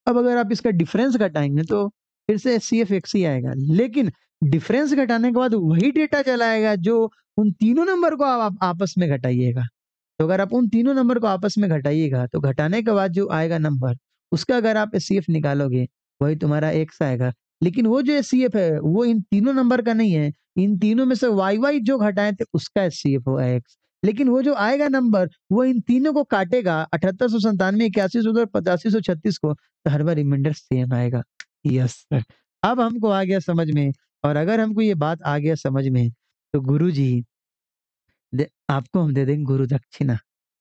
अब अगर आप इसका डिफरेंस घटाएंगे तो फिर से सी एफ एक्स ही आएगा लेकिन डिफरेंस घटाने के बाद वही डेटा चलाएगा जो उन तीनों नंबर को आप आपस में घटाइएगा तो अगर आप उन तीनों नंबर को आपस में घटाइएगा तो घटाने के बाद जो आएगा नंबर उसका अगर आप सी एफ निकालोगे वही तुम्हारा एक्स आएगा लेकिन वो जो एस है वो इन तीनों नंबर का नहीं है इन तीनों में से वाई वाई जो घटाए थे उसका एस सी एफ एक्स लेकिन वो जो आएगा नंबर वो इन तीनों को काटेगा अठहत्तर सौ संतानवे इक्यासी सौ पचासी सौ छत्तीस को तो हर बार रिमाइंडर सेम आएगा यस सर अब हमको आ गया समझ में और अगर हमको ये बात आ गया समझ में तो गुरु जी आपको हम दे देंगे गुरु दक्षिणा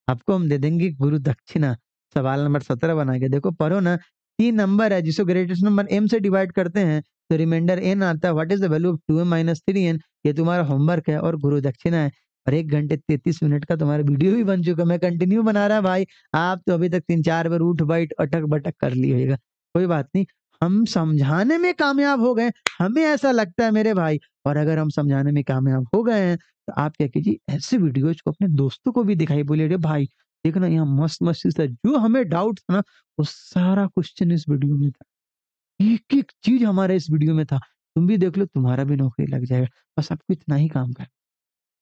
आपको हम दे देंगे गुरु दक्षिणा सवाल नंबर सत्रह बना के देखो पढ़ो ना तीन नंबर है जिसको ग्रेटेस्ट नंबर एम से डिवाइड करते हैं तो रिमाइंडर एन आता है what is the value of two M minus three N ये तुम्हारा होमवर्क है और गुरु दक्षिणा है और एक घंटे तैतीस मिनट का तुम्हारा वीडियो भी बन चुका मैं कंटिन्यू बना रहा भाई आप तो अभी तक तीन चार बार उठ बैठ अटक बटक कर लीजिएगा कोई बात नहीं हम समझाने में कामयाब हो गए हमें ऐसा लगता है मेरे भाई और अगर हम समझाने में कामयाब हो गए हैं तो आप क्या कीजिए ऐसे वीडियोज को अपने दोस्तों को भी दिखाई बोले भाई देखना यहाँ मस्त-मस्त चीज था जो हमें डाउट था ना वो सारा क्वेश्चन इस वीडियो में था। एक-एक चीज हमारे इस वीडियो में था। तुम भी देख लो तुम्हारा भी नौकरी लग जाएगा। बस आपको इतना ही काम करना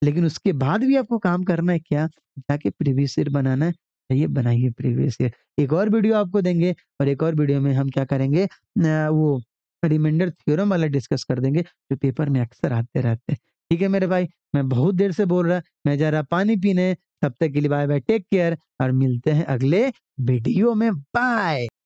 लेकिन उसके बाद भी आपको काम करना है क्या? जाके प्रीवियस ईयर बनाना है। ये बनाइए प्रीवियस ईयर। एक और वीडियो आपको देंगे और एक और वीडियो में हम क्या करेंगे वो रिमाइंडर थ्योरम वाला डिस्कस कर देंगे जो पेपर में अक्सर आते रहते हैं। ठीक है मेरे भाई मैं बहुत देर से बोल रहा मैं जा रहा पानी पीने तब तक के लिए बाय बाय टेक केयर और मिलते हैं अगले वीडियो में बाय